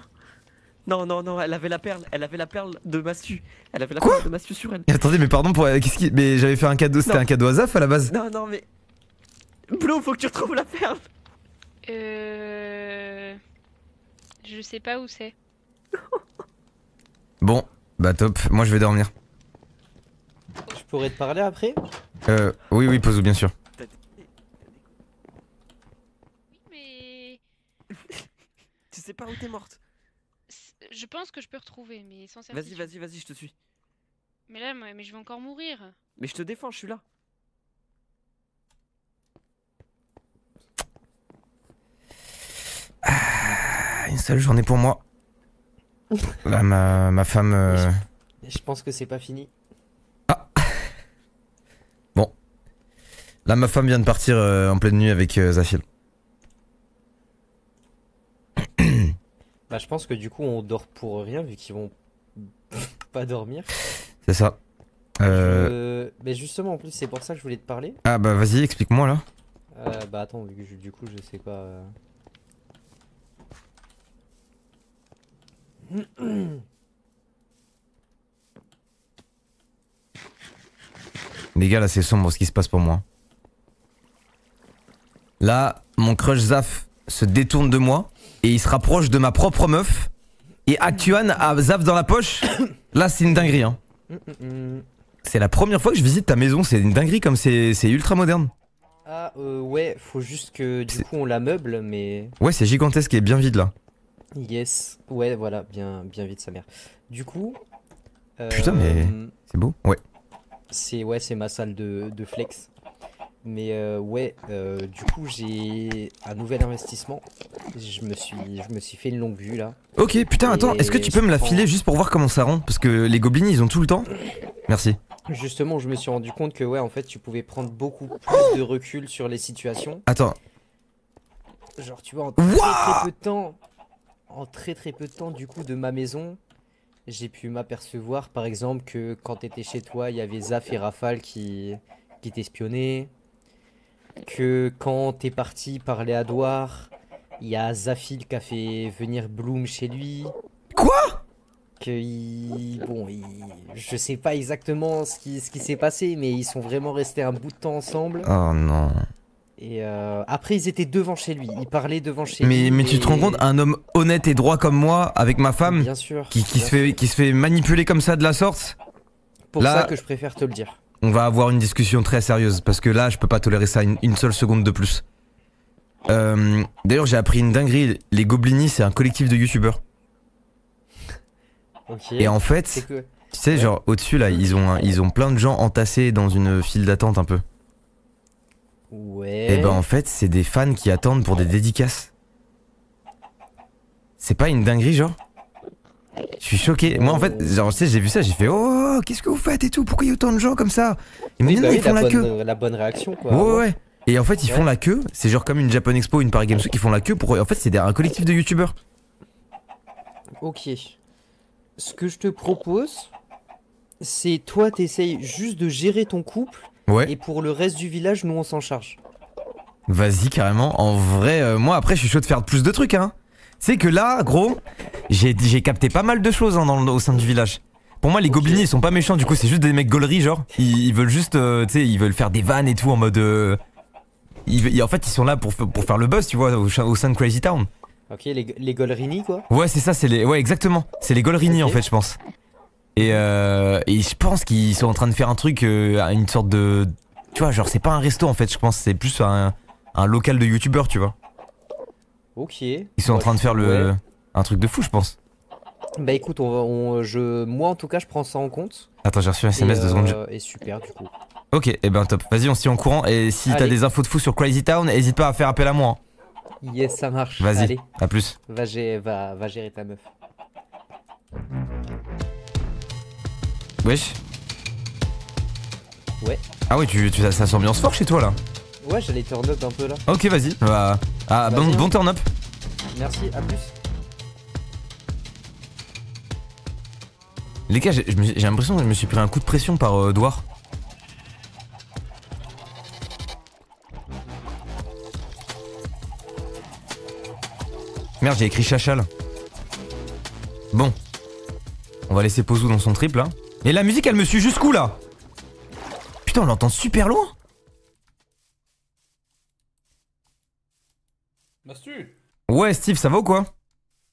Non, non, non, elle avait la perle, elle avait la perle de Massu Elle avait la perle de Massu sur elle. attendez, mais pardon, pour... Euh, qu'est-ce qui... Mais j'avais fait un cadeau, c'était un cadeau à Zaf à la base Non, non, mais... Blue, faut que tu retrouves la perle Euh... Je sais pas où c'est. [LAUGHS] bon, bah top, moi je vais dormir. Je pourrais te parler après Euh, oui, oui, pose-vous bien sûr. sais pas où t'es morte. Je pense que je peux retrouver, mais sans certitude. Vas-y, vas-y, vas-y, je te suis. Mais là, mais je vais encore mourir. Mais je te défends, je suis là. Ah, une seule journée pour moi. [LAUGHS] Là, ma, femme. Euh, je, pense que c'est pas fini. Ah Bon. Là, ma femme vient de partir euh, en pleine nuit avec euh, Zachiel. Bah, je pense que du coup, on dort pour rien vu qu'ils vont [LAUGHS] pas dormir. C'est ça. Euh... Mais justement, en plus, c'est pour ça que je voulais te parler. Ah bah vas-y, explique-moi là. Euh, bah attends, vu que du coup, je sais pas. Euh. [CLEARS THROAT] Les gars, là, c'est sombre ce qui se passe pour moi. Là, mon crush Zaf se détourne de moi et il se rapproche de ma propre meuf. Et Actuan a Zaf dans la poche. [COUGHS] Là, c'est une dinguerie. Hein. C'est la première fois que je visite ta maison. C'est une dinguerie comme c'est ultra moderne. Ah, euh, ouais, faut juste que du coup on la meuble, mais. Ouais, c'est gigantesque et bien vide là. Yes, ouais, voilà, bien, bien vide sa mère. Du coup. Putain, mais. Euh, c'est beau, ouais. C'est ouais, c'est ma salle de, de flex. Mais euh, ouais, euh, du coup, j'ai un nouvel investissement. Je me suis, je me suis fait une longue vue là. Ok, putain, attends, est-ce que tu peux me la filer juste pour voir comment ça rend Parce que les gobelins, ils ont tout le temps. Merci. Justement, je me suis rendu compte que ouais, en fait, tu pouvais prendre beaucoup plus oh de recul sur les situations. Attends. Genre, tu vois, en très, très peu de temps, en très très peu de temps, du coup, de ma maison, j'ai pu m'apercevoir, par exemple, que quand t'étais chez toi, il y avait Zaf et Rafale qui, qui t'espionnaient que quand t'es parti parler à Doar, il y a Zafil qui a fait venir Bloom chez lui. Quoi que il... bon, je sais pas exactement ce qui, ce qui s'est passé, mais ils sont vraiment restés un bout de temps ensemble. Oh non. Et euh, après, ils étaient devant chez lui. Ils parlaient devant chez lui. Mais tu te rends compte, un homme honnête et droit comme moi, avec ma femme, qui, se fait, qui se fait manipuler comme ça de la sorte. Pour ça que je préfère te le dire on va avoir une discussion très sérieuse parce que là, je peux pas tolérer ça une, seule seconde de plus. Euh, d'ailleurs, j'ai appris une dinguerie. Les Goblinis, c'est un collectif de youtubeurs. Et en fait, tu sais, genre au-dessus là, ils ont, ils ont plein de gens entassés dans une file d'attente un peu. Ouais. Et eh ben en fait, c'est des fans qui attendent pour des dédicaces. C'est pas une dinguerie, genre je suis choqué. Moi, en fait, genre, tu sais, j'ai vu ça, j'ai fait Oh, qu'est-ce que vous faites et tout Pourquoi il y a autant de gens comme ça Ils bah ils font la, queue. Euh, la bonne réaction, quoi. Ouais, ouais. Et en fait, ils font la queue. C'est genre comme une Japan Expo, une Paris Games Show qui font la queue pour. En fait, c'est un collectif de youtubeurs. Ok. Ce que je te propose, c'est toi, t'essayes juste de gérer ton couple. Ouais. Et pour le reste du village, nous, on s'en charge. Vas-y, carrément. En vrai, euh, moi, après, je suis chaud de faire plus de trucs, hein. C'est que là, gros, j'ai capté pas mal de choses hein, au sein du village. Pour moi, les okay. ils sont pas méchants, du coup, c'est juste des mecs goleries genre. Ils, veulent juste, euh, tu sais, ils veulent faire des vannes et tout en mode. Euh, en fait, ils sont là pour, pour faire le buzz, tu vois, au, sein de Crazy Town. Ok, les, les quoi Ouais, c'est ça, c'est les. Ouais, exactement. C'est les Golrini, en fait, je pense. Euh, et, je pense qu'ils sont en train de faire un truc, une sorte de. Tu vois, genre, c'est pas un resto, en fait, je pense, c'est plus un, un local de youtubeurs tu vois. Ok. Ils sont en train de faire le... un truc de fou, je pense. Bah écoute, on, je, moi en tout cas, je prends ça en compte. Attends, j'ai reçu un SMS de euh, Et super, du coup. Ok, et eh ben top. Vas-y, on se tient courant. Et si t'as des infos de fou sur Crazy Town, n'hésite pas à faire appel à moi. Hein. Yes, ça marche. Vas-y, à plus. Va, gérer ta meuf. Wesh. Ouais. Ah oui tu, as ça, ambiance fort chez toi là. Ouais, j'allais turn up un peu là. Ok, vas-y. Bah, ah, hein. bon, turn up. Merci, à plus. Les gars, j'ai l'impression que je me suis pris un coup de pression par euh, Merde, j'ai écrit Chachal. Bon. On va laisser Pozou dans son trip là. Et la musique, elle me suit jusqu'où là Putain, on l'entend super loin Ouais, Steve, ça va ou quoi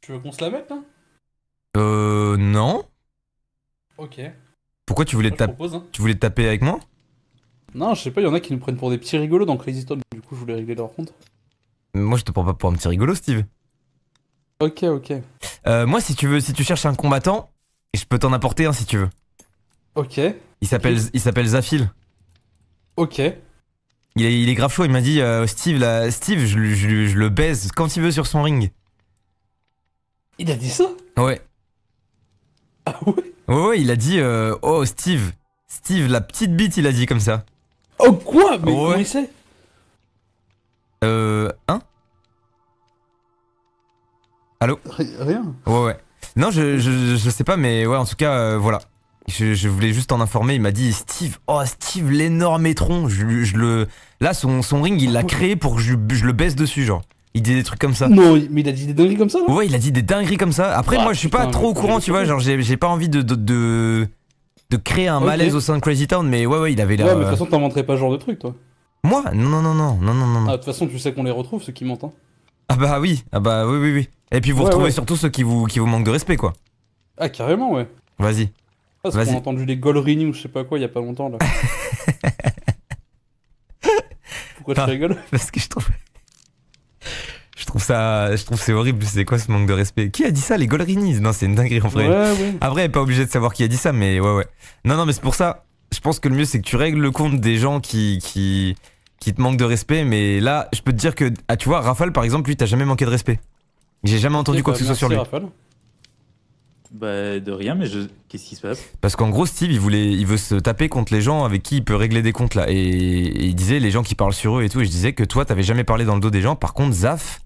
Tu veux qu'on se la mette, hein Euh. Non. Ok. Pourquoi tu voulais, taper hein. tu voulais taper avec moi Non, je sais pas, il y en a qui nous prennent pour des petits rigolos dans Crazy Stone, du coup, je voulais régler leur compte. Moi, je te prends pas pour un petit rigolo, Steve. Ok, ok. Euh, moi, si tu veux, si tu cherches un combattant, je peux t'en apporter un si tu veux. Ok. Il s'appelle, il s'appelle Zafil. Ok. Il est, grave chaud, il m'a dit euh, Steve, Steve je, le baise quand il veut sur son ring. Il a dit ça Ouais. Ah ouais Ouais, ouais, il a dit euh, Oh Steve, Steve, la petite bite, il a dit comme ça. Oh quoi Mais ouais. comment il sait Euh. Hein Allô Rien Ouais, ouais. Non, je, je, sais pas, mais ouais, en tout cas, euh, voilà. Je, voulais juste t'en informer. Il m'a dit Steve, oh Steve, l'énorme étron. Je, le, là, son, son ring, il l'a ah, créé pour que je, le baisse dessus, genre. Il dit des trucs comme ça. Non, mais il a dit des dingueries comme ça. Non ouais, il a dit des dingueries comme ça. Après, moi, je suis pas trop au courant, tu vois. Genre, j'ai pas envie de, de, de, créer un malaise au sein de Crazy Town, mais ouais, ouais, il avait Ouais, mais de euh, toute façon, t'inventerais pas ce genre de truc, toi. Moi Non, non, non, non, non, non. Ah, de toute façon, tu sais qu'on les retrouve, ceux qui mentent. Hein. Ah bah oui, ah bah oui, oui, oui. Et puis vous retrouvez surtout ceux qui vous, qui vous manquent de respect, quoi. Ah, carrément, ouais. Vas-y. Parce qu'on a entendu des Golrini ou je sais pas quoi il y a pas longtemps là. [LAUGHS] Pourquoi tu rigoles Parce que je trouve. Je trouve ça, je trouve c'est horrible. C'est quoi ce manque de respect Qui a dit ça Les Golrinis Non, c'est une dinguerie en vrai. Ouais, ouais. Après, pas obligé de savoir qui a dit ça, mais ouais, ouais. Non, non, mais c'est pour ça. Je pense que le mieux, c'est que tu règles le compte des gens qui, qui, te manquent de respect. Mais là, je peux te dire que, ah, tu vois, Rafale, par exemple, lui, t'as jamais manqué de respect. J'ai jamais entendu quoi bah, que ce soit sur lui. Bah, de rien, mais je... qu'est-ce qui se passe Parce qu'en gros, Steve, il, voulait... il veut se taper contre les gens avec qui il peut régler des comptes là. Et, il disait les gens qui parlent sur eux et tout. Et je disais que toi, t'avais jamais parlé dans le dos des gens. Par contre, Zaf,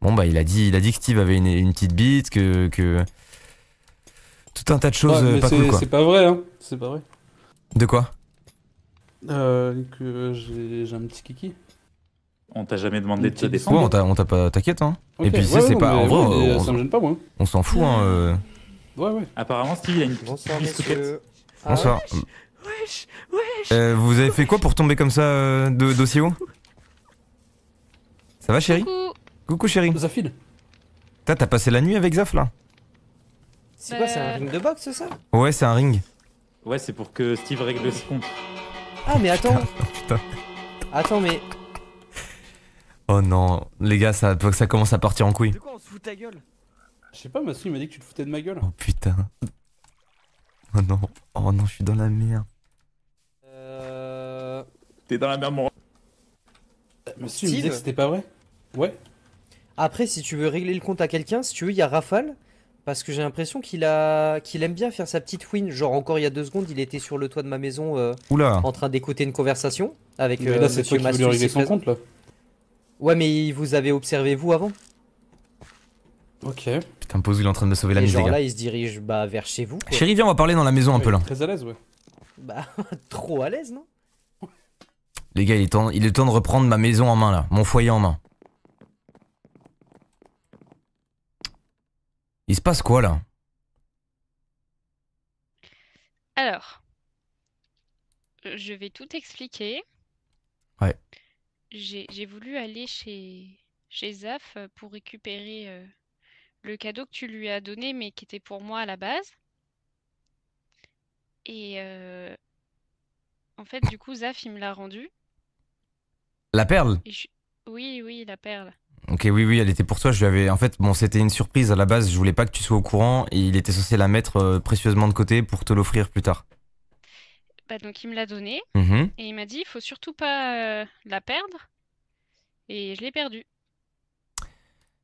bon bah, il a dit, il a dit que Steve avait une, petite bite, que, que, Tout un tas de choses euh, pas C'est pas vrai, hein. C'est pas vrai. De quoi euh, Que j'ai un petit kiki. On t'a jamais demandé de te défendre. Ouais, on t'a pas, t'inquiète, hein. Et puis, c'est pas. en vrai, on, ça me gêne pas, moi. On s'en fout, hein. Euh. Ouais, ouais. Apparemment, Steve, il a une grosse Bonsoir. Ah wesh, wesh, Euh, vous avez fait quoi pour tomber comme ça euh, d'aussi haut Ça va, chérie Coucou. Coucou, chérie. T'as passé la nuit avec Zaf là C'est quoi, c'est un euh. ring de boxe, ça Ouais, c'est un ring. Ouais, c'est pour que Steve règle ses compte. Ah, mais attends. [LAUGHS] Oh, putain. Attends, mais. Oh non, les gars, ça, ça commence à partir en couille. De quoi on se fout ta gueule je sais pas, Monsieur il m'a dit que tu te foutais de ma gueule. Oh putain. Oh non, oh non, je suis dans la merde. Euh... T'es dans la merde, mon. Monsieur il me disait que c'était pas vrai. Ouais. Après, si tu veux régler le compte à quelqu'un, si tu veux, il y a Rafale. Parce que j'ai l'impression qu'il a... qu'il aime bien faire sa petite win. Genre, encore il y a deux secondes, il était sur le toit de ma maison euh, Oula. en train d'écouter une conversation avec mais euh, là, son compte, là. Ouais, mais il vous avez observé, vous, avant Ok. T'imposes, il est en train de sauver la maison. mise, là, il se dirige bah, vers chez vous. Quoi. Chérie, viens, on va parler dans la maison un ah, peu là. Très à l'aise, ouais. Bah, [LAUGHS] trop à l'aise, non Les gars, il est, temps, il de reprendre ma maison en main là, mon foyer en main. Il se passe quoi là Alors, je vais tout expliquer. Ouais. J'ai voulu aller chez, chez Zaf euh, pour récupérer euh, le cadeau que tu lui as donné, mais qui était pour moi à la base. Et euh, en fait, du coup, Zaf, il me l'a rendu. La perle Oui, oui, la perle. Ok, oui, oui, elle était pour toi. Je lui En fait, bon, c'était une surprise à la base. Je voulais pas que tu sois au courant. Et il était censé la mettre euh, précieusement de côté pour te l'offrir plus tard. Bah, donc, il me l'a donnée. Mm-hmm. Et il m'a dit il faut surtout pas euh, la perdre. Et je l'ai perdue.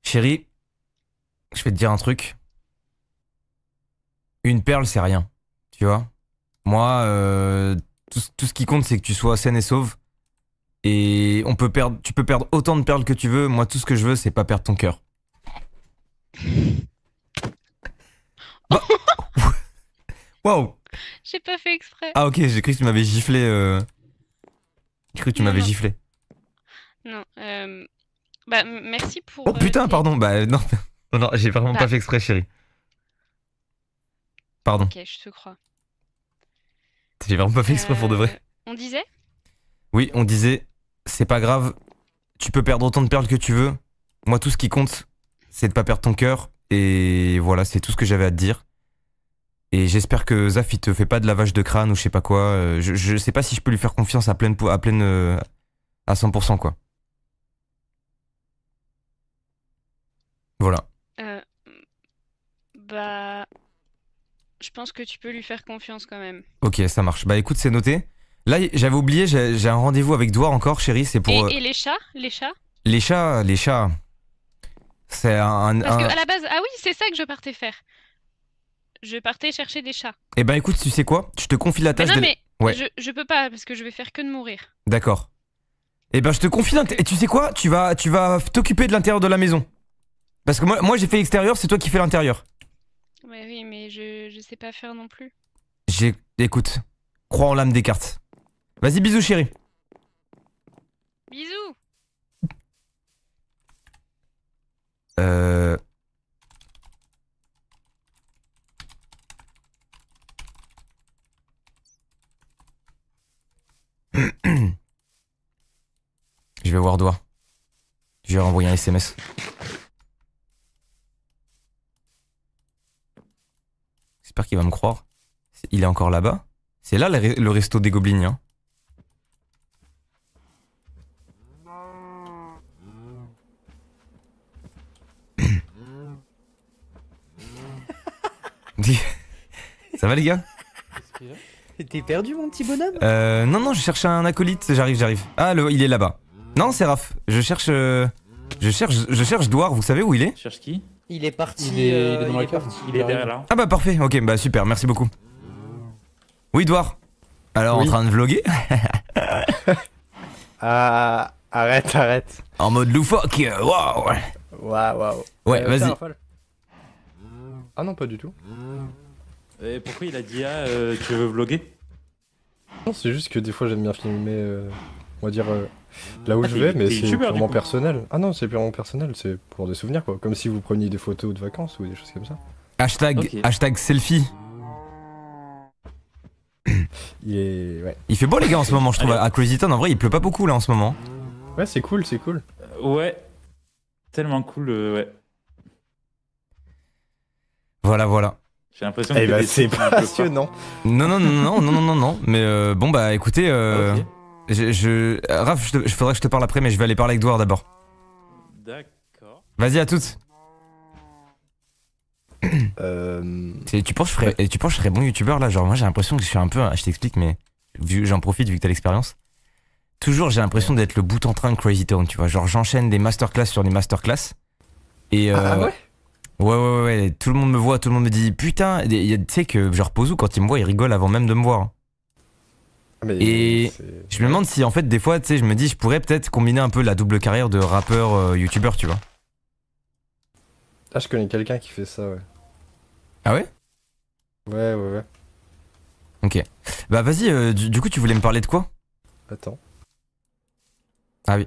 Chérie, je vais te dire un truc. Une perle, c'est rien. Tu vois Moi, euh, tout, ce qui compte, c'est que tu sois saine et sauve. Et on peut perdre, tu peux perdre autant de perles que tu veux. Moi, tout ce que je veux, c'est pas perdre ton cœur. [LAUGHS] Bah, [LAUGHS] waouh wow. J'ai pas fait exprès. Ah, ok, j'ai cru que tu m'avais giflé. Euh. J'ai cru que tu m'avais giflé. Non, euh, Bah, merci pour. Oh putain, pardon, bah non. Non, j'ai vraiment pas. Ah. fait exprès, chérie. Pardon. Ok, je te crois. J'ai vraiment pas fait exprès pour de vrai. Euh, on disait Oui, on disait, c'est pas grave, tu peux perdre autant de perles que tu veux. Moi, tout ce qui compte, c'est de pas perdre ton cœur. Et voilà, c'est tout ce que j'avais à te dire. Et j'espère que Zaf, il te fait pas de lavage de crâne ou je sais pas quoi. Euh, je, sais pas si je peux lui faire confiance à pleine. à, pleine, euh, à 100%, quoi. Voilà. Bah. Je pense que tu peux lui faire confiance quand même. Ok, ça marche. Bah écoute, c'est noté. Là, j'avais oublié, j'ai un rendez-vous avec Dwar encore, chérie. C'est pour. Euh, et, les chats Les chats Les chats, les chats. C'est un. Parce que à la base, ah oui, c'est ça que je partais faire. Je partais chercher des chats. Eh ben écoute, tu sais quoi Je te confie la tâche. non, de... mais je, peux pas parce que je vais faire que de mourir. D'accord. Eh ben je te confie Et Tu sais quoi Tu vas, tu vas t'occuper de l'intérieur de la maison. Parce que moi, moi j'ai fait l'extérieur, c'est toi qui fais l'intérieur. Mais oui, mais je, je sais pas faire non plus. J'ai. Écoute, crois en l'âme des cartes. Vas-y, bisous, chérie. Bisous. Euh. [CLEARS THROAT] Je vais voir Doigt. Je vais renvoyer un SMS. J'espère qu'il va me croire. Il est encore là-bas. C'est là le resto des gobelins. Hein. Ça va les gars T'es perdu mon petit bonhomme euh, Non non je cherche un acolyte, j'arrive j'arrive. Ah le, il est là-bas. Non c'est Raph, je cherche... Euh, je cherche je cherche vous savez où il est cherche qui il est euh, parti. Il est, derrière là. Ah bah parfait, ok, bah super, merci beaucoup. Oui, Edouard Alors, en train de vloguer [LAUGHS] Ah, arrête, arrête. En mode loufoque, waouh Waouh, waouh. Ouais, euh, vas-y. Ah non, pas du tout. Et pourquoi il a dit, ah, euh, tu veux vloguer Non, c'est juste que des fois j'aime bien filmer, on va dire, là où ah, je vais, mais c'est purement personnel. Ah non, c'est purement personnel, c'est pour des souvenirs quoi. Comme si vous preniez des photos de vacances ou des choses comme ça. Hashtag, hashtag selfie. Il est. Il fait beau les gars en ce moment, je trouve. À Crazy Town, en vrai, il pleut pas beaucoup là en ce moment. Ouais, c'est cool, c'est cool. Euh, ouais. Tellement cool, euh, ouais. Voilà, voilà. J'ai l'impression eh que bah, c'est passionnant. Non, non, non, non, non, non, non, mais euh, bon, bah écoutez. Je, je... Raph, je, que je te parle après, mais je vais aller parler avec Douard d'abord. D'accord. Vas-y, à toutes. [COUGHS] Euh, tu penses, tu penses que je serais bon youtubeur là Genre, moi j'ai l'impression que je suis un peu. Je t'explique, mais j'en profite vu que t'as l'expérience. Toujours, j'ai l'impression d'être le bout en train de Crazy Town, tu vois. Genre, j'enchaîne des masterclass sur des masterclass. Et euh... ah, ah ouais Ouais, ouais, ouais, tout le monde me voit, tout le monde me dit putain, tu sais que genre Pozou quand il me voit, il rigole avant même de me voir et je me demande si en fait des fois tu sais je me dis je pourrais peut-être combiner un peu la double carrière de rappeur euh, youtubeur tu vois. Ah je connais quelqu'un qui fait ça ouais. Ah ouais Ouais ouais ouais. Ok. Bah vas-y euh, du, coup tu voulais me parler de quoi Attends. Ah oui.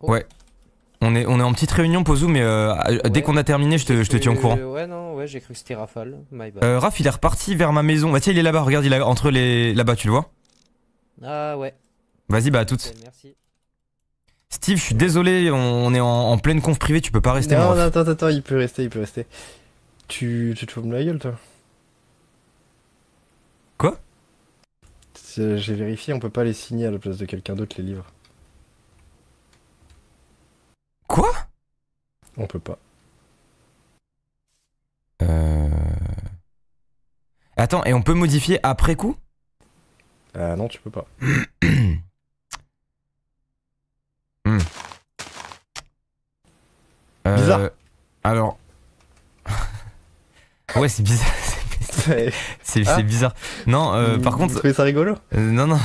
Oh. Ouais. On est, on est en petite réunion Pozu, mais euh, dès qu'on a terminé je te, je te tiens au courant. non j'ai cru que c'était Rafal My Euh, Raph, il est reparti vers ma maison. Bah, tiens, il est là-bas, regarde, il est entre les. Là-bas, tu le vois Ah ouais. Vas-y, bah, à toutes. merci. Steve, je suis désolé, on est en, pleine conf privée, tu peux pas rester. Non, non, attends, attends, il peut rester, il peut rester. Tu, tu te fous de la gueule, toi Quoi euh, J'ai vérifié, on peut pas les signer à la place de quelqu'un d'autre, les livres. Quoi On peut pas. Euh, attends, et on peut modifier après coup euh, Non, tu peux pas. [CLEARS THROAT] Hmm. Euh, bizarre. Alors. [LAUGHS] ouais, c'est bizarre. [LAUGHS] c'est bizarre. Ah. Non, mmh, par contre. tu ça rigolo [LAUGHS] Non, non,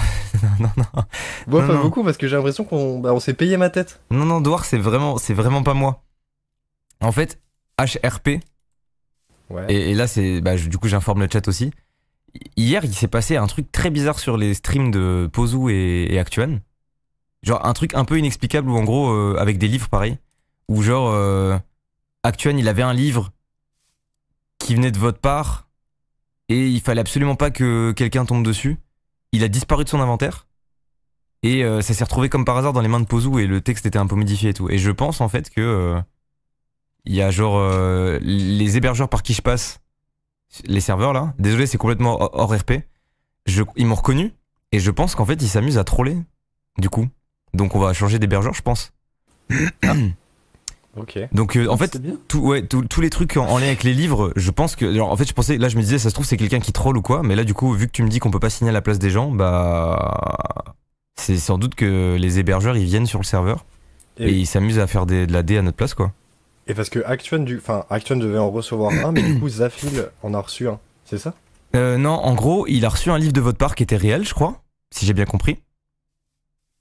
non, non. pas beaucoup parce que j'ai l'impression qu'on bah, on s'est payé ma tête. Non, non, Dwarf, c'est vraiment, c'est vraiment pas moi. En fait, HRP, et, là, c'est, bah, du coup, j'informe le chat aussi. Hier, il s'est passé un truc très bizarre sur les streams de Pozu et, Actuan. Genre un truc un peu inexplicable où en gros, euh, avec des livres pareil, Ou genre euh, Actuan, il avait un livre qui venait de votre part et il fallait absolument pas que quelqu'un tombe dessus. Il a disparu de son inventaire et euh, ça s'est retrouvé comme par hasard dans les mains de Pozu et le texte était un peu modifié et tout. Et je pense en fait que il y a genre euh, les hébergeurs par qui je passe, les serveurs là. Désolé, c'est complètement hors RP. Je, ils m'ont reconnu et je pense qu'en fait ils s'amusent à troller. Du coup, donc on va changer d'hébergeur, je pense. ok. Donc euh, en ah, fait, ouais, tous les trucs en, lien avec les livres, je pense que, en fait, je pensais, là, je me disais, ça se trouve c'est quelqu'un qui troll ou quoi, mais là, du coup, vu que tu me dis qu'on peut pas signer à la place des gens, bah, c'est sans doute que les hébergeurs ils viennent sur le serveur et, ils s'amusent à faire de la D à notre place, quoi. Et parce que Actuan enfin, devait en recevoir un, mais du coup, Zafil en a reçu un, c'est ça euh, Non, en gros, il a reçu un livre de votre part qui était réel, je crois, si j'ai bien compris.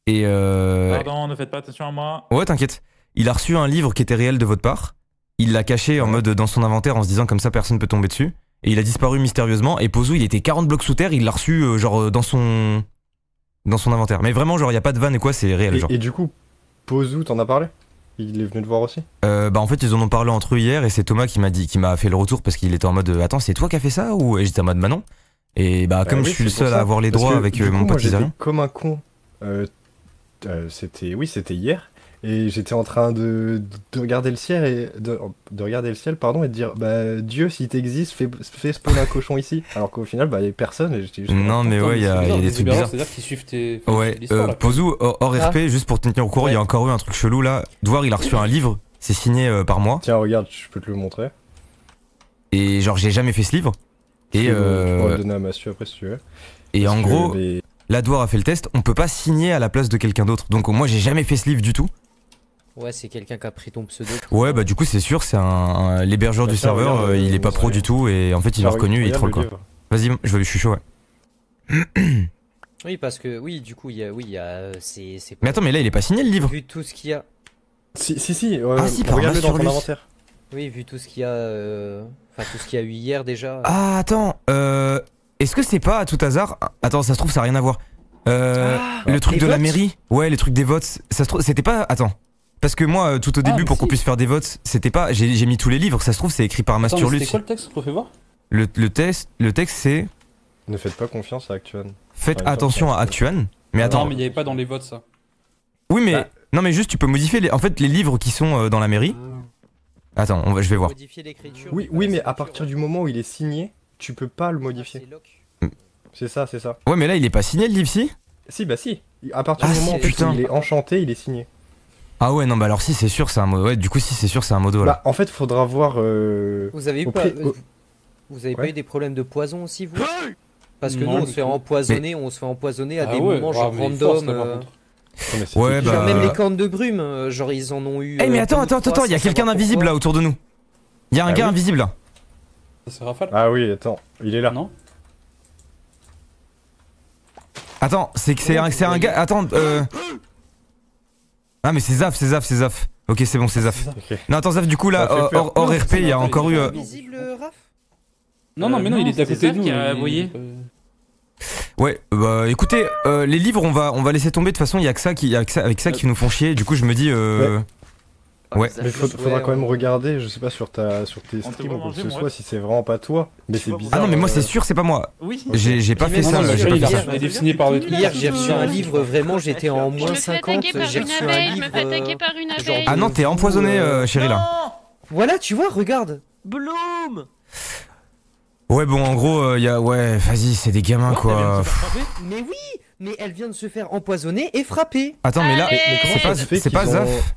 Et euh, Pardon, ne faites pas attention à moi. Ouais, t'inquiète. Il a reçu un livre qui était réel de votre part. Il l'a caché en mode dans son inventaire en se disant comme ça personne peut tomber dessus. Et il a disparu mystérieusement. Et Pozu, il était 40 blocs sous terre, il l'a reçu euh, genre dans son dans son inventaire. Mais vraiment, genre, il n'y a pas de vanne et quoi, c'est réel. Et, genre. et du coup, Pozu, t'en as parlé il est venu te voir aussi euh, Bah en fait ils en ont parlé entre eux hier et c'est Thomas qui m'a dit, m'a fait le retour parce qu'il était en mode euh, attends c'est toi qui as fait ça ou j'étais en mode bah non. Et bah, bah comme je suis le seul à avoir les droits avec euh, mon pote Comme un con. c'était oui c'était hier et j'étais en train de, regarder le ciel et de, regarder le ciel, pardon, et de dire bah Dieu, si t'existes, fais, fais spawn un cochon ici. Alors qu'au final, bah y a personne. non, mais ouais, il y, a des trucs bizarres. C'est-à-dire qu'ils suivent tes. Ouais. Euh, Pozou, hors RP, ah. juste pour te tenir au courant, il y a encore eu un truc chelou là. Dwar, il a reçu un [LAUGHS] livre. C'est signé euh, par moi. Tiens, regarde, je peux te le montrer. Et genre, j'ai jamais fait ce livre. Et je euh, donner à Massieu après si tu veux. Et en gros, là la a fait le test. On peut pas signer à la place de quelqu'un d'autre. Donc moi, j'ai jamais fait ce livre du tout. Ouais, c'est quelqu'un qui a pris ton pseudo. Ouais, bah du coup, c'est sûr, c'est un, l'hébergeur du serveur, euh, il est pas pro du tout et en fait, il l'a reconnu et il troll quoi. Vas-y, je, veux suis chaud, ouais. oui, parce que oui, du coup, il y a oui, il Mais attends, mais là, il est pas signé le livre. Vu tout ce qu'il y a. Si si si, ah, si regarde dans ton inventaire. Oui, vu tout ce qu'il y a euh, enfin tout ce qu'il y a eu hier déjà. Ah, attends, euh est-ce que c'est pas à tout hasard Attends, ça se trouve ça a rien à voir. Euh, ah, le truc de la mairie Ouais, le truc des votes. Ça se trouve, c'était pas. Attends. Parce que moi, euh, tout au ah, début, pour qu'on puisse faire des votes, c'était pas. J'ai mis tous les livres, ça se trouve, c'est écrit par Masturlus. C'est quoi le texte qu'on fait voir le, texte, c'est. Ne faites pas confiance à Actuan. Faites attention à Actuan. Mais ah attends. Non, mais il n'y avait pas dans les votes ça. Oui, mais. Bah. Non, mais juste, tu peux modifier les... en fait, les livres qui sont euh, dans la mairie. Ah. Attends, on je vais voir. Oui, oui, mais à partir du moment où il est signé, tu peux pas le modifier. C'est ça, c'est ça. Ouais, mais là, il est pas signé le livre, si Si, bah si. À partir du moment où il est enchanté, il est signé. Ah ouais, non, bah alors si c'est sûr, c'est un modo. Ouais, du coup, si c'est sûr, c'est un modo. Là. Bah, en fait, faudra voir. Euh, vous avez eu pas, euh, vous avez pas eu des problèmes de poison aussi, vous Parce que nous, on se fait empoisonner, on se fait empoisonner à ah des moments genre random. Euh, ouais, bah... même les cornes de brume, genre ils en ont eu. Eh mais attends, attends, attends, il y a quelqu'un d'invisible là autour de nous. Il y a un ah gars invisible C'est Rafale Ah oui, attends, il est là. Non Attends, c'est un, un gars. Attends, euh. Ah mais c'est Zaf, c'est Zaf, c'est Zaf. Ok c'est bon c'est Zaf. Ah, non attends Zaf du coup là hors, RP il y a encore eu... Euh, euh, non euh, non mais non, il est à côté de nous. Ouais, bah écoutez, les livres on va on va laisser tomber de toute façon, il y a que ça qui avec ça qui nous font chier. Du coup, je me dis Ouais. Mais faudra quand même regarder, je sais pas sur ta sur tes streams ou quoi que ce soit si c'est vraiment pas toi. Mais c'est bizarre. Ah non mais moi euh, c'est sûr c'est pas moi. Oui. J'ai pas fait ça. Hier j'ai reçu un livre vraiment j'étais en moins 50. J'ai Ah non t'es empoisonné euh, euh, chérie là. Voilà tu vois regarde. Bloom. Ouais bon en gros il y ouais vas-y c'est des gamins quoi. Mais oui mais elle vient de se faire empoisonner et frapper. Attends mais là c'est pas Zaf.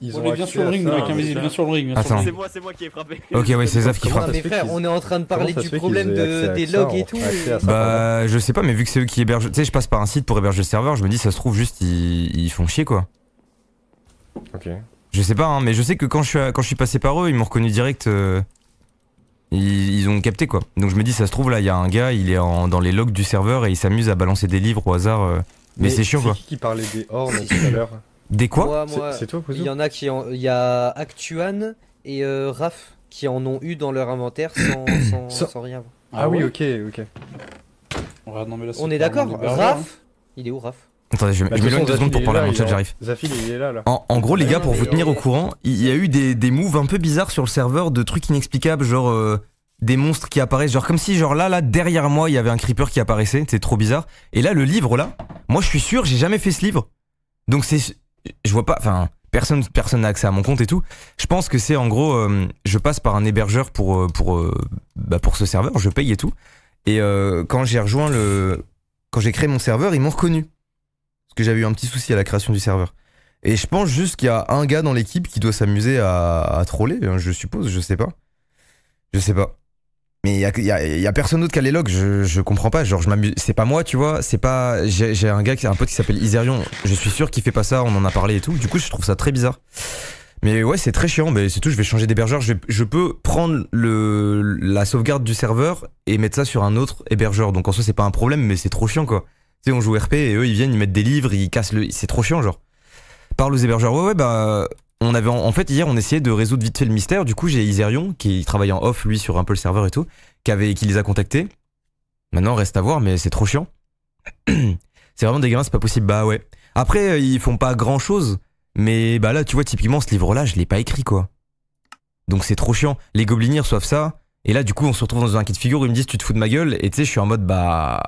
Ils on ont est bien sur le ring, bien sur le ring. C'est moi, c'est moi qui ai frappé. Ok, ouais, c'est Zaf qui frappe. on est en train de parler du problème des logs et tout. Bah, je sais pas, mais vu que c'est eux qui hébergent. Tu sais, je passe par un site pour héberger le serveur, je me dis, ça se trouve juste, ils, font chier quoi. Ok. Je sais pas, hein, mais je sais que quand je suis, quand je suis passé par eux, ils m'ont reconnu direct. Euh, ils... ont capté quoi. Donc je me dis, ça se trouve là, il y a un gars, il est dans les logs du serveur et il s'amuse à balancer des livres au hasard. Euh, mais, c'est chiant quoi. qui parlait des tout à l'heure des quoi C'est toi, Il y en a qui Il y a Actuan et euh, Raph qui en ont eu dans leur inventaire sans, [COUGHS] rien. Ah, ah oui, ok, ok. on est d'accord Raph Il est où Raph Attendez, je, vais bah, secondes pour parler à mon chat, j'arrive. Zafil, il est là, là. En, gros, les gars, pour vous tenir au courant, il y a eu des, des moves un peu bizarres sur le serveur, de trucs inexplicables, genre euh, des monstres qui apparaissent, genre comme si, genre là, là, derrière moi, il y avait un creeper qui apparaissait, c'est trop bizarre. Et là, le livre, là, moi, je suis sûr, j'ai jamais fait ce livre. Donc c'est je vois pas. Enfin, personne personne n'a accès à mon compte et tout. Je pense que c'est en gros, euh, je passe par un hébergeur pour euh, pour euh, bah, pour ce serveur, je paye et tout. Et quand j'ai rejoint le, quand j'ai créé mon serveur, ils m'ont reconnu parce que j'avais eu un petit souci à la création du serveur. Et je pense juste qu'il y a un gars dans l'équipe qui doit s'amuser à, à, troller, hein, je suppose, je sais pas, je sais pas mais il y a, y, y a, personne d'autre qu'à je, je comprends pas, genre je m'amuse, c'est pas moi tu vois, c'est pas, j'ai un gars, qui, un pote qui s'appelle Iserion, je suis sûr qu'il fait pas ça, on en a parlé et tout, du coup je trouve ça très bizarre. Mais ouais c'est très chiant, mais c'est tout, je vais changer d'hébergeur, je, je, peux prendre le, la sauvegarde du serveur et mettre ça sur un autre hébergeur, donc en soi c'est pas un problème, mais c'est trop chiant quoi. Tu sais on joue RP et eux ils viennent, ils mettent des livres, ils cassent le, c'est trop chiant genre. Parle aux hébergeurs, ouais ouais bah avait en, fait hier on essayait de résoudre vite fait le mystère. Du coup j'ai Iserion qui travaille en off lui sur un peu le serveur et tout, qui les a contactés. Maintenant reste à voir mais c'est trop chiant. [CLEARS THROAT] c'est vraiment dégueulasse, c'est pas possible. Bah ouais. Après euh, ils font pas grand chose, mais bah là tu vois typiquement ce livre là je l'ai pas écrit quoi. Donc c'est trop chiant. Les gobeliniers reçoivent ça. Et là, du coup, on se retrouve dans un kit de figure où ils me disent tu te fous de ma gueule. Et tu sais, je suis en mode bah,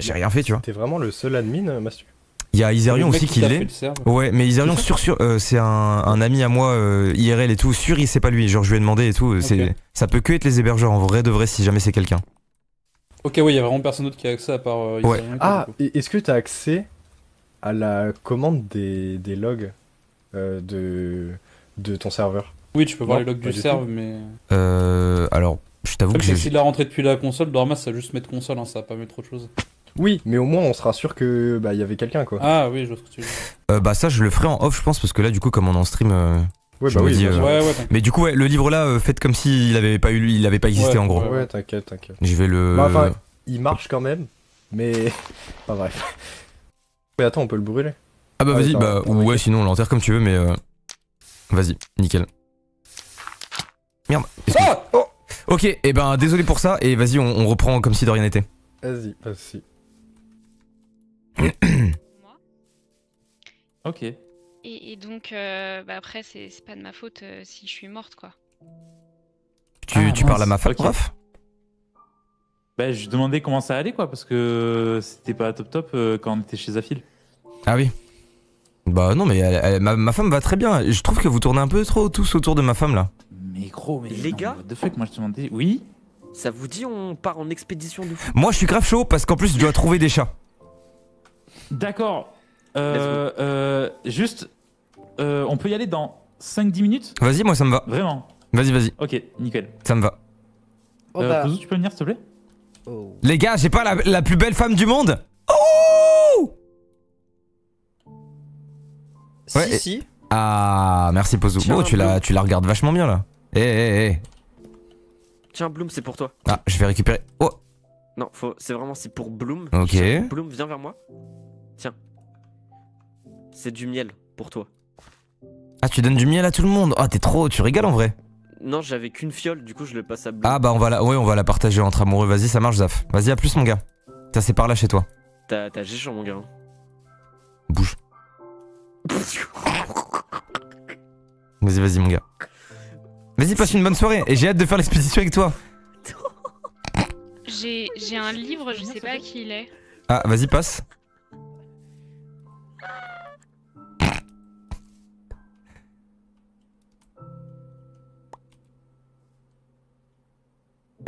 j'ai rien fait, tu vois. T'es vraiment le seul admin, Mastu il y a Iserion aussi qui, l'est. Ouais, mais Iserion sur, euh, c'est un, ami à moi euh, IRL et tout. Sur, c'est pas lui. Genre je lui ai demandé et tout. Euh, ça peut que être les hébergeurs en vrai de vrai si jamais c'est quelqu'un. Ok, oui, il y a vraiment personne d'autre qui a accès à part Iserion. Ah, est-ce que tu as accès à la commande des, logs de ton serveur Oui, tu peux voir les logs du, serve, mais. alors, je t'avoue que. Si la rentré depuis la console, Dormas, ça va juste mettre console, hein, ça va pas mettre autre chose. Oui, mais au moins on sera sûr que bah il y avait quelqu'un quoi. Ah oui, je vois que tu veux euh, bah ça, je le ferai en off, je pense, parce que là, du coup, comme on est en stream. Euh, ouais, bah oui, euh, Ouais, Mais du coup, ouais, le livre là, faites comme s'il avait pas eu, il avait pas existé en gros. ouais. t'inquiète, t'inquiète. Je vais le. Bah, enfin, il marche quand même, mais. [LAUGHS] pas bref. Mais attends, on peut le brûler. ah bah ah, vas-y, bah ouais, sinon on l'enterre comme tu veux, mais vas-y, nickel. Merde. Ah oh Ok, et eh ben désolé pour ça et vas-y, on, on reprend comme si de rien n'était. Vas-y, vas-y. [COUGHS] Ok. Et, donc, euh, bah après, c'est pas de ma faute euh, si je suis morte, quoi. Tu, ah, parles à ma femme prof bah, je demandais comment ça allait, quoi, parce que c'était pas top top euh, quand on était chez Zafil. Ah oui. Bah non, mais ma, femme va très bien. Je trouve que vous tournez un peu trop tous autour de ma femme là. Mais gros, mais les gars. De fait moi je te demandais. Oui. Ça vous dit on part en expédition de Moi je suis grave chaud parce qu'en plus je dois trouver des chats. D'accord. Euh, euh, juste, euh, on peut y aller dans 5-10 minutes Vas-y, moi ça me va. Vraiment Vas-y, vas-y. Ok, nickel. Ça me va. Oh bah. euh, tu peux venir s'il te plaît oh. Les gars, j'ai pas la, plus belle femme du monde Oh Si, si. Ah, merci Pozu. Oh, tu la, tu la regardes vachement bien là. Eh, eh, eh. Tiens, Bloom, c'est pour toi. Ah, je vais récupérer. Oh Non, faut... c'est vraiment c'est pour Bloom. Ok. Bloom, viens vers moi. Tiens. C'est du miel pour toi. Ah, tu donnes du miel à tout le monde Ah, t'es trop. Tu régales en vrai Non, j'avais qu'une fiole, du coup, je le passe à Ah, bah, on va la, ouais, on va la partager entre amoureux. Vas-y, ça marche, Zaf. Vas-y, à plus, mon gars. T'as c'est par là chez toi. T'as géchant, mon gars. Hein. Bouge. vas-y, vas-y, mon gars. Vas-y, passe une bonne soirée et j'ai hâte de faire l'expédition avec toi. J'ai un livre, je sais pas qui il est. Ah, vas-y, passe.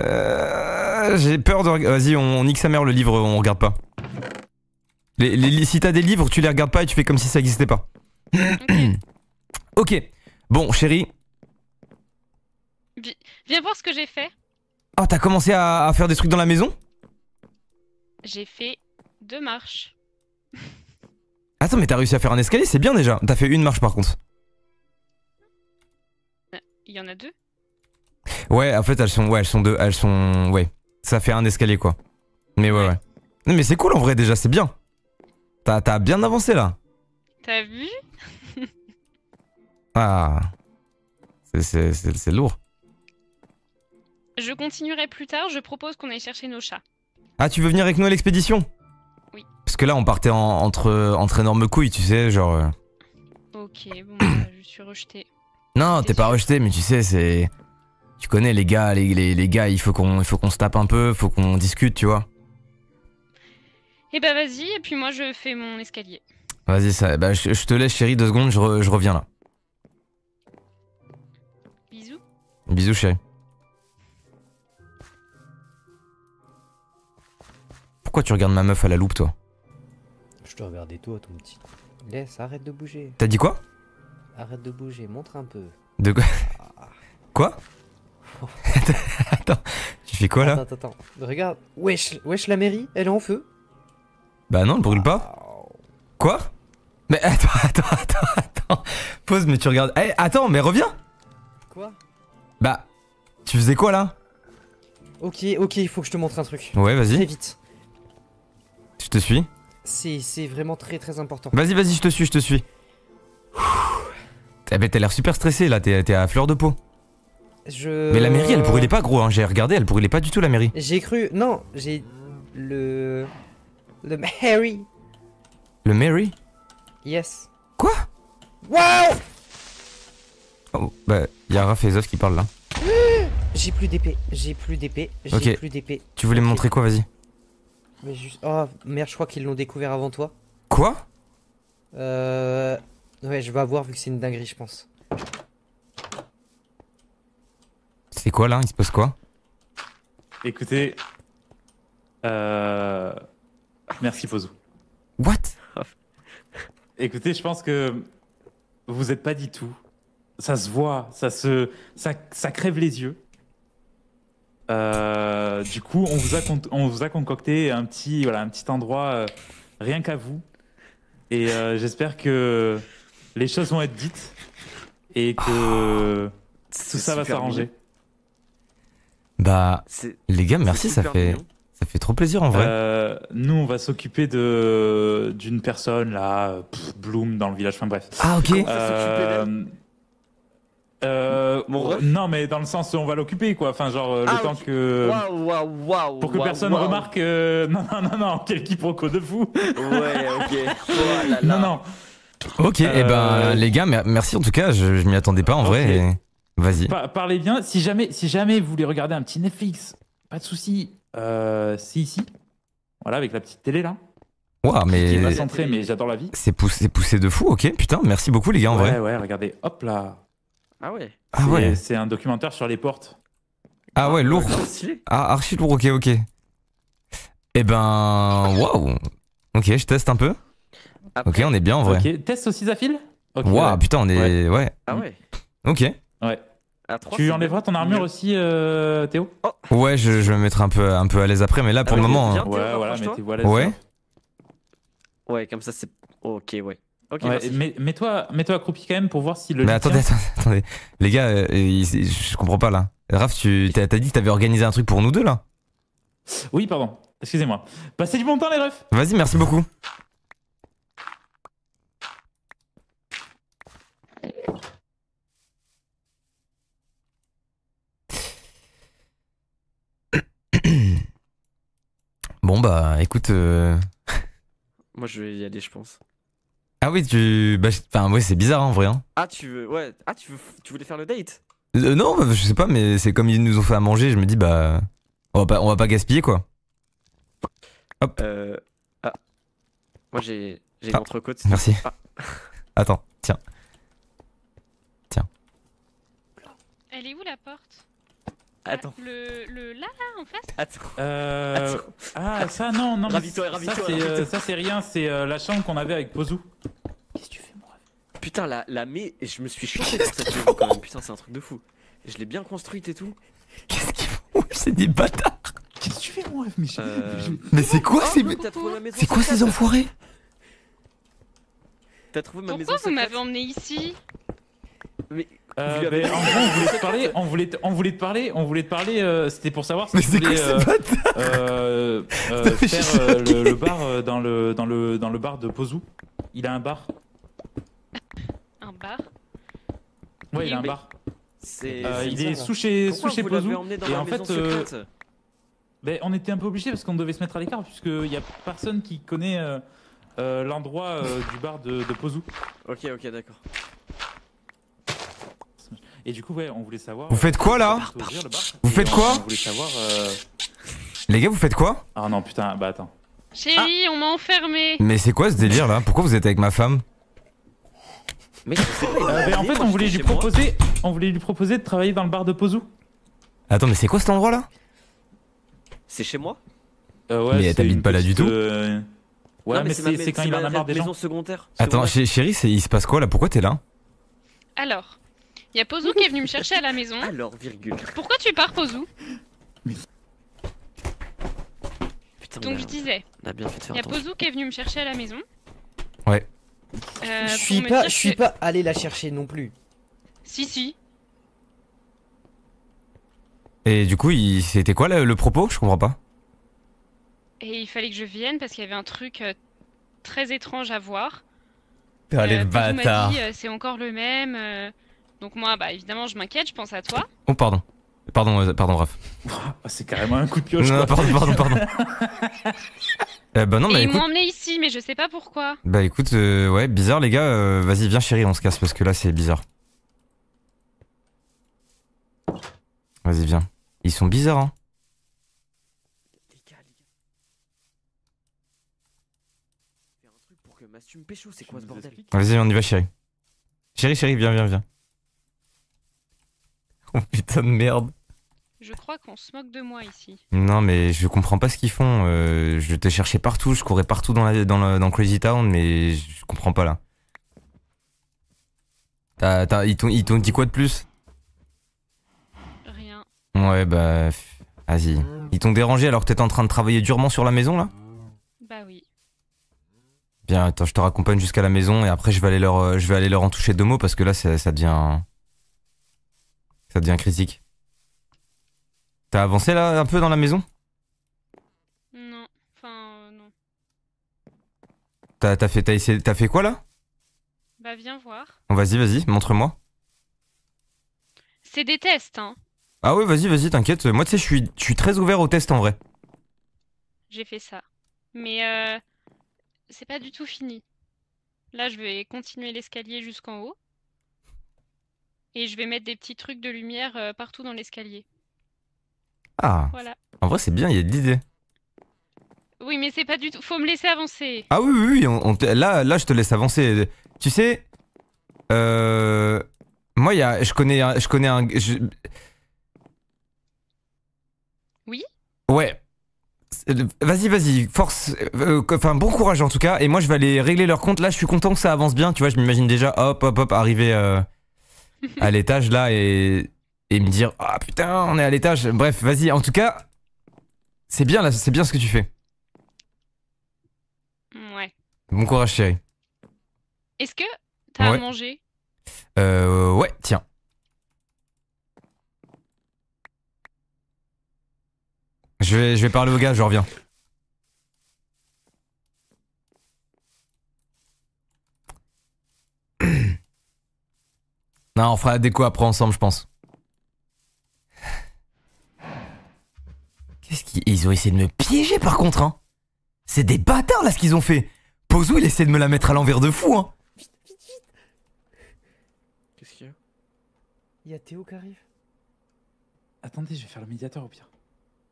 Euh, j'ai peur de. Vas-y, on, on, nique sa mère le livre, on regarde pas. si t'as des livres, tu les regardes pas et tu fais comme si ça existait pas. [COUGHS] ok. Bon, chérie. Viens voir ce que j'ai fait. oh, t'as commencé à, faire des trucs dans la maison J'ai fait deux marches. [LAUGHS] Attends, mais t'as réussi à faire un escalier, c'est bien déjà. T'as fait une marche par contre. Euh, il y en a deux Ouais, en fait, elles sont, ouais, elles sont deux, elles sont, ouais. Ça fait un escalier quoi. Mais ouais, ouais. mais c'est cool en vrai déjà, c'est bien. T'as bien avancé là. T'as vu [LAUGHS] Ah. C'est lourd. Je continuerai plus tard, je propose qu'on aille chercher nos chats. Ah, tu veux venir avec nous à l'expédition Oui. Parce que là, on partait entre, entre énormes couilles, tu sais, genre. Euh. Ok, bon, bah, je suis rejeté. Non, t'es pas rejeté, mais tu sais, c'est. Tu connais les gars, les, les, gars, il faut qu'on se tape un peu, faut qu'on discute, tu vois. Eh bah vas-y, et puis moi je fais mon escalier. Vas-y, ça, bah, je, te laisse chérie, deux secondes, je, reviens là. Bisous. Bisous chérie. Pourquoi tu regardes ma meuf à la loupe toi Je te regardais toi ton petit. Laisse, arrête de bouger. T'as dit quoi Arrête de bouger, montre un peu. De quoi ah. Quoi [LAUGHS] attends, tu fais quoi là Attends, attends, regarde. Wesh, wesh, la mairie, elle est en feu. Bah non, elle brûle pas. Quoi Mais attends, [LAUGHS] attends, attends, attends. Pause, mais tu regardes. Eh, attends, mais reviens Quoi Bah, tu faisais quoi là Ok, ok, il faut que je te montre un truc. Ouais, vas-y. vite. Je te suis. C'est vraiment très très important. Vas-y, vas-y, je te suis, je te suis. Eh ben, t'as l'air super stressé là, t'es à fleur de peau. Mais la mairie, elle brûlait pas, gros. Hein. J'ai regardé, elle brûlait pas du tout la mairie. J'ai cru. Non, j'ai. Le. Le Mary. Le Mary Yes. Quoi Wow Oh, bah, y'a Zos qui parle là. [GASPS] J'ai plus d'épée, j'ai plus d'épée, j'ai plus d'épée. Tu voulais me montrer quoi, vas-y Mais juste. Oh, merde, je crois qu'ils l'ont découvert avant toi. Quoi Euh. Ouais, je vais avoir vu que c'est une dinguerie, je pense. Et quoi là Il se passe quoi Écoutez. Euh... Merci Pozo. What Écoutez, je pense que vous n'êtes pas dit tout. Ça se voit, ça se, ça, crève les yeux. Euh, du coup, on vous, a on vous a concocté un petit, voilà, un petit endroit euh, rien qu'à vous. Et euh, j'espère que les choses vont être dites et que oh, tout ça va s'arranger. Bah, les gars, merci, ça fait, ça fait trop plaisir en vrai. Euh, nous, on va s'occuper de d'une personne là, Bloom dans le village. Enfin bref. Ah ok. Euh, euh, non mais dans le sens on va l'occuper quoi, enfin genre euh, le ah, temps que pour que personne remarque euh, [LAUGHS] non non non non quel quiproquo de fou. Ouais ok. [LAUGHS] Oh, Non non. Ok et eh ben les gars merci en tout cas je, m'y attendais pas en vrai. Vas-y. parlez bien. Si jamais, si jamais vous voulez regarder un petit Netflix, pas de souci. c'est euh, ici. Voilà, avec la petite télé là. mais. Qui mais j'adore la vie. C'est poussé, de fou, ok. Putain, merci beaucoup les gars en vrai. Ouais, ouais, regardez, hop là. Ah ouais. Ah c'est un documentaire sur les portes. Ah ouais, lourd. Ah, ah, archi lourd, ok, ok. Eh ben, waouh. Ok, je teste un peu. ok, on est bien en vrai. Ok, teste aussi Zafil Ok. Waouh, putain, on est. ouais. Ah ouais. Ok. Ouais tu enlèveras ton armure aussi, euh, Théo oh. Ouais, je, vais me mettre un peu, un peu à l'aise après, mais là pour le ah, moment. Hein. ouais, Ouais. comme ça c'est. Ok, ouais. Ok, ouais, Mets-toi mets accroupi quand même pour voir si le. Mais attendez, attendez, [LAUGHS] attendez. Les gars, euh, je comprends pas là. Raph, tu t'as dit que t'avais organisé un truc pour nous deux là Oui, pardon. Excusez-moi. Passez du bon temps, les refs Vas-y, merci beaucoup. Bon bah écoute. Euh, [LAUGHS] Moi je vais y aller je pense. Ah oui tu bah enfin ouais c'est bizarre en vrai. Hein. Ah tu veux ouais ah tu veux tu voulais faire le date. Euh, non bah, je sais pas mais c'est comme ils nous ont fait à manger je me dis bah on va pas gaspiller quoi. Hop. Euh... Ah. Moi j'ai j'ai ah, Merci. Ah. [LAUGHS] Attends tiens. Tiens. Elle est où la porte Attends. Le, le, là, là, en fait Attends. Euh... Ah, ça, non, non. mais ça, c'est rien, c'est euh, la chambre qu'on avait avec Pozou. Qu'est-ce que tu fais, mon rêve Putain, la, la mais je me suis choqué cette quand même. Putain, c'est un truc de fou. Je l'ai bien construite et tout. Qu'est-ce qu'ils font C'est des bâtards. Qu'est-ce que tu fais, mon rêve Mais, euh, mais c'est quoi oh, ces. C'est quoi ces enfoirés T'as trouvé ma maison Pourquoi vous m'avez emmené ici mais, euh, ben, en gros, [LAUGHS] on voulait te parler, on voulait, te parler, on voulait te parler. C'était pour savoir si tu faire euh, le, bar euh, dans le dans le dans le bar de Pozou. Il a un bar. Un bar. Ouais, oui, il a un bar. il est sous chez sous chez Pozou. et en fait, ben, on était un peu obligés parce qu'on devait se mettre à l'écart puisqu'il y a personne qui connaît l'endroit du bar de Pozou. Ok, ok, d'accord. Et du coup, ouais, on voulait savoir. Vous faites euh, quoi là Vous faites quoi euh, Les gars, vous faites quoi Ah non, putain, bah attends. Chérie, ah. on m'a enfermé. Mais c'est quoi ce délire là Pourquoi vous êtes avec ma femme Mais euh, bah, en fait, on voulait lui proposer, on voulait lui proposer de travailler dans le bar de Pozou. Attends, mais c'est quoi cet endroit là C'est chez moi euh, ouais, Mais t'habites pas là du tout. Ouais, mais, c'est quand il en a des gens. Attends, chérie, il se passe quoi là Pourquoi t'es là Alors, il y a Pozou qui est venu me chercher à la maison. Alors, virgule. Pourquoi tu pars, Pozou Donc je disais, il y a Pozou qui est venu me chercher à la maison. Ouais. Euh, je suis pas, suis pas allé la chercher non plus. Si si. Et du coup, c'était quoi le, propos Je comprends pas. Et il fallait que je vienne parce qu'il y avait un truc euh, très étrange à voir. Tu euh, c'est encore le même. Donc moi, bah évidemment, je m'inquiète, je pense à toi. Oh, pardon. Pardon, euh, pardon, Raph. [LAUGHS] Ah, c'est carrément un coup de pioche. Non, pardon, pardon, pardon. [LAUGHS] Euh, bah non, ils m'ont emmené ici, mais je sais pas pourquoi. Bah écoute, euh, ouais, bizarre les gars. Vas-y, viens chérie, on se casse parce que là c'est bizarre. Vas-y, viens. Ils sont bizarres, hein. Vas-y, on y va, chérie. Chérie, chérie, viens, viens, viens. Oh, putain de merde. Je crois qu'on se moque de moi ici. Non, mais je comprends pas ce qu'ils font. Euh, je te cherchais partout, je courais partout dans, la, dans, dans Crazy Town, mais je comprends pas là. ils t'ont dit quoi de plus Rien. Ouais, bah. Vas-y. Ils t'ont dérangé alors que t'étais en train de travailler durement sur la maison là Bah oui. Bien, attends, je te raccompagne jusqu'à la maison et après je vais aller leur, euh, je vais aller leur en toucher deux mots parce que là ça devient. Ça devient critique. T'as avancé là un peu dans la maison Non, enfin euh, non. T'as fait, as essayé, as fait quoi là Bah viens voir. vas-y, vas-y, montre-moi. C'est des tests, hein. Ah ouais vas-y, vas-y, t'inquiète. Moi, tu sais, je suis, très ouvert aux tests en vrai. J'ai fait ça. Mais euh, c'est pas du tout fini. Là, je vais continuer l'escalier jusqu'en haut. Et je vais mettre des petits trucs de lumière euh, partout dans l'escalier. Ah. Voilà. En vrai, c'est bien, il y a de l'idée. Oui, mais c'est pas du tout. Faut me laisser avancer. Ah oui, oui, oui. là, là, je te laisse avancer. Tu sais, euh, moi, y a, je connais, je connais un. Je... Oui. Ouais. Vas-y, vas-y, force. Euh, enfin, bon courage en tout cas. Et moi, je vais aller régler leur compte. Là, je suis content que ça avance bien. Tu vois, je m'imagine déjà, hop, hop, hop, arriver. Euh, à l'étage là et, me dire Ah putain, on est à l'étage. Bref, vas-y, en tout cas, c'est bien là, c'est bien ce que tu fais. Ouais. Bon courage, chérie. Est-ce que t'as ouais. à manger Euh, ouais, tiens. Je vais, je vais parler au gars, je reviens. Non, on fera la déco après ensemble, je pense. Qu'est-ce qu'ils... Ils ont essayé de me piéger, par contre, hein C'est des bâtards, là, ce qu'ils ont fait Pozou, il essaie de me la mettre à l'envers de fou, hein Vite, vite, vite Qu'est-ce qu'il y a Il y a Théo qui arrive. Attendez, je vais faire le médiateur, au pire.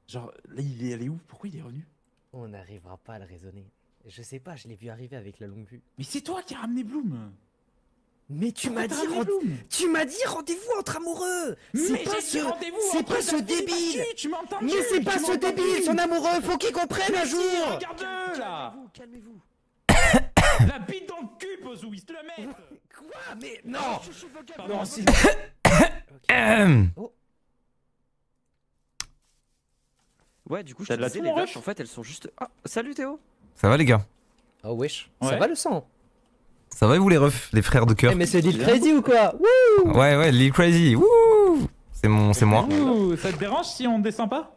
Genre, là, il est allé où Pourquoi il est revenu On n'arrivera pas à le raisonner. Je sais pas, je l'ai vu arriver avec la longue vue. Mais c'est toi qui as ramené Bloom mais tu m'as dit, tu m'as dit rendez-vous entre amoureux. C'est pas ce, c'est pas ce bah débile. mais c'est pas ce débile, son amoureux. Faut qu'il comprenne un jour. regarde là. Calmez-vous. [COUGHS] La bite dans le cul, Pozou, il la le [COUGHS] Quoi Mais non. non, Ouais, du coup, je te disais, les vaches, en fait, elles sont juste. Ah, salut Théo. Ça va les gars. Oh wesh. Ça va le sang. Ça va vous les refs, les frères de cœur eh, Mais c'est Lil Crazy ou quoi Ouais, ouais, Lil Crazy, C'est mon, c'est moi. ça te dérange si on descend pas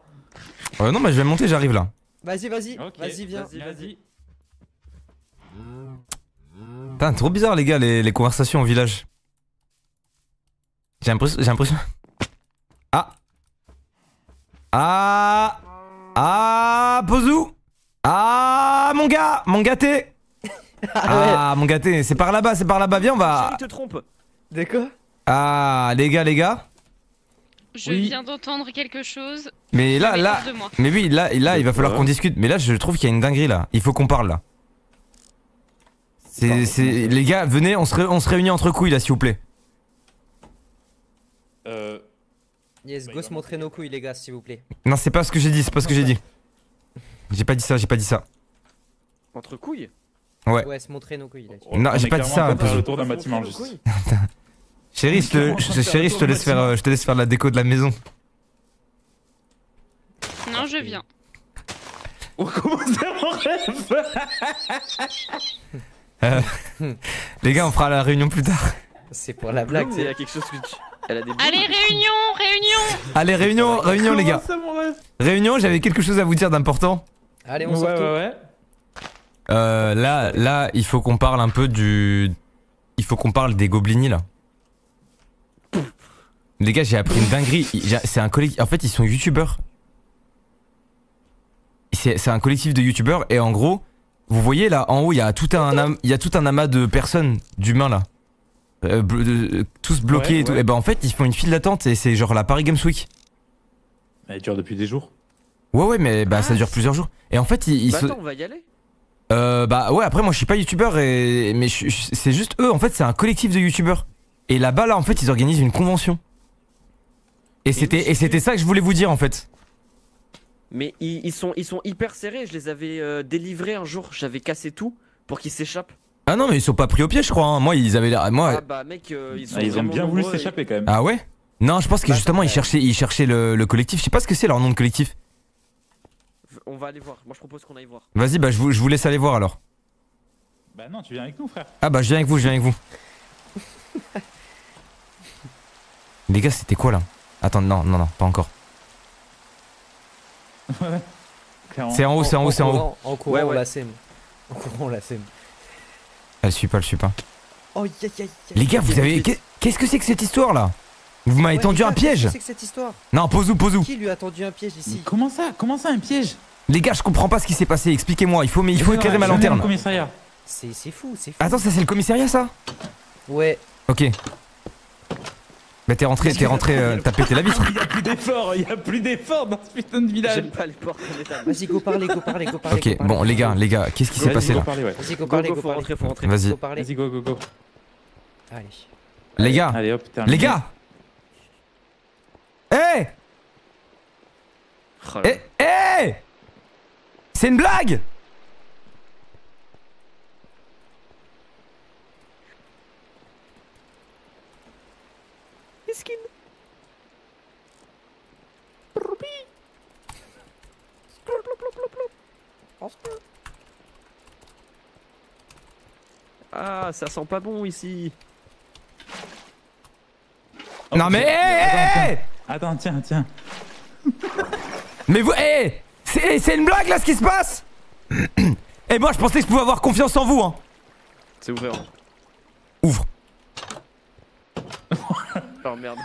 euh, Non, mais je vais monter, j'arrive là. Vas-y, vas-y, vas-y, viens. Vas-y, vas-y. Putain, trop bizarre les gars, les, les conversations au village. J'ai l'impression... Ah Ah Ah Pozou Ah mon gars Mon gâté ah, ah mon gâté, c'est par là-bas, c'est par là-bas, viens, on va. Je te trompe. D'accord. Ah, les gars, les gars. Je viens d'entendre quelque chose. Mais là, là. Mais oui, là, là il va falloir qu'on discute. Mais là, je trouve qu'il y a une dinguerie là. Il faut qu'on parle là. C'est, les gars, venez, on se, on se réunit entre couilles là, s'il vous plaît. Euh. Yes, go se montrer nos couilles, les gars, s'il vous plaît. Non, c'est pas ce que j'ai dit, c'est pas ce que j'ai dit. J'ai pas dit ça, j'ai pas dit ça. Entre couilles Ouais. Ouais, se montrer nos couilles. non, j'ai pas dit ça. Pas hein. autour d'un bâtiment juste. [LAUGHS] Chérie, je te laisse faire, euh, je te laisse faire la déco de la maison. Non, je viens. On commence à mon rêve. [LAUGHS] Euh, les gars, on fera la réunion plus tard. C'est pour la blague, il y a quelque chose que tu... Allez, réunion, réunion Allez, réunion, réunion, les gars. Réunion, j'avais quelque chose à vous dire d'important. Allez, on ouais, Ouais, ouais. Euh, là, là, il faut qu'on parle un peu du. Il faut qu'on parle des goblinis là. Les gars, j'ai appris une dinguerie. C'est un collectif. En fait, ils sont youtubeurs. C'est un collectif de youtubeurs et en gros, vous voyez là, en haut, il y a tout un, il tout un amas de personnes, d'humains là. Euh, tous bloqués et tout. Et eh ben en fait, ils font une file d'attente et c'est genre la Paris Games Week. Elle dure depuis des jours. Ouais, ouais, mais bah ça ah, dure plusieurs jours. Et en fait, ils, bah Attends, on va y aller euh, bah ouais, après moi je suis pas youtubeur, mais c'est juste eux, en fait c'est un collectif de youtubeurs. Et là-bas, là en fait ils organisent une convention. Et, et c'était ça que je voulais vous dire en fait. Mais ils, sont, ils sont hyper serrés, je les avais euh, délivrés un jour, j'avais cassé tout pour qu'ils s'échappent. Ah non, mais ils sont pas pris au pied, je crois. Hein. Moi, ils avaient Moi... Ah bah, mec, euh, ah, ils, ont bien voulu s'échapper quand même. Ah ouais Non, je pense que bah, justement, bah, ils bah. cherchaient, ils cherchaient le, le collectif. Je sais pas ce que c'est leur nom de collectif on va aller voir. Moi, je propose qu'on aille voir. Vas-y, bah, je vous, laisse aller voir alors. Bah, non, tu viens avec nous, frère. Ah, bah, je viens avec vous, je viens avec vous. [LAUGHS] Les gars, c'était quoi là Attends, non, non, non, pas encore. c'est en haut, c'est en haut, c'est en haut. En courant, on la sème. En courant, on la sème. Elle ah, suit pas, elle suit pas. Oh, aïe, aïe, aïe. Les gars, vous avez. Qu'est-ce que c'est que cette histoire là Vous m'avez tendu un piège. Qu'est-ce que c'est que cette histoire Non, pose-vous, pose-vous. Qui lui a tendu un piège ici Comment ça Comment ça, un piège les gars, je comprends pas ce qui s'est passé. Expliquez-moi. Il faut, mais il faut éclairer ma lanterne. C'est fou, c'est fou. Attends, ça c'est le commissariat, ça Ouais. Ok. Bah t'es rentré, t'es rentré, euh, t'as pété la vitre. [LAUGHS] Il y a plus d'effort, il y a plus d'effort dans ce putain de village. pas Vas-y, go parler, go parler, go parler. Ok, bon les gars, les gars, qu'est-ce qui s'est passé là Vas-y, go, go parler, go, parle, go parler. rentrer, faut rentrer. Vas-y. go, go, go. Allez. Les gars, Allez, hop, les gars. Eh oh Eh Eh c'est une blague Ah, ça sent pas bon ici. non mais, attends, tiens, tiens. mais vous, hé eh, c'est une blague là ce qui se passe Et [CLEARS THROAT] eh, moi je pensais que je pouvais avoir confiance en vous hein C'est ouvert. Ouvre. [LAUGHS] oh merde.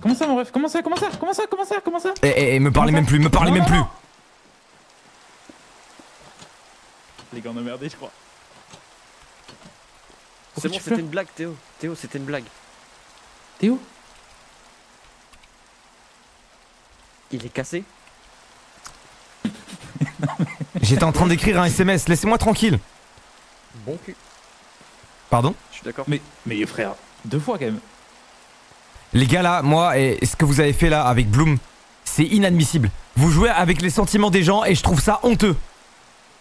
comment ça mon ref Comment ça Comment ça Comment ça Comment ça Comment ça Eh, eh me parlez même plus, me parlez même plus Les gars on a merdé je crois. C'est bon, c'était une blague Théo. Théo, c'était une blague. Théo il est cassé. [LAUGHS] J'étais en train d'écrire un SMS, laissez-moi tranquille. Bon cul. Pardon Je suis d'accord. Mais, mais frère, deux fois quand même. Les gars là, moi, et ce que vous avez fait là avec Bloom, c'est inadmissible. Vous jouez avec les sentiments des gens et je trouve ça honteux.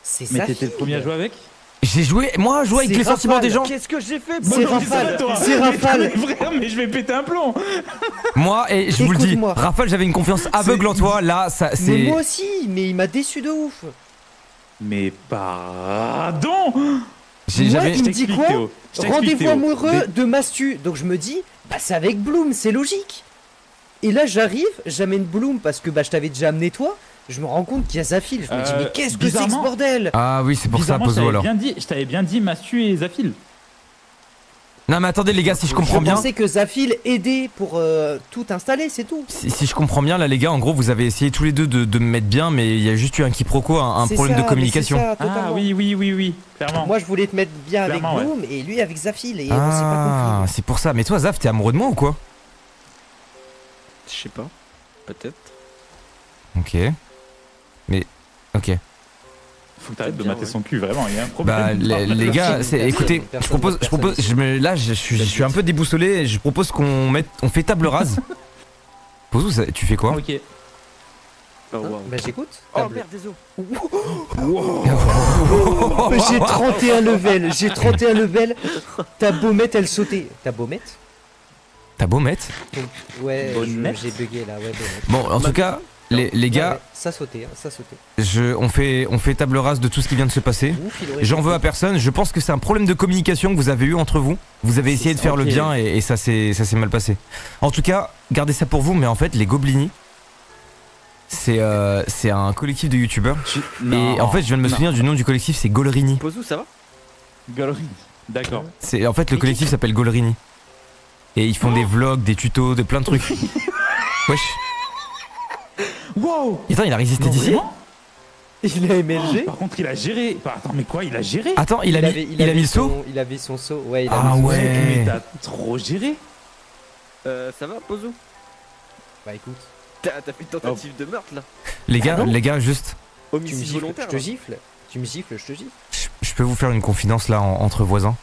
C'est ça. Mais t'étais le premier à jouer avec j'ai joué, moi, joué avec les sentiments des gens. Qu'est-ce que j'ai fait C'est Rafale, c'est Rafale. mais je vais péter un plomb. [LAUGHS] moi, et je vous le dis, Rafale, j'avais une confiance aveugle en toi. Là, ça, c'est. Mais moi aussi, mais il m'a déçu de ouf. Mais pardon. J'ai jamais. me dit quoi Rendez-vous amoureux de Mastu. Donc je me dis, bah, c'est avec Bloom, c'est logique. Et là, j'arrive, j'amène Bloom parce que bah je t'avais déjà amené toi je me rends compte qu'il y a Zafil. Je me dis, mais euh, qu'est-ce que c'est que ce bordel Ah oui, c'est pour ça, Pozo alors. Bien je t'avais bien dit Mastu et Zafil. Non mais attendez les gars si je comprends bien. Je pensais que Zafil aidait pour euh, tout installer c'est tout. Si, je comprends bien là les gars en gros vous avez essayé tous les deux de, me mettre bien mais il y a juste eu un quiproquo un, un problème de communication. ah oui oui oui oui clairement. Moi je voulais te mettre bien avec vous, et lui avec Zafil et ah, c'est pour ça mais toi Zaf t'es amoureux de moi ou quoi Je sais pas peut-être. Ok. Ok. Faut que t'arrêtes de mater son cul, vraiment, il y a un problème. Bah, les, gars, écoutez, je propose, je propose, je me, là, je suis, je suis un peu déboussolé, je propose qu'on mette, on fait table rase. [LAUGHS] ça, tu fais quoi Ok. Bah Bah j'écoute. Oh merde, j'ai 31 levels, j'ai 31 level. Ta baumette, elle sautait. Ta baumette Ta baumette Ouais, j'ai bugué là, ouais, Bon, en tout bah, cas, les, gars, ça sautait, hein, ça Je, on, fait, on fait table rase de tout ce qui vient de se passer. J'en veux à personne. Je pense que c'est un problème de communication que vous avez eu entre vous. Vous avez essayé de faire le bien et, ça s'est mal passé. En tout cas, gardez ça pour vous, mais en fait, les Goblini, c'est euh, un collectif de youtubeurs. Et en fait, je viens de me souvenir du nom du collectif, c'est Golrini. ça va Golrini, d'accord. En fait, le collectif s'appelle Golrini. Et ils font des oh. vlogs, des tutos, de plein de trucs. [LAUGHS] Wesh. Wow Attends, il a résisté d'ici il a MLG oh, Par contre, il a géré. Bah, attends, mais quoi Il a géré Attends, il, a, mis, avait, il, a mis le saut Il avait son saut, ouais. Il a ah ouais Mais t'as trop géré Euh, ça va, Pozo Bah écoute. T'as fait une tentative de meurtre là Les gars, ah les gars, juste. tu me Je te gifle. Tu me gifles, je te gifle. Je, peux vous faire une confidence là entre voisins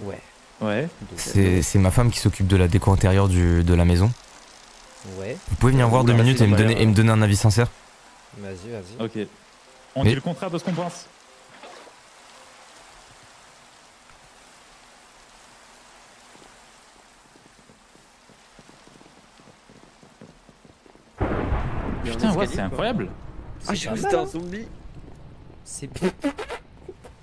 Ouais. Ouais. C'est ma femme qui s'occupe de la déco intérieure du, de la maison. Ouais. Vous pouvez venir voir deux minutes et me, donner, un avis sincère Vas-y, vas-y. Ok. On dit le contraire de ce qu'on pense. Putain, ouais, c'est incroyable. Ah, ah un hein. zombie. [LAUGHS]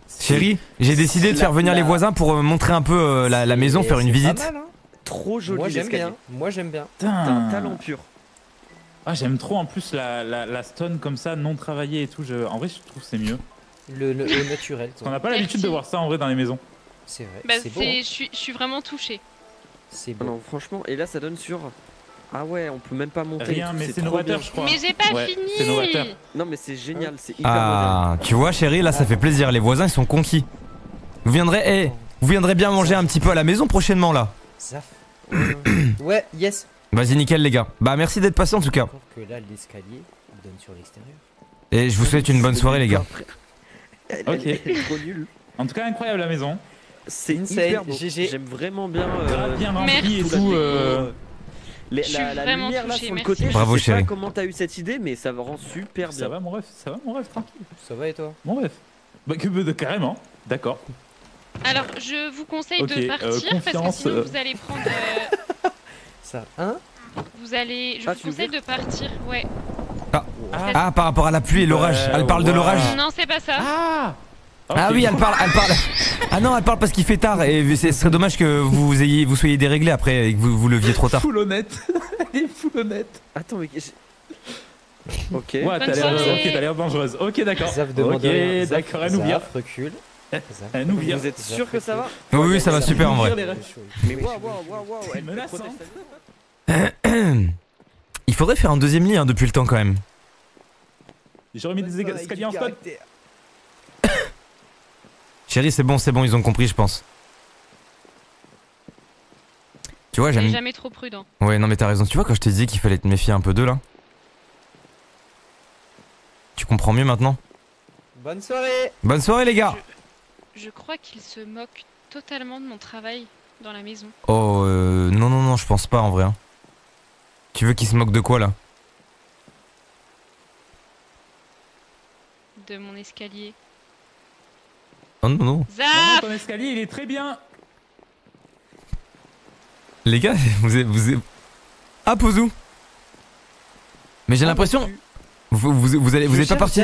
C'est Chérie, j'ai décidé de faire venir les voisins pour euh, montrer un peu euh, la, maison, faire une visite. Hein trop joli. Moi j'aime bien. Moi j'aime bien. T'as un talent pur. Ah j'aime trop en plus la, stone comme ça non travaillée et tout. Je... En vrai je trouve c'est mieux. Le, naturel. On n'a pas l'habitude de voir ça en vrai dans les maisons. C'est vrai. Bah, c'est hein. je suis vraiment touché. C'est ah bon. franchement, et là ça donne sur. Ah ouais, on peut même pas monter. Rien, mais c'est novateur, je crois. Mais j'ai pas fini. C'est novateur. Non, mais c'est génial, hein c'est hyper Ah, tu vois, chérie, là ça fait plaisir. Les voisins ils sont conquis. Vous viendrez, hé, eh, vous viendrez bien manger un petit peu à la maison prochainement là. Ça fait euh, ouais, yes. Vas-y, nickel, les gars. Bah, merci d'être passé en tout cas. Et je vous souhaite une bonne soirée, les gars. [LAUGHS] ok, trop En tout cas, incroyable la maison. C'est insane. GG. J'aime vraiment bien. Euh, bien et tout. Euh, euh, la, lumière là sur le côté, je sais pas comment t'as eu cette idée, mais ça rend super bien. Ça va mon ref, ça va mon ref, tranquille. Ça va et toi Mon ref. Bah, bah carrément, d'accord. Alors, je vous conseille de euh, partir parce que sinon vous allez prendre. Euh, ça, hein Vous allez. Je ah, vous conseille de partir, ouais. Ah. ah. par rapport à la pluie et l'orage. elle parle de l'orage. Non, c'est pas ça. Ah Ah oui, elle parle, elle parle. Ah non, elle parle parce qu'il fait tard et ce serait dommage que vous ayez, vous soyez déréglé après et que vous, leviez trop tard. Full honnête, elle [LAUGHS] est full honnête. Attends, mais Ok. Ouais, t'as l'air dangereuse. Ok, d'accord. Ok, d'accord, elle nous vient. Eh, eh, Vous êtes sûr que ça va Oui, oui, ça va super en vrai. [COUGHS] Il faudrait faire un deuxième lit hein, depuis le temps quand même. J'ai remis des escaliers [COUGHS] en Chérie, c'est bon, c'est bon, ils ont compris, je pense. Tu vois, jamais. jamais trop prudent. Ouais, non, mais t'as raison. Tu vois, quand je t'ai dit qu'il fallait te méfier un peu d'eux là. Tu comprends mieux maintenant Bonne soirée Bonne soirée, les gars je crois qu'il se moque totalement de mon travail dans la maison. Oh, euh, non, non, non, je pense pas en vrai. Hein. Tu veux qu'il se moque de quoi là De mon escalier. Oh non, non. non, non, ton escalier il est très bien Les gars, [LAUGHS] vous êtes. Vous êtes... Ah, Pozou Mais j'ai ah, l'impression. Vous, vous, allez, vous pas parti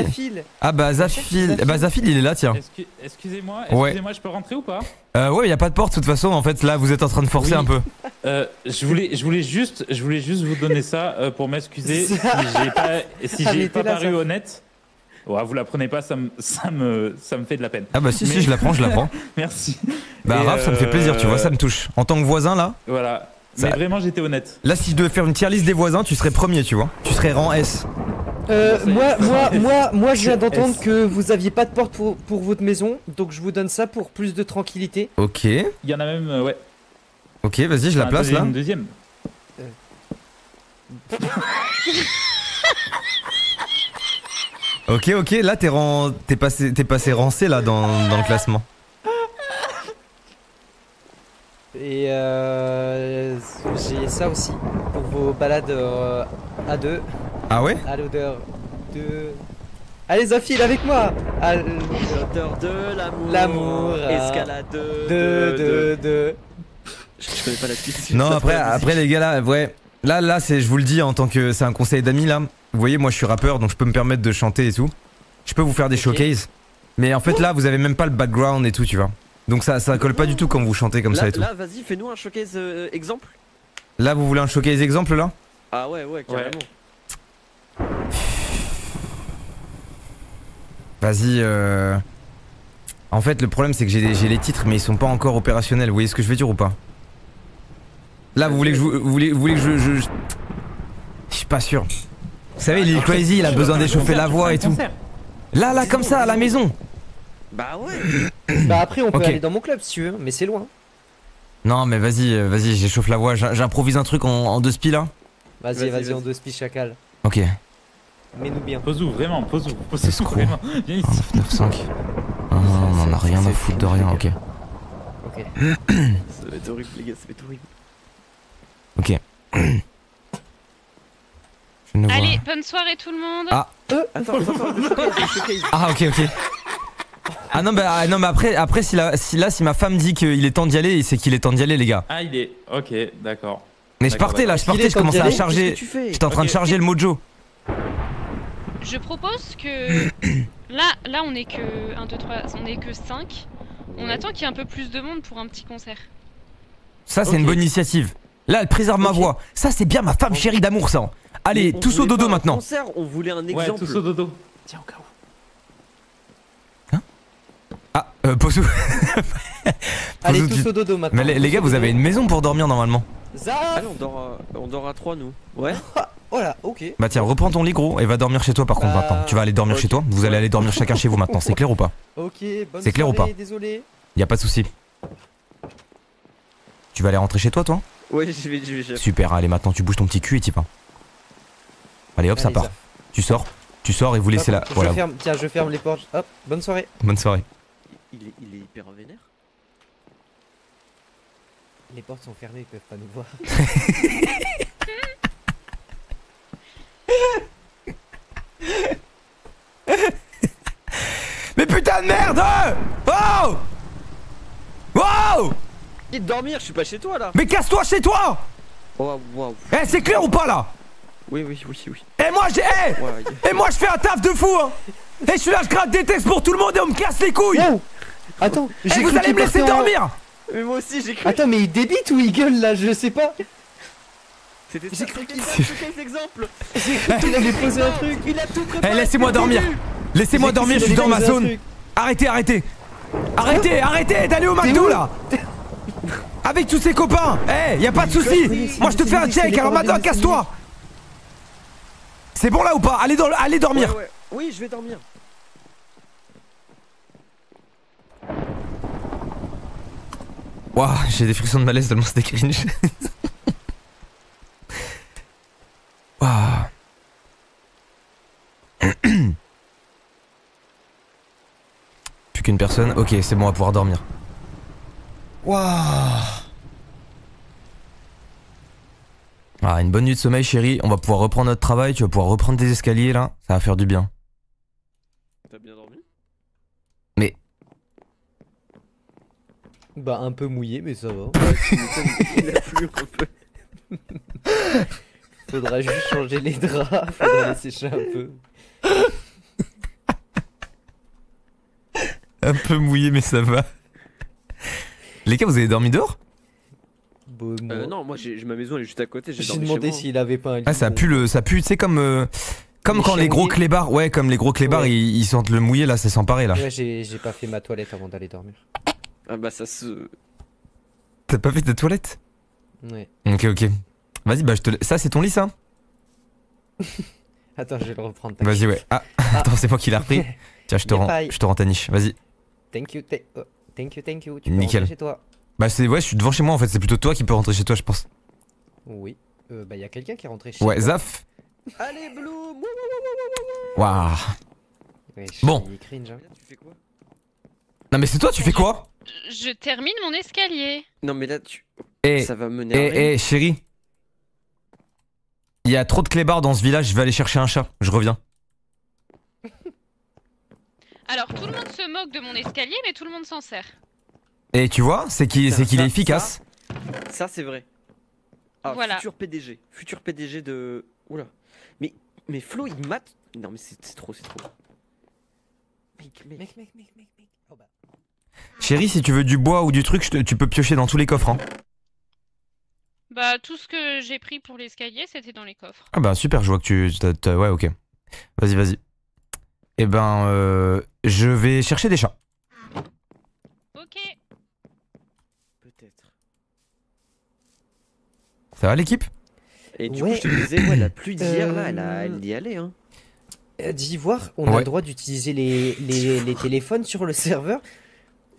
Ah bah Zafil. Eh bah il est là, tiens. excusez-moi, excusez-moi, je peux rentrer ou pas euh, Ouais, il n'y a pas de porte de toute façon. En fait, là, vous êtes en train de forcer un peu. Euh, je voulais, je voulais juste, je voulais juste vous donner ça euh, pour m'excuser [LAUGHS] si j'ai pas, si ah, pas paru honnête. vous la prenez pas, ça me, ça me, ça me fait de la peine. Ah bah si, si, je la prends, je la prends. [LAUGHS] Merci. Bah Raph, ça me fait plaisir, tu vois, ça me touche. En tant que voisin là. Voilà. vraiment, j'étais honnête. Là, si je devais faire une tier list des voisins, tu serais premier, tu vois. Tu serais rang S. Euh, moi, moi, [LAUGHS] moi, moi, je viens d'entendre que vous aviez pas de porte pour, votre maison, donc je vous donne ça pour plus de tranquillité. Ok. Il y en a même, euh, ouais. Ok, vas-y, je la place là. Euh. ok, ok, là t'es passé, passé rancé là dans, dans le classement. Et j'ai ça aussi pour vos balades à deux. Ah ouais A l'odeur de... Allez est avec moi A l'odeur de l'amour. L'amour. Hein. Escalade de... De... de... Je, connais pas la suite. Non après, après les gars là, ouais. Là, là, c'est, je vous le dis en tant que c'est un conseil d'amis là. Vous voyez, moi je suis rappeur donc je peux me permettre de chanter et tout. Je peux vous faire des showcase. showcases. Mais en fait là, vous avez même pas le background et tout, tu vois. Donc ça, ça colle pas du tout quand vous chantez comme ça et tout. Là, vas-y, fais-nous un showcase euh, exemple. Là, vous voulez un showcase exemple là Ah ouais, ouais, carrément. Vas-y. Euh... En fait, le problème, c'est que j'ai les titres, mais ils sont pas encore opérationnels. Vous voyez ce que je veux dire ou pas Là, vous voulez que je. Vous voulez, que je, je, je... suis pas sûr. Vous savez, il est crazy, il a besoin d'échauffer la voix et tout. Là, là, comme ça, à la maison. Bah ouais. [COUGHS] Bah après, on peut aller dans mon club si tu veux, mais c'est loin. Non, mais vas-y, euh, vas-y, j'échauffe la voix. J'improvise un truc en, deux spies là. Vas-y, vas-y, en deux spies, chacal. Ok. Mets-nous bien. Pose-vous, vraiment, pose-vous. Pose vous coup. Viens ici. 9 ah, on en a rien à foutre de rien, ok. Ok. [CLEARS THROAT] ça va être horrible, les gars, ça va être horrible. Ok. [CLEARS THROAT] Allez, bonne soirée tout le monde. Ah. Euh, attends, attends, Ah, ok, ok. Ah non, bah, ah, non mais après, après si, la, si là, si ma femme dit qu'il est temps d'y aller, c'est qu'il est temps d'y aller, les gars. Ah, il est. Ok, d'accord. Mais je partais là, je partais, je commençais à charger. J'étais en train de charger le mojo. Je propose que... [COUGHS] là, là, on est que... 1, 2, 3, on est que 5. On attend qu'il y ait un peu plus de monde pour un petit concert. Ça, c'est une bonne initiative. Là, elle préserve ma voix. Ça, c'est bien ma femme chérie d'amour, ça. Allez, tous au dodo maintenant. Concert, on voulait un exemple. Ouais, tous au dodo. Tiens, au cas où. Hein Ah, euh, Posou. [LAUGHS] Allez, tous au dodo maintenant. Mais les, gars, vous avez une maison pour dormir normalement. Zaf Allez, on dort, euh, on dort à 3 nous. Ouais. [LAUGHS] Voilà, ok. Bah tiens, reprends ton lit gros et va dormir chez toi par contre bah, maintenant. Tu vas aller dormir chez toi, vous allez aller dormir chacun chez vous maintenant, c'est clair ou pas Ok, bonne C'est clair ou pas Désolé. Y a pas de souci. Tu vas aller rentrer chez toi toi Oui, je vais, je vais. Super, allez maintenant tu bouges ton petit cul et t'y vas. Allez hop, ça part. Tu sors, tu sors et vous laissez la. tiens, je ferme les portes. Hop, bonne soirée. Bonne soirée. Il est, hyper vénère. Les portes sont fermées, ils peuvent pas nous voir. [LAUGHS] Mais putain de merde hein Oh Wow dormir, je suis pas chez toi là Mais casse-toi chez toi oh, Waouh, Eh, c'est clair ou pas là Oui, oui, oui, oui. Et eh, moi, j'ai. Eh Et eh, moi, je fais un taf de fou, hein Et eh, je suis là, je gratte des textes pour tout le monde et on me casse les couilles Attends, j'ai vous allez me laisser hein. dormir Mais moi aussi, j'ai cru. Attends, mais il débite ou il gueule là Je sais pas [LAUGHS] J'ai cru qu'il les exemples. Il avait posé un truc. Il a tout eh, préparé. laissez-moi dormir. Laissez-moi dormir, je suis dans ma zone. Arrêtez, arrêtez. Arrêtez, arrêtez d'aller au McDo là. Avec tous ses copains. Eh, y a pas de souci. Moi je te fais un check. Alors maintenant casse-toi. C'est bon là ou pas allez, dormir. Oui, je vais dormir. Waouh, j'ai des frictions de malaise tellement c'était cringe. Plus qu'une personne. Ok, c'est bon, on va pouvoir dormir. Ah, une bonne nuit de sommeil, chérie. On va pouvoir reprendre notre travail. Tu vas pouvoir reprendre tes escaliers, là. Ça va faire du bien. T'as bien dormi Mais... Bah, un peu mouillé, mais ça va. [LAUGHS] [LAUGHS] Faudra juste changer les draps, faudra les sécher un peu. un peu mouillé, mais ça va. Les gars, vous avez dormi dehors euh, non, moi j'ai ma maison elle est juste à côté. J'ai J'ai demandé chez moi. s'il avait pas un lit. Ah, ça pue, le, ça pue, tu sais, comme, euh, comme quand les gros clébards, ouais, comme les gros clébards, ils, sentent le mouillé, là, c'est s'emparer, là. Ouais, j'ai j'ai pas fait ma toilette avant d'aller dormir. Ah bah ça se. T'as pas fait ta toilette Ouais. Ok, ok. Vas-y, bah je te. Ça, c'est ton lit, hein. ça [LAUGHS] Attends, je vais le reprendre. Vas-y, ouais. Ah, [LAUGHS] attends, c'est moi qui l'ai repris. [LAUGHS] Tiens, je te, rends, je te rends ta niche. Vas-y. Thank you, thank oh, you, thank you. Tu peux Nickel. chez toi. Bah, c'est. Ouais, je suis devant chez moi en fait. C'est plutôt toi qui peux rentrer chez toi, je pense. Oui. Euh, bah, y'a quelqu'un qui est rentré chez Ouais, Zaf. Allez, Blue, Waouh Bon. Cringe, hein. Tu fais quoi non, mais c'est toi, tu fais quoi je, termine mon escalier. Non, mais là, tu. Eh, ça va mener. Eh, eh, chérie. Il y a trop de clébards dans ce village, je vais aller chercher un chat. Je reviens. [LAUGHS] Alors, tout le monde se moque de mon escalier, mais tout le monde s'en sert. Et tu vois, c'est qu'il est, est, efficace. Ça, c'est vrai. Ah, futur PDG. Futur PDG de... Oula. Mais, mais Flo, il mate... Non, mais c'est trop, c'est trop. Mec, mec, mec, mec, mec, oh, bah. Chérie, si tu veux du bois ou du truc, tu peux piocher dans tous les coffres. Hein. Bah, tout ce que j'ai pris pour l'escalier, c'était dans les coffres. Ah bah super, je vois que tu... ouais, ok. Vas-y, vas-y. Eh ben, euh, je vais chercher des chats. Ok. Peut-être. Ça va l'équipe Et du coup, je te disais, ouais, la pluie d'hier, là, elle, a- euh, elle y allait, hein. Euh, on a le droit d'utiliser [LAUGHS] les, téléphones sur le serveur.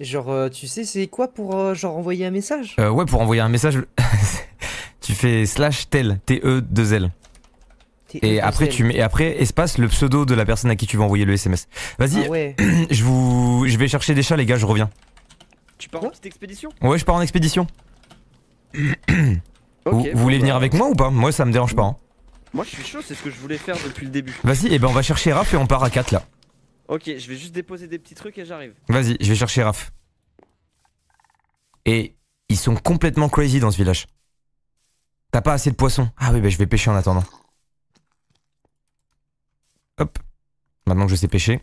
Genre, tu sais, c'est quoi pour genre envoyer un message Ouais, pour envoyer un message... Tu fais slash tel, T-E-2-L. Et e après, tu mets, après, espace, le pseudo de la personne à qui tu vas envoyer le SMS. Vas-y, ah [CLEARS THROAT] je, vous, je vais chercher des chats, les gars, je reviens. Tu pars en petite expédition Ouais, je pars en expédition. [CLEARS THROAT] vous, voulez venir bah, avec moi ou pas Moi, ça me dérange pas. Hein. Moi, je suis chaud, c'est ce que je voulais faire depuis le début. Vas-y, et eh ben on va chercher Raph et on part à 4 là. Ok, je vais juste déposer des petits trucs et j'arrive. Vas-y, je vais chercher Raph. Et ils sont complètement crazy dans ce village. T'as pas assez de poissons. Ah oui, bah je vais pêcher en attendant. Hop. Maintenant que je sais pêcher.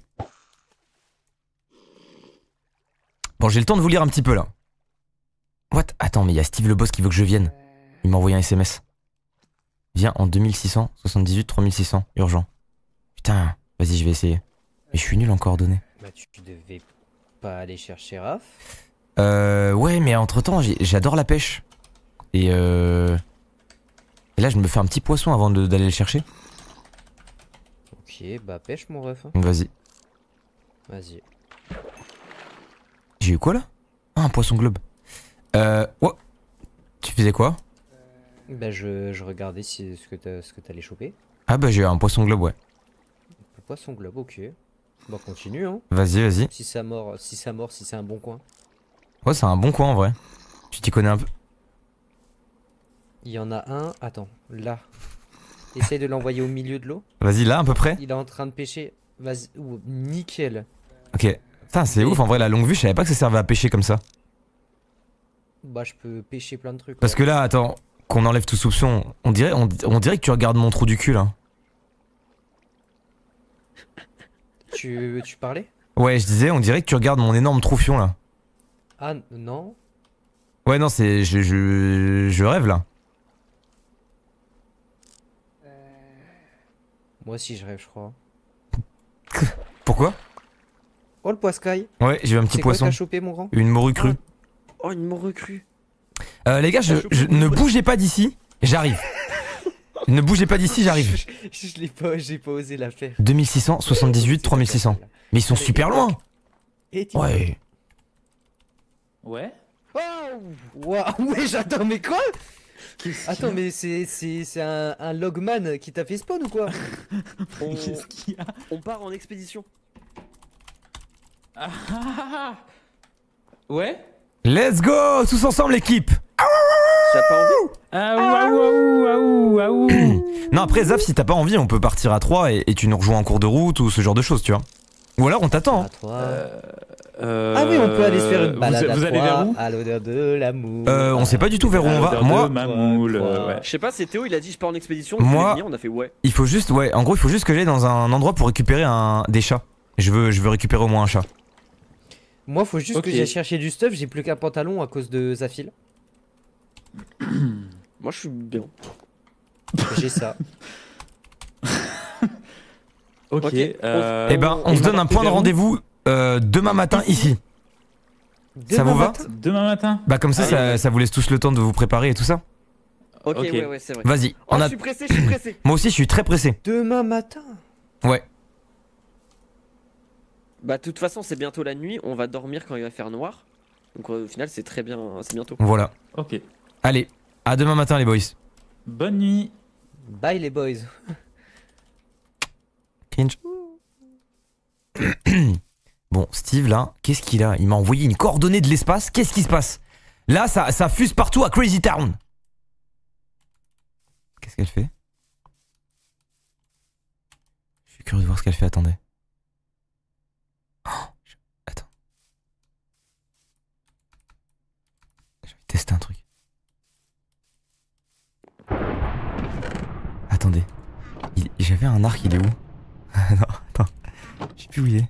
Bon, j'ai le temps de vous lire un petit peu là. What Attends, mais il y a Steve le boss qui veut que je vienne. Il m'a envoyé un SMS. Viens en 2678, 3600. Urgent. Putain, vas-y, je vais essayer. Mais je suis nul en coordonnées. Bah, tu devais pas aller chercher Raph Euh, ouais, mais entre temps, j'adore la pêche. Et euh. Et là, je me fais un petit poisson avant d'aller le chercher. Ok, bah pêche mon ref. Vas-y. Vas-y. J'ai eu quoi là Ah, un poisson globe. Euh. Tu faisais quoi Bah, je, regardais si, ce que t'allais choper. Ah, bah, j'ai eu un poisson globe, ouais. poisson globe, ok. Bon bah, continue, hein. Vas-y, vas-y. Si ça mort, si ça mort, si c'est un bon coin. Ouais, c'est un bon coin en vrai. Tu t'y connais un peu. Il y en a un. Attends, là. Essaye de l'envoyer au milieu de l'eau. Vas-y, là, à peu près. Il est en train de pêcher. Vas-y. nickel. Ok. Putain, c'est ouf. En vrai, la longue vue, je savais pas que ça servait à pêcher comme ça. Bah, je peux pêcher plein de trucs. Parce que là, attends, qu'on enlève tout soupçon. On dirait, on, dirait que tu regardes mon trou du cul, là. Tu, tu parlais Ouais, je disais, on dirait que tu regardes mon énorme troufion, là. Ah, non. Ouais, non, c'est. Je, je, je rêve, là. Moi aussi, je rêve, je crois. [LAUGHS] Pourquoi Oh, le poiscaille Ouais, j'ai eu un petit poisson. mon une morue crue. Oh, une morue crue. Euh, les gars, je, ne bougez pas d'ici, j'arrive. ne bougez pas d'ici, j'arrive. [LAUGHS] Je, l'ai pas, j'ai pas osé la faire. 2678, 3600. Mais ils sont super loin. Ouais. Ouais. Oh, [LAUGHS] ouais, j'attends, mais quoi [LAUGHS] Attends, mais c'est un, logman qui t'a fait spawn ou quoi [LAUGHS] on... Qu'est-ce qu'il y a On part en expédition. Ah. ouais Let's go Tous ensemble, l'équipe ah, [COUGHS] Non, après, Zaf, si t'as pas envie, on peut partir à 3 et, tu nous rejoins en cours de route ou ce genre de choses, tu vois. Ou alors on t'attend. Hein. Euh, ah oui, on peut aller se faire une balade à, l'odeur de l'amour. Euh, on sait pas du tout vers où on va. Moi, euh, je sais pas. C'est Théo, il a dit je pars en expédition. Moi, on a fait ouais. Il faut juste, ouais. En gros, il faut juste que j'aille dans un endroit pour récupérer un des chats. Je veux, récupérer au moins un chat. Moi, faut juste que j'aille chercher du stuff. J'ai plus qu'un pantalon à cause de Zafil. Moi, je suis bien. J'ai ça. [LAUGHS] ok. Eh ben, on se donne un point de rendez-vous euh, demain matin ici. ça vous va Demain matin Bah comme ça, ah, ça, vous laisse tous le temps de vous préparer et tout ça. Ok, ouais, ouais, c'est vrai. Vas-y. Oh, a... pressé, Moi aussi, je suis très pressé. Demain matin Ouais. Bah de toute façon, c'est bientôt la nuit, on va dormir quand il va faire noir. Donc au final, c'est très bien, hein, c'est bientôt. Voilà. Ok. Allez, à demain matin les boys. Bonne nuit. Bye les boys. Cringe. [CLEARS THROAT] Bon, Steve, là, qu'est-ce qu'il a Il m'a envoyé une coordonnée de l'espace. Qu'est-ce qui se passe Là, ça, ça fuse partout à Crazy Town. Qu'est-ce qu'elle fait Je suis curieux de voir ce qu'elle fait. Attendez. Oh, Attends. Je vais tester un truc. Attendez. J'avais un arc, il est où [LAUGHS] Non, attends. Je sais plus où il est.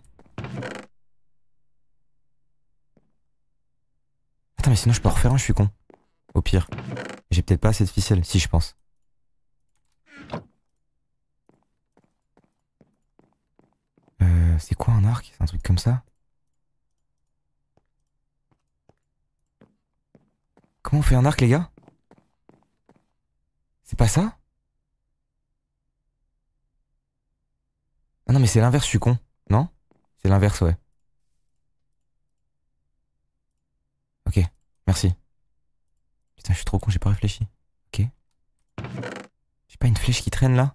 mais sinon je peux refaire un, je suis con. Au pire. J'ai peut-être pas assez de ficelle, si je pense. Euh, c'est quoi un arc C'est un truc comme ça Comment on fait un arc, les gars C'est pas ça Ah non, mais c'est l'inverse, je suis con. Non C'est l'inverse, ouais. Ok. Merci. Putain, je suis trop con, j'ai pas réfléchi. Ok. J'ai pas une flèche qui traîne là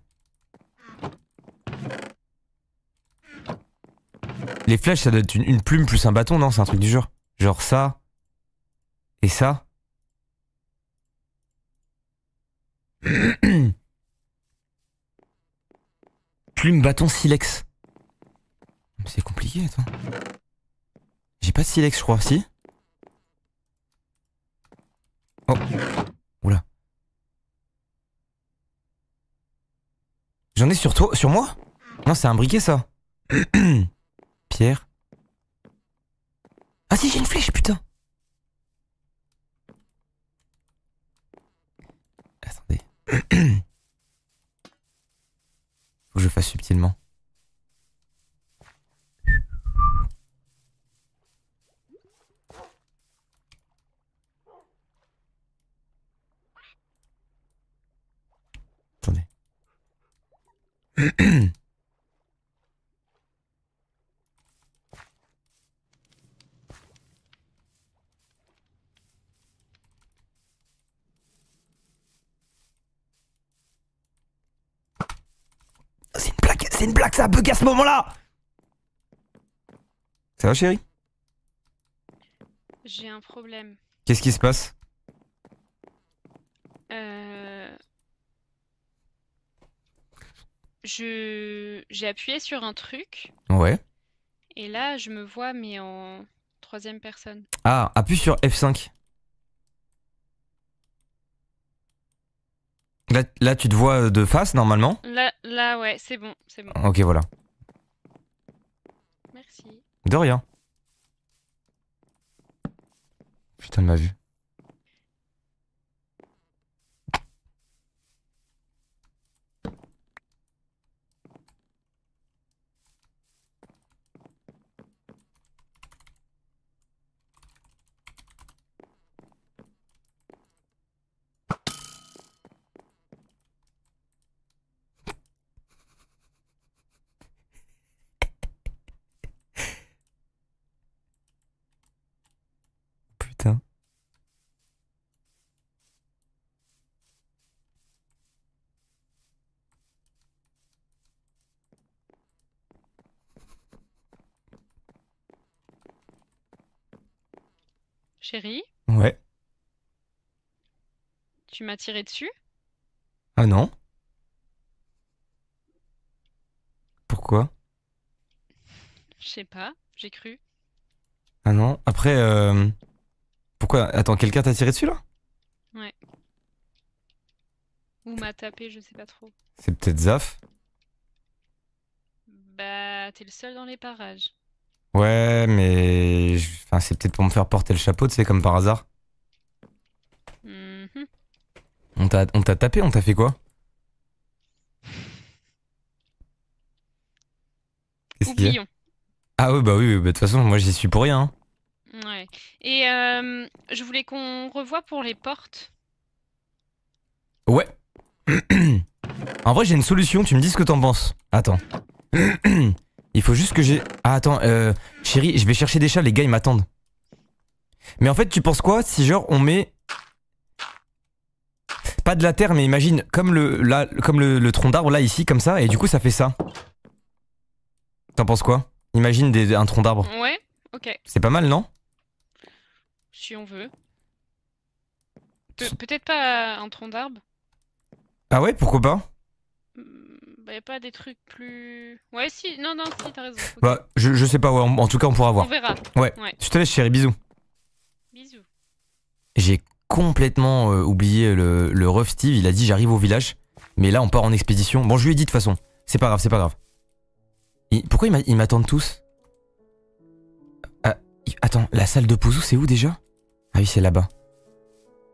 Les flèches, ça doit être une, plume plus un bâton, non C'est un truc du genre. Genre ça. Et ça. [CLEARS THROAT] plume, bâton, silex. C'est compliqué, attends. J'ai pas de silex, je crois, si Oh Oula. J'en ai sur toi Sur moi Non, c'est un briquet, ça. [CLEARS THROAT] Pierre. Ah si, j'ai une flèche, putain Attendez. [CLEARS THROAT] Faut que je fasse subtilement. C'est une blague, c'est une blague, ça bug à ce moment-là. Ça va, chérie J'ai un problème. Qu'est-ce qui se passe euh, je j'ai appuyé sur un truc. Ouais. Et là, je me vois, mais en troisième personne. Ah, appuie sur F5. Là, tu te vois de face, normalement Là, là ouais, c'est bon, c'est bon. Ok, voilà. Merci. De rien. Putain de ma vue. Ouais. Tu m'as tiré dessus Ah non Pourquoi Je sais pas, j'ai cru. Ah non Après, euh, pourquoi Attends, quelqu'un t'a tiré dessus là Ouais. Ou m'a tapé, je sais pas trop. C'est peut-être Zaf Bah, t'es le seul dans les parages. Ouais, mais c'est peut-être pour me faire porter le chapeau, tu sais, comme par hasard. Mm-hmm. On t'a tapé, on t'a fait quoi quest Ah ouais, bah oui, bah, de toute façon, moi j'y suis pour rien. Hein. Ouais. Et euh, je voulais qu'on revoie pour les portes. Ouais. [CLEARS THROAT] en vrai, j'ai une solution, tu me dis ce que t'en penses. Attends. [CLEARS THROAT] Il faut juste que j'ai... Ah, attends, euh, chérie, je vais chercher des chats, les gars, ils m'attendent. Mais en fait, tu penses quoi si genre on met... Pas de la terre, mais imagine, comme le, comme le, tronc d'arbre là, ici, comme ça, et du coup ça fait ça. T'en penses quoi Imagine un tronc d'arbre. Ouais, ok. C'est pas mal, non Si on veut. Peut-être pas un tronc d'arbre. Ah ouais, pourquoi pas hmm. Bah, y a pas des trucs plus. Ouais, si, non, non, si, t'as raison. Bah, je, je, sais pas, ouais, en, tout cas, on pourra voir. On verra. Ouais. Je te laisse, chérie, bisous. Bisous. J'ai complètement euh, oublié le, le ref Steve, il a dit j'arrive au village, mais là, on part en expédition. Bon, je lui ai dit de toute façon, c'est pas grave, c'est pas grave. pourquoi ils m'attendent tous ah, Attends, la salle de Pozou, c'est où déjà Ah oui, c'est là-bas.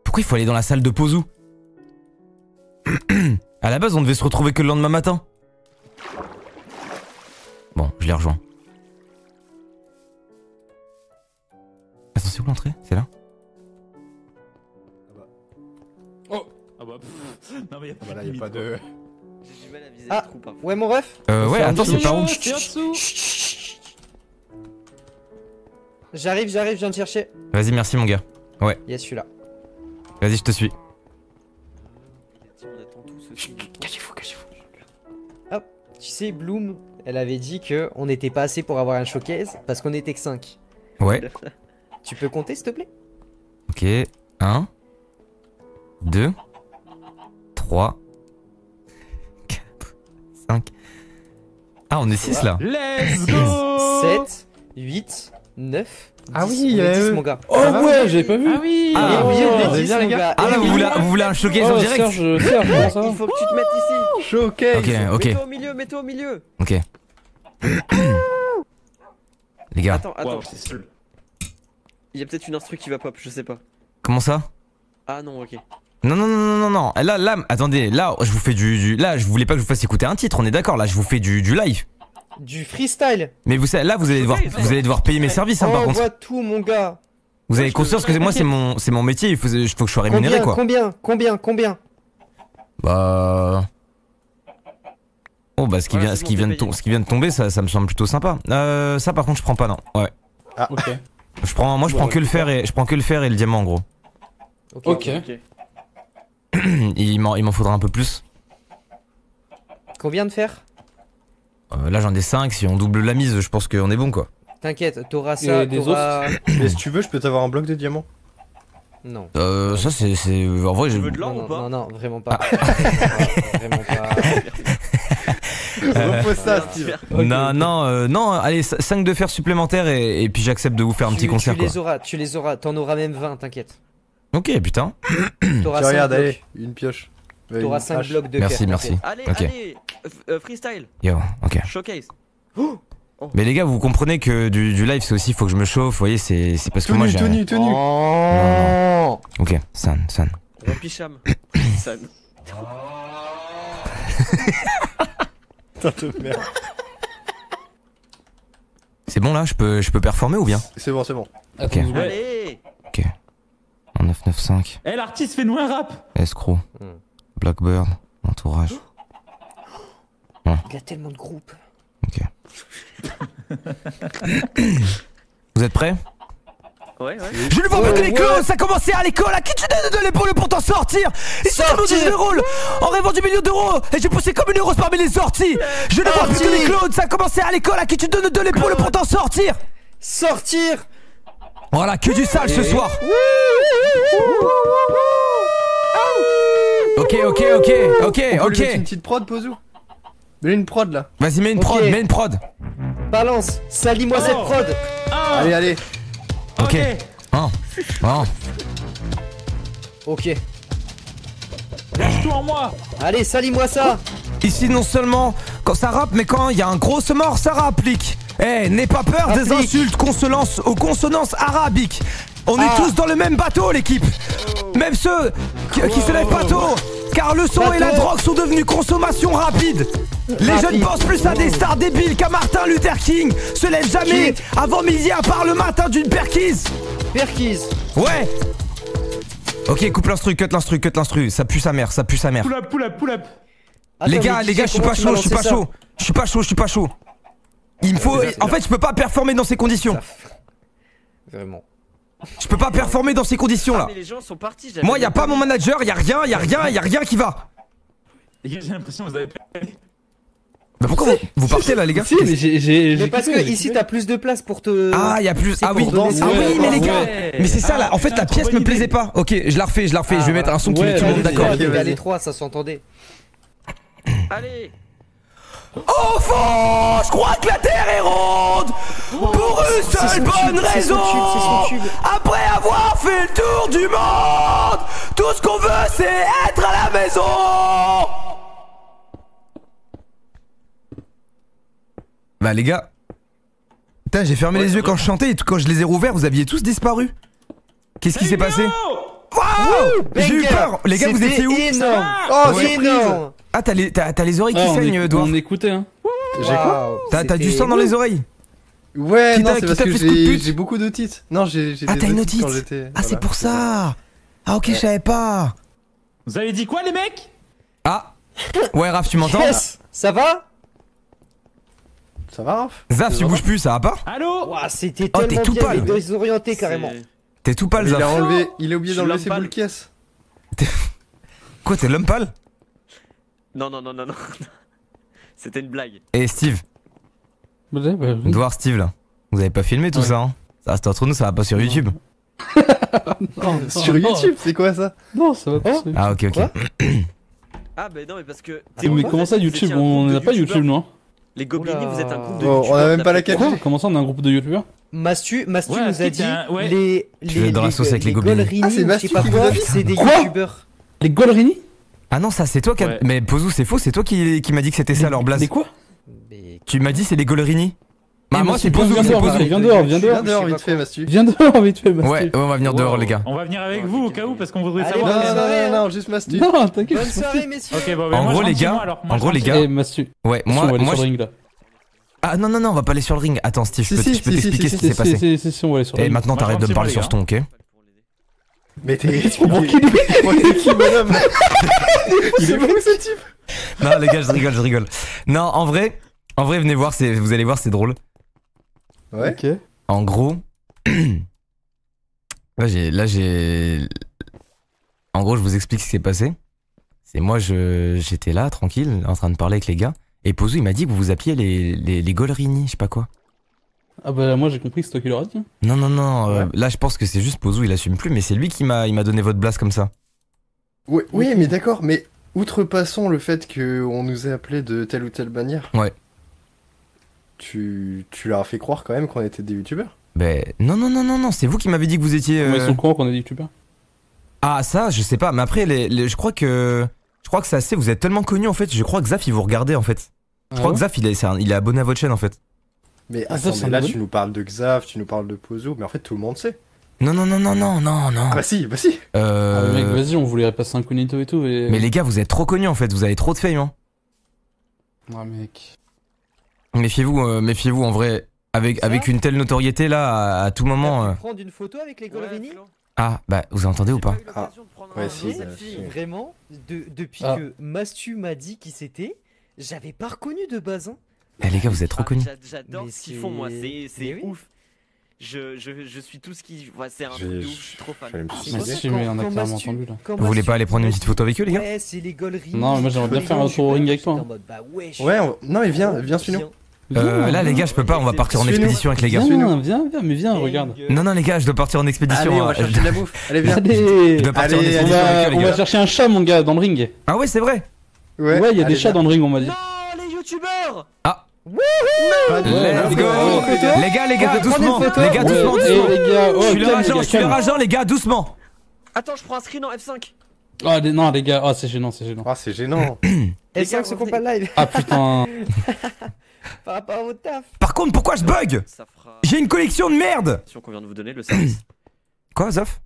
Pourquoi il faut aller dans la salle de Pozou [CLEARS THROAT] À la base, on devait se retrouver que le lendemain matin. Bon, je les rejoins. Attends, c'est où l'entrée C'est là ah bah. Oh Ah bah, non mais y'a pas, pas de... J'ai du mal à viser ah, hein. Ouais mon ref Euh ouais, attends, c'est par où J'arrive, j'arrive, je viens de chercher. Vas-y, merci mon gars. Ouais. Y'a celui-là. Vas-y, je te suis. Cachez-vous, vous Hop, tu sais, Bloom, elle avait dit que on n'était pas assez pour avoir un showcase parce qu'on était que 5. Ouais. Tu peux compter, s'il te plaît Ok, 1, 2, 3, 4, 5. Ah, on est 6 là. Let's go 7, 8, 9, ah oui, il y a mon gars. Oh ah ouais, j'avais pas vu. Ah oui, ah, ah il y les 10, gars. Ah là, vous voulez, vous voulez un showcase en oh, direct Serge, euh, Serge, [LAUGHS] Il faut que tu te mettes ici. Showcase. Ok, ok. Mets-toi au milieu, mets-toi au milieu. Ok. Les gars. Attends, attends. Il y a peut-être une instru qui va pop, je sais pas. Comment ça Ah non, ok. Non, non, non, non, non, Là, là, attendez, là, je vous fais du, du, Là, je voulais pas que je vous fasse écouter un titre, on est d'accord, là, je vous fais du, du live du freestyle. Mais vous savez, là, vous allez devoir, vous allez devoir payer mes services, hein, par contre. tout, mon gars. Vous avez conscience que moi, c'est mon, c'est mon métier. Il faut, que je sois rémunéré, quoi. Combien, combien, combien Bah. Oh bah ce qui, vient, ce, qui vient de tomber, ça, me semble plutôt sympa. Euh, ça par contre je prends pas non. Ouais. Ah. Ok. Je prends, moi je prends que le fer et je prends que le fer et le diamant en gros. Ok. [CLEARS THROAT] il m'en faudra un peu plus. Combien de fer euh, là, j'en ai 5. Si on double la mise, je pense qu'on est bon, quoi. T'inquiète, t'auras ça. des t'auras- [COUGHS] Mais si tu veux, je peux t'avoir un bloc de diamants. Non. Euh, ça, c'est. En vrai, j'ai... Tu veux de l'or ou pas non, non, vraiment pas. Ah. vraiment pas. [LAUGHS] Euh, ça, Non, non, euh, non, allez, 5 de fer supplémentaires et, puis j'accepte de vous faire un petit concert, tu les auras, tu les auras. T'en auras même 20, t'inquiète. Ok, putain. T'auras Tiens, regarde, allez, une pioche. T'auras 5 blocs de Merci, merci. Allez, allez, euh, freestyle. Yo, ok. Showcase. Oh. mais les gars, vous comprenez que du, live, c'est aussi, faut que je me chauffe, vous voyez, c'est parce que moi j'ai. Tenu, tenu, Ok, San, San. Picham. san. Putain de merde. C'est bon là, je peux, je peux performer ou bien C'est bon, c'est bon. Ok. Allez Ok. 995. Eh, l'artiste, fais-nous un rap Escroc. Hmm. Blackburn, entourage. Il y a tellement de groupes. Ok. Vous êtes prêts Ouais, ouais. Je ne vois plus que les clowns, ça commencé à l'école. À qui tu donnes de l'épaule pour t'en sortir Et si j'ai de rôle en rêvant du million d'euros et j'ai poussé comme une rose parmi les sorties. Je ne vois plus que les clones, ça commencé à l'école. À qui tu donnes de l'épaule pour t'en sortir Sortir Voilà, que du sale ce soir. Ok, ok, ok, ok, ok. une petite prod, Pozou Mets une prod là. Vas-y, mets une prod, mets une prod. Balance, salis-moi cette prod. Ah. Allez, allez. Ok. Ok. Lâche-toi en moi Allez, salis-moi ça. Ici, non seulement quand ça rappe, mais quand il y a un gros mort, ça rapplique. Eh, n'aie pas peur des insultes qu'on se lance aux consonances arabiques. On est ah. tous dans le même bateau, l'équipe. Même ceux qui, se lèvent pas tôt. Car le son et la drogue sont devenus consommation rapide. Les jeunes pensent plus à des stars débiles qu'à Martin Luther King. Se lèvent jamais avant midi à part le matin d'une perquise. Perquise. Ouais. Ok, coupe l'instru, cut l'instru, cut l'instru. Ça pue sa mère, ça pue sa mère. Pull up, pull up, pull up. les gars, les gars, je suis pas chaud, je suis pas chaud. Je suis pas chaud, je suis pas chaud. Il me faut. En fait, je peux pas performer dans ces conditions. Vraiment. Je peux pas performer dans ces conditions là. Ah, Moi, y'a a pas mon manager, y a rien, y a rien, y'a a rien qui va. Les j'ai l'impression que vous avez bah pourquoi vous, partez là les gars mais, parce que ici t'as plus de place pour te Ah il y plus ah oui ah oui mais les gars mais c'est ça là en fait la pièce me plaisait pas OK je la refais je la refais je vais ah, mettre un son qui met tout le monde d'accord les trois ça s'entendait Allez fond, je crois que la Terre est ronde oh, Pour une seule bonne raison Après avoir fait le tour du monde Tout ce qu'on veut c'est être à la maison Bah les gars Putain j'ai fermé les yeux quand je chantais et quand je les ai rouverts vous aviez tous disparu Qu'est-ce qui s'est passé J'ai eu peur Les gars vous étiez où Oh ah, t'as les, les, oreilles qui ah, saignent, Edouard. On écoutait, hein. J'ai T'as du sang dans les oreilles Ouais, non, c'est parce que j'ai beaucoup d'otites. Non, j'ai Ah, t'as une otite Ah, c'est pour ça Ah, ok, je savais pas Vous avez dit quoi, les mecs Ah Ouais, Raph, tu m'entends Ça va Ça va, Raph Zaf, tu bouges plus, ça va pas Allô Ouah, c'était tellement oh, t'es tout pâle. carrément. T'es tout pâle, Zaf. Il a, il oublié d'enlever ses boules de [LAUGHS] Quoi, t'es l'homme pâle non, non, non, non, non. [LAUGHS] C'était une blague. Et Steve Vous voir Steve là. Vous avez pas filmé tout ça, hein Ça reste entre nous, ça va pas sur YouTube. [LAUGHS] non, sur YouTube, c'est quoi ça Non, ça va pas hein sur YouTube. Ah, ok, ok. [COUGHS] ah, bah non, mais parce que. Ah, mais comment ça, YouTube On n'a pas YouTube, non les Goblini, vous êtes un groupe de On a même pas la capille. Comment ça, on est un groupe de youtubeurs Mastu, Mastu nous a dit les, les, tu veux dans la sauce avec les, les Goblini. Ah, c'est Mastu qui C'est des youtubeurs. Les Golrini ah non, ça c'est toi qui Mais Pozou, c'est faux, c'est toi qui, qui m'as dit que c'était ça leur blaze. Mais quoi Tu m'as dit c'est les Golerini Bah, moi c'est Pozou, c'est Viens dehors, viens dehors. Viens dehors, vite fait, Mastu. Viens dehors, vite fait, Mastu. Ouais, on va venir dehors, les gars. On va venir avec vous au cas où parce qu'on voudrait savoir. Non, non, non, juste Mastu. Non, t'inquiète. Bonne soirée, messieurs. En gros, les gars. En gros, les gars. Ouais, moi. Ah non, non, non, on va pas aller sur le ring. Attends, Steve, je peux t'expliquer ce qui s'est passé. Et eh, maintenant, t'arrêtes de me parler sur ce ton, ok mais t'es. bon qui lui qui, madame [LAUGHS] Il est ce type [LAUGHS] Non, les gars, je rigole, je rigole. Non, en vrai, en vrai, venez voir, vous allez voir, c'est drôle. Ouais. Ok. En gros. [CLEARS THROAT] là, j'ai. Là, j'ai. En gros, je vous explique ce qui s'est passé. C'est moi, j'étais là, tranquille, en train de parler avec les gars. Et Pozo, il m'a dit vous vous appeliez les, les, les je sais pas quoi. Ah bah moi j'ai compris, c'est toi qui l'aurais dit. Hein. Non, non, non, euh, là je pense que c'est juste Pozou, il assume plus, mais c'est lui qui m'a donné votre blase comme ça. Oui, oui mais d'accord, mais outrepassons le fait qu'on nous ait appelé de telle ou telle manière. Ouais. Tu, tu leur fait croire quand même qu'on était des youtubeurs Bah non, non, non, non, non, c'est vous qui m'avez dit que vous étiez... ils euh, sont courants qu'on est des youtubeurs. Ah ça, je sais pas, mais après je crois que... Je crois que c'est assez, vous êtes tellement connus en fait, je crois que Zaf il vous regardait en fait. Je ah crois que Zaf il est, il est abonné à votre chaîne en fait. Mais ah, là, tu nous parles de Xav, tu nous parles de Pozo, mais en fait, tout le monde sait. Non, non, non, non, non, non, non. Ah, bah si, bah si. Euh... Ah, mec, vas-y, on voulait passer incognito et tout. Mais les gars, vous êtes trop connus en fait, vous avez trop de fame, hein. Ouais, mec. Méfiez-vous, euh, méfiez-vous en vrai. Avec, avec une telle notoriété là, à, tout moment. Prendre euh. une photo avec les Ah, bah, vous entendez ou pas, bah, si, Vraiment, depuis que Mastu m'a dit qui c'était, j'avais pas reconnu de Bazin. Eh les gars, vous êtes trop ah, connus. J'adore ce qu'ils font, moi, c'est ouf. Je, je, je, suis tout ce qui. Ouais, c'est un truc de ouf, je suis trop fan. Vous voulez pas aller prendre une petite photo avec eux, les gars Non mais Non, moi j'aimerais bien faire un tour au ring avec toi. Bah ouais, non, mais viens, viens, suis-nous. Euh, là les gars je peux pas on va partir en expédition avec les gars Non viens viens mais viens regarde Non non les gars je dois partir en expédition Allez on hein. va chercher de la bouffe Allez viens On va chercher un chat mon gars dans le ring Ah ouais c'est vrai Ouais il y a des chats dans le ring on m'a dit Non les youtubeurs Ah Let's go Les gars, les gars, doucement Les gars, doucement, oh, Je suis leur agent, je suis leur agent, les gars, doucement Attends, je prends un screen en F5 Oh, ah, non, les gars, ah, c'est gênant, c'est gênant. Ah, c'est gênant [COUGHS] F5 se pas live Ah putain [LAUGHS] Par rapport à taf Par contre, pourquoi je bug J'ai une collection de merde [COUGHS] de vous donner, le [COUGHS] Quoi, Zof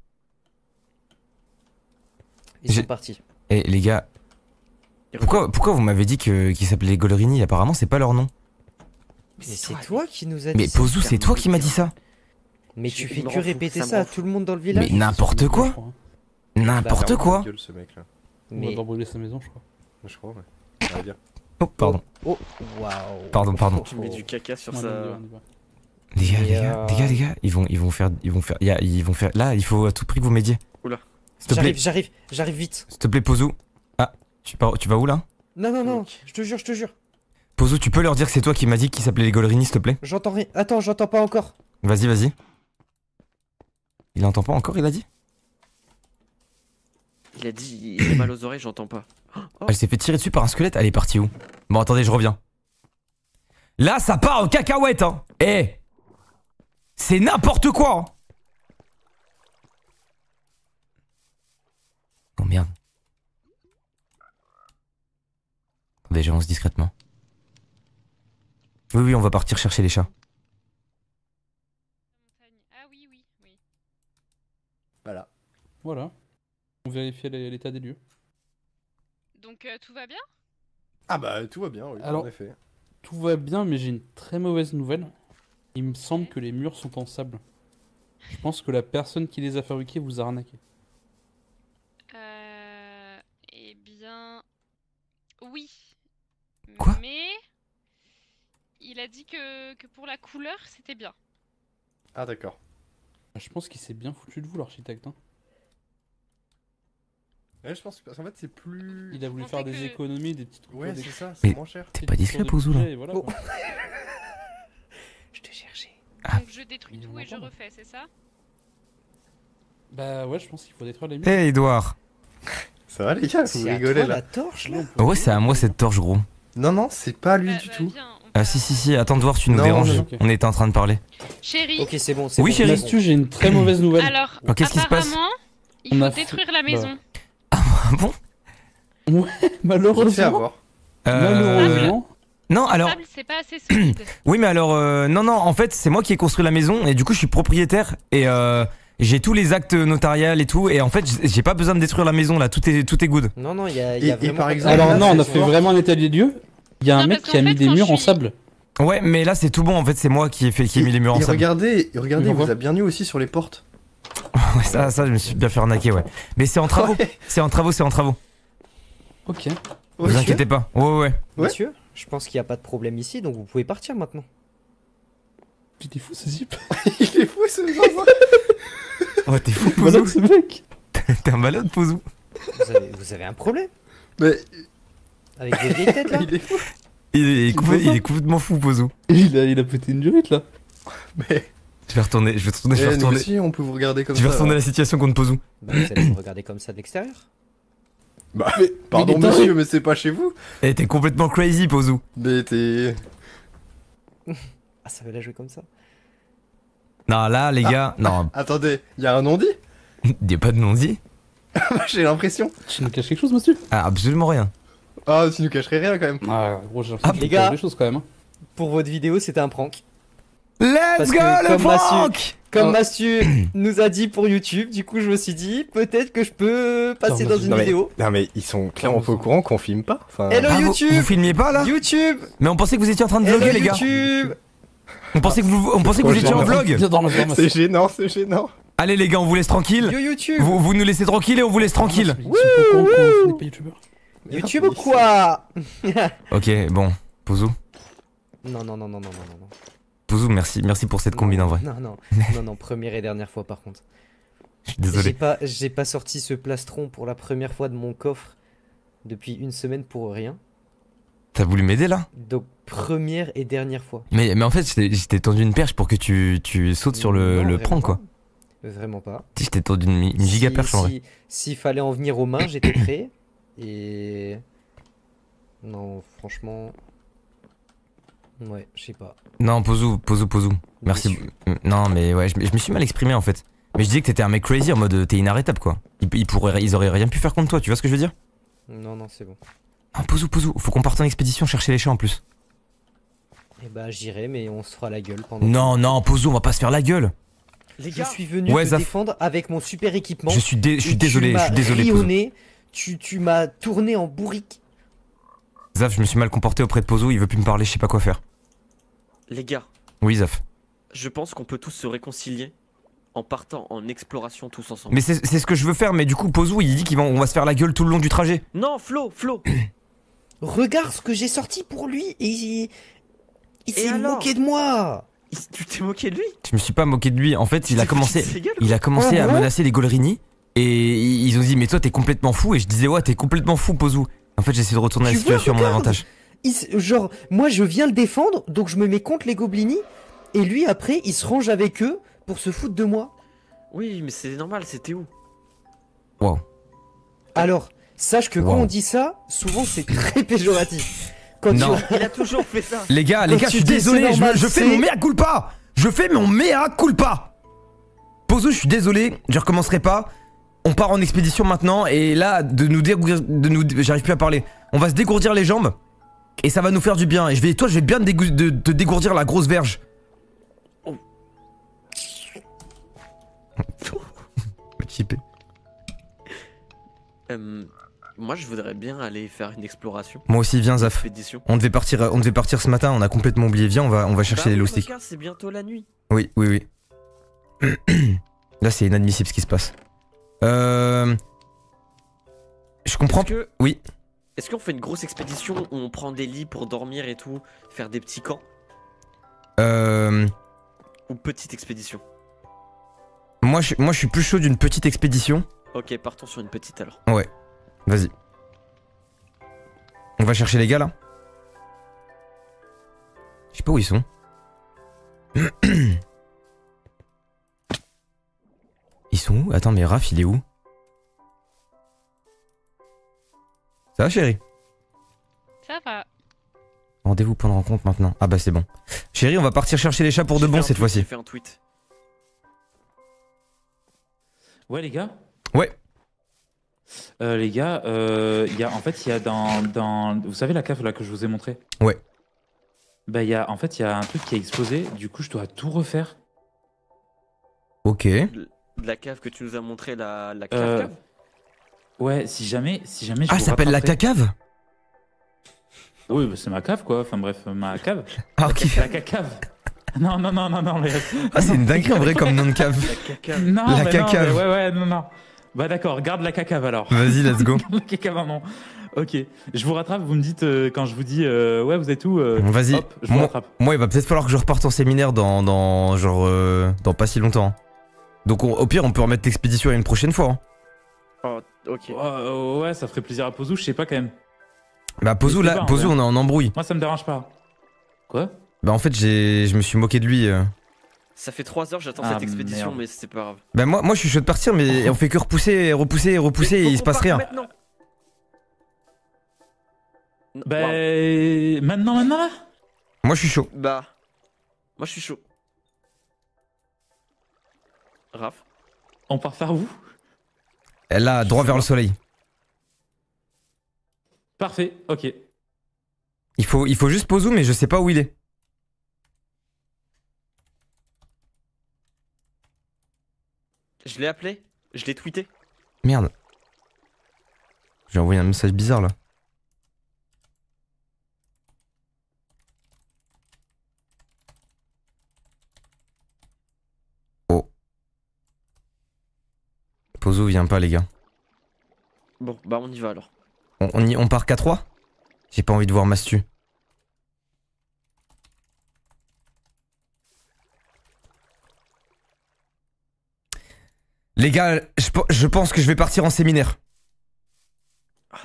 Ils sont partis. Eh, les gars... Pourquoi, pourquoi vous m'avez dit qu'ils s'appelaient Golrini Apparemment, c'est pas leur nom. Mais c'est toi, qui nous a dit Mais Pozou, c'est toi qui m'a dit ça. Mais tu fais que répéter ça à tout le monde dans le village. Mais n'importe quoi. N'importe quoi. Mais... On va brûler sa maison, je crois. Je crois, ouais. [LAUGHS] Oh, pardon. Oh, waouh. Pardon, pardon. Tu mets du caca sur sa... Les gars, les gars, les gars, les gars, ils vont, ils vont faire, ils vont faire, ils vont faire. Là, il faut à tout prix que vous m'aidiez. Oula. J'arrive, j'arrive, j'arrive vite. S'il te plaît, Pozou. Ah, tu, pars, tu vas où là Non, non, non. Je te jure, je te jure. Pozo, tu peux leur dire que c'est toi qui m'a dit qu'ils s'appelaient les golerini s'il te plaît J'entends rien. Attends, j'entends pas encore. Vas-y, vas-y. Il entend pas encore, il a dit Il a dit, il a mal aux oreilles, j'entends pas. Ah, elle s'est fait tirer dessus par un squelette, elle est partie où Bon, attendez, je reviens. Là, ça part en cacahuète, hein Eh C'est n'importe quoi hein Oh merde. Attendez, j'avance discrètement. Oui, oui, on va partir chercher les chats. Ah oui, oui, oui. Voilà. Voilà. On vérifie l'état des lieux. Donc euh, tout va bien Ah bah tout va bien, oui, effet. Tout va bien, mais j'ai une très mauvaise nouvelle. Il me semble que les murs sont en sable. Je pense que la personne qui les a fabriqués vous a arnaqué. Euh... Eh bien... Oui. Quoi Mais il a dit que, que pour la couleur, c'était bien. Ah d'accord. Bah, je pense qu'il s'est bien foutu de vous, l'architecte. Hein. je pense que, qu'en fait, c'est plus. Il a voulu faire des économies, des petites Ouais, c'est ça, c'est moins cher. T'es pas discret pour là oh. [LAUGHS] je te cherchais. Ah. Donc je détruis tout et je refais, c'est ça Bah ouais, je pense qu'il faut détruire les murs. Hé, eh, hey, Edouard Ça va les gars, vous rigolez là la torche là Ouais, c'est à moi cette torche, gros. Non, non, c'est pas lui bah, du bah, tout. Ah si si si, attends de voir, tu nous déranges. On était en train de parler. Chéri Ok, c'est bon. c'est Oui, bon, chérie. j'ai une très mauvaise nouvelle. alors, qu'est-ce qui se passe il faut détruire la bah. maison. [LAUGHS] Ah bon Ouais, Malheureusement, euh, malheureusement, Non alors, [CLEARS THROAT] oui mais alors, euh, non non, en fait c'est moi qui ai construit la maison et du coup je suis propriétaire et euh, j'ai tous les actes notariales et tout et en fait j'ai- pas besoin de détruire la maison là, tout est tout est good. Non, non, il y a, par exemple- Alors non, on a fait vraiment un état des lieux Y'a un mec qui a mis des murs en sable. Ouais, mais là c'est tout bon en fait, c'est moi qui ai, fait, mis les murs en sable. Regardez, regardez, il vous a bien eu aussi sur les portes. ouais, ça, ça, je me suis bien fait arnaquer, ouais. Mais c'est en travaux, c'est en travaux, c'est en travaux. Ok. Vous inquiétez pas. Ouais, ouais. Monsieur, je pense qu'il n'y a pas de problème ici, donc vous pouvez partir maintenant. Il est fou ce zip. [LAUGHS] il est fou ce zip. oh, t'es fou, [LAUGHS] T'es un malade, Pozou Vous avez, vous avez un problème. Mais avec des vieilles têtes là [LAUGHS] Il est fou. Il est, complètement, fou, Pozou Il a, il a pété une durite là. Mais. Je vais retourner, je vais retourner, je vais eh, retourner. Aussi, on peut vous regarder comme tu ça. Je vais retourner hein. la situation contre Pozou Bah, vous allez vous regarder comme ça de l'extérieur Bah, mais, pardon monsieur, mais c'est pas chez vous. Eh, t'es complètement crazy, Pozou Mais t'es. [LAUGHS] ah, ça veut la jouer comme ça. Non, là, les ah. gars, non. [LAUGHS] Attendez, y'a un non-dit Y'a pas de non-dit J'ai l'impression. Tu nous caches quelque chose, monsieur Ah, absolument rien. Ah, tu nous cacherais rien quand même. Ah, gros, j'ai l'impression ah, les gars, des choses quand même. Hein. Pour votre vidéo, c'était un prank. Let's go le prank Comme oh. Mastu [COUGHS] nous a dit pour YouTube, du coup, je me suis dit, peut-être que je peux passer dans une vidéo. non, mais ils sont clairement pas au courant qu'on filme pas. Hello ah, YouTube vous, filmiez pas là YouTube Mais on pensait que vous étiez en train de vlogger, les gars. YouTube On pensait que vous, on pensait que vous étiez en vlog. C'est gênant, c'est gênant. Allez les gars, on vous laisse tranquille. Yo, YouTube. Vous, nous laissez tranquille et on vous laisse tranquille. YouTube ou quoi [LAUGHS] Ok, bon, Pouzou. Non, non, non, non, non, non, non. Pouzou, merci, merci pour cette combine en vrai. Non, non, [LAUGHS] non, non, première et dernière fois par contre. Je suis désolé. J'ai pas, sorti ce plastron pour la première fois de mon coffre depuis une semaine pour rien. T'as voulu m'aider là Donc première et dernière fois. Mais, mais en fait, j'étais tendu une perche pour que tu, tu sautes sur le, non, le quoi. Vraiment pas. J'étais tendu une, une giga en S'il fallait en venir aux mains, j'étais prêt. Et... Non, franchement... Ouais, je sais pas. Non, Pozou, Pozou, Pozou. Merci. Mm, non, mais ouais, je, me suis mal exprimé en fait. Mais je disais que t'étais un mec crazy en mode euh, t'es inarrêtable quoi. Ils, ils auraient rien pu faire contre toi, tu vois ce que je veux dire Non, non, c'est bon. Non, Pozou, Pozou, faut qu'on parte en expédition chercher les chiens en plus. Eh bah, j'irai, mais on se fera la gueule pendant. Non, non, Pozou, on va pas se faire la gueule. Les gars, je suis venu me défendre avec mon super équipement. Je suis, désolé, je suis désolé. Tu, tu m'as tourné en bourrique. Zaf, je me suis mal comporté auprès de Pozo, il veut plus me parler, je sais pas quoi faire. Les gars. Oui, Zaf. Je pense qu'on peut tous se réconcilier en partant en exploration tous ensemble. Mais c'est ce que je veux faire, mais du coup, Pozou, il dit qu'on va, va, se faire la gueule tout le long du trajet. Non, Flo, Flo [CLEARS THROAT] Regarde ce que j'ai sorti pour lui et il, s'est moqué de moi Tu t'es moqué de lui Je me suis pas moqué de lui, en fait, il a commencé, il a commencé à ah menacer les Golrini et ils ont dit, mais toi, t'es complètement fou. Et je disais, ouais, t'es complètement fou, Pozou En fait, j'essaie de retourner à la situation à mon avantage. genre, moi, je viens le défendre, donc je me mets contre les Goblini. Et lui, après, il se range avec eux pour se foutre de moi. Oui, mais c'est normal, c'était où Wow. Alors, sache que quand on dit ça, souvent c'est très péjoratif. Il a toujours fait ça. Les gars, les gars, je suis désolé, je, fais mon mea culpa. Je fais mon mea culpa. Pozou je suis désolé, je recommencerai pas on part en expédition maintenant et là de nous dégourdir, de nous, j'arrive plus à parler. On va se dégourdir les jambes et ça va nous faire du bien. Et je vais, toi, je vais bien te, de, dégourdir la grosse verge. [LAUGHS] Euh, moi, je voudrais bien aller faire une exploration. Moi aussi, viens, Zaf. On devait partir, on devait partir ce matin. On a complètement oublié. Viens, on va, on va bah chercher les loustiques. C'est bientôt la nuit. Oui, oui, oui. [CLEARS THROAT] Là, c'est inadmissible ce qui se passe. Euh... Je comprends. que... Oui. Est-ce qu'on fait une grosse expédition où on prend des lits pour dormir et tout, faire des petits camps Euh... Ou petite expédition moi je, moi, je suis plus chaud d'une petite expédition. Ok, partons sur une petite alors. Ouais, vas-y. On va chercher les gars là. Je sais pas où ils sont. [CLEARS THROAT] Ils sont où Attends, mais Raph, il est où Ça va, chérie Ça va. Rendez-vous prendre en rencontre maintenant. Ah bah c'est bon. Chérie, on va partir chercher les chats pour de bon cette fois-ci. tweet. Ouais les gars Ouais. Euh, les gars, euh, y a, en fait, il y a dans, dans... Vous savez la cave là que je vous ai montrée Ouais. Bah y a, en fait, il y a un truc qui a explosé. Du coup, je dois tout refaire. Ok de la cave que tu nous as montré, la, la euh, cave, cave Ouais, si jamais, si jamais. Je ah, ça s'appelle la cacave Oui, bah, c'est ma cave quoi. Enfin bref, ma cave. Ah ok. La cacave. Non, non, non, non, non. Mais... Ah, c'est une dinguerie en vrai comme nom de cave. La cacave. Non, la cacave. ouais, ouais, non, non. Bah d'accord, garde la cacave alors. Vas-y, let's go. [LAUGHS] la cacave, non. Ok, je vous rattrape, vous me dites euh, quand je vous dis euh, ouais, vous êtes où euh, Vas-y, je vous rattrape. Moi, il va peut-être falloir que je reparte en séminaire dans, dans genre, dans pas si longtemps. Donc au pire, on peut remettre l'expédition à une prochaine fois. Hein. Oh, ok. Euh, ouais, ça ferait plaisir à Pozou, je sais pas quand même. Bah Pozou, là, Pozou, on est en embrouille. Moi, ça me dérange pas. Quoi Bah en fait, je me suis moqué de lui. Euh. Ça fait 3 heures, j'attends ah, cette expédition, mais c'est pas grave. Bah moi, moi, je suis chaud de partir, mais on fait que repousser, repousser, repousser, et il se passe rien. Maintenant. Bah maintenant, maintenant là Moi, je suis chaud. Bah, moi, je suis chaud on part par où a droit vers le soleil. Parfait, ok. Il faut, il faut juste poser mais je sais pas où il est. Je l'ai appelé, je l'ai tweeté. Merde. J'ai envoyé un message bizarre là. Pozou vient pas, les gars. Bon, bah on y va alors. On, y, part qu'à 3 J'ai pas envie de voir Mastu. Les gars, je, pense que je vais partir en séminaire.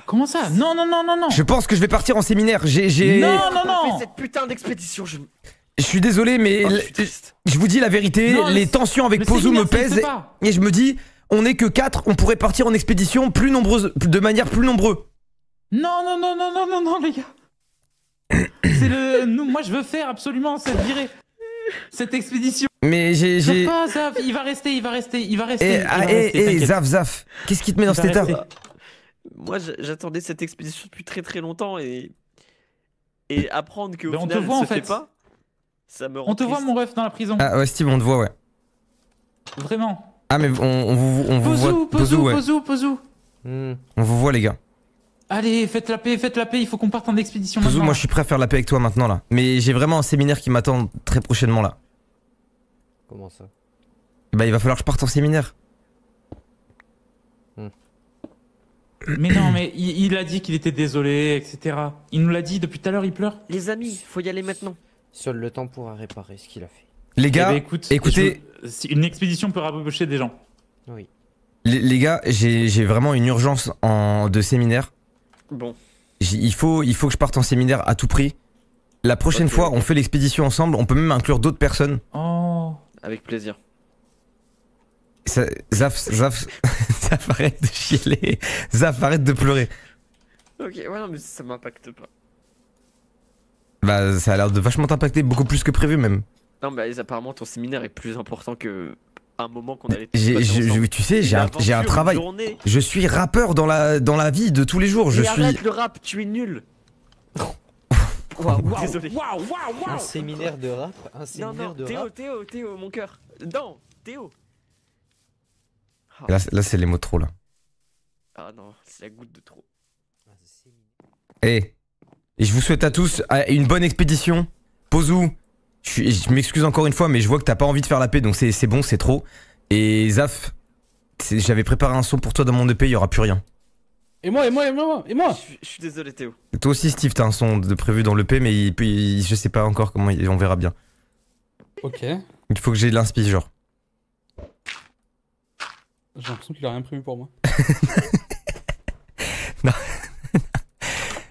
Comment ça Non, non, non, non, non Je pense que je vais partir en séminaire, j'ai... Non, non, non cette putain d'expédition, je... suis désolé, mais oh, je, vous dis la vérité, les tensions avec Pozou me pèsent et je me dis, on n'est que 4, on pourrait partir en expédition plus nombreuse, de manière plus nombreuse. Non, non, non, non, non, non, non, les gars. [COUGHS] C'est le. moi, je veux faire absolument cette virée. Cette expédition. Mais j'ai. Zaf. Il va rester, il va rester, il va rester. Et, eh, ah, eh, eh, Zaf, Zaf. Qu'est-ce qui te met dans cet état Moi, j'attendais cette expédition depuis très très longtemps et. Et apprendre que. Ben, on te voit en fait. pas, On te voit, mon ref, dans la prison. Ah ouais, Steve, on te voit, ouais. Vraiment. Ah, mais on, on vous, on vous voit. Hmm. On vous voit, les gars. Allez, faites la paix, faites la paix, il faut qu'on parte en expédition. moi je suis prêt à faire la paix avec toi maintenant là. Mais j'ai vraiment un séminaire qui m'attend très prochainement là. Comment ça Bah, il va falloir que je parte en séminaire. Hmm. Mais non, mais il, il a dit qu'il était désolé, etc. Il nous l'a dit depuis tout à l'heure, il pleure. Les amis, faut y aller maintenant. Seul le temps pourra réparer ce qu'il a fait. Les gars, eh ben, écoutez. une expédition peut rapprocher des gens. Les, gars, j'ai vraiment une urgence en, de séminaire. Bon. Il faut, il faut que je parte en séminaire à tout prix. La prochaine fois, on fait l'expédition ensemble. On peut même inclure d'autres personnes. Oh. Avec plaisir. Ça, Zaf, Zaf, [LAUGHS] Zaf, arrête de chialer. Zaf, arrête de pleurer. Ok, ouais, non, mais ça m'impacte pas. Bah, ça a l'air de vachement t'impacter, beaucoup plus que prévu même. Non, mais apparemment, ton séminaire est plus important que un moment qu'on bah, allait. Je, tu sais, j'ai un, travail. Je suis rappeur dans la, dans la vie de tous les jours. je arrête suis. le rap, tu es nul. Wow, [LAUGHS] wow, Désolé. un séminaire de rap Un séminaire non, non, de Théo, Théo, Théo, mon cœur. Non, Théo. Là, là c'est les mots trop, là. Ah non, c'est la goutte de trop. Ah, eh, et je vous souhaite à tous une bonne expédition. où je, m'excuse encore une fois, mais je vois que t'as pas envie de faire la paix, donc c'est bon, c'est trop. Et Zaf, j'avais préparé un son pour toi dans mon EP, il y aura plus rien. Et moi, et moi, et moi, et moi Je suis désolé, Théo. Toi aussi, Steve, t'as un son de prévu dans l'EP, mais je sais pas encore comment, il, on verra bien. Ok. Il faut que j'ai de l'inspi, genre. J'ai l'impression qu'il a rien prévu pour moi. [LAUGHS]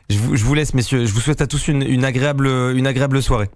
je, vous, laisse, messieurs. Je vous souhaite à tous une agréable, une agréable soirée.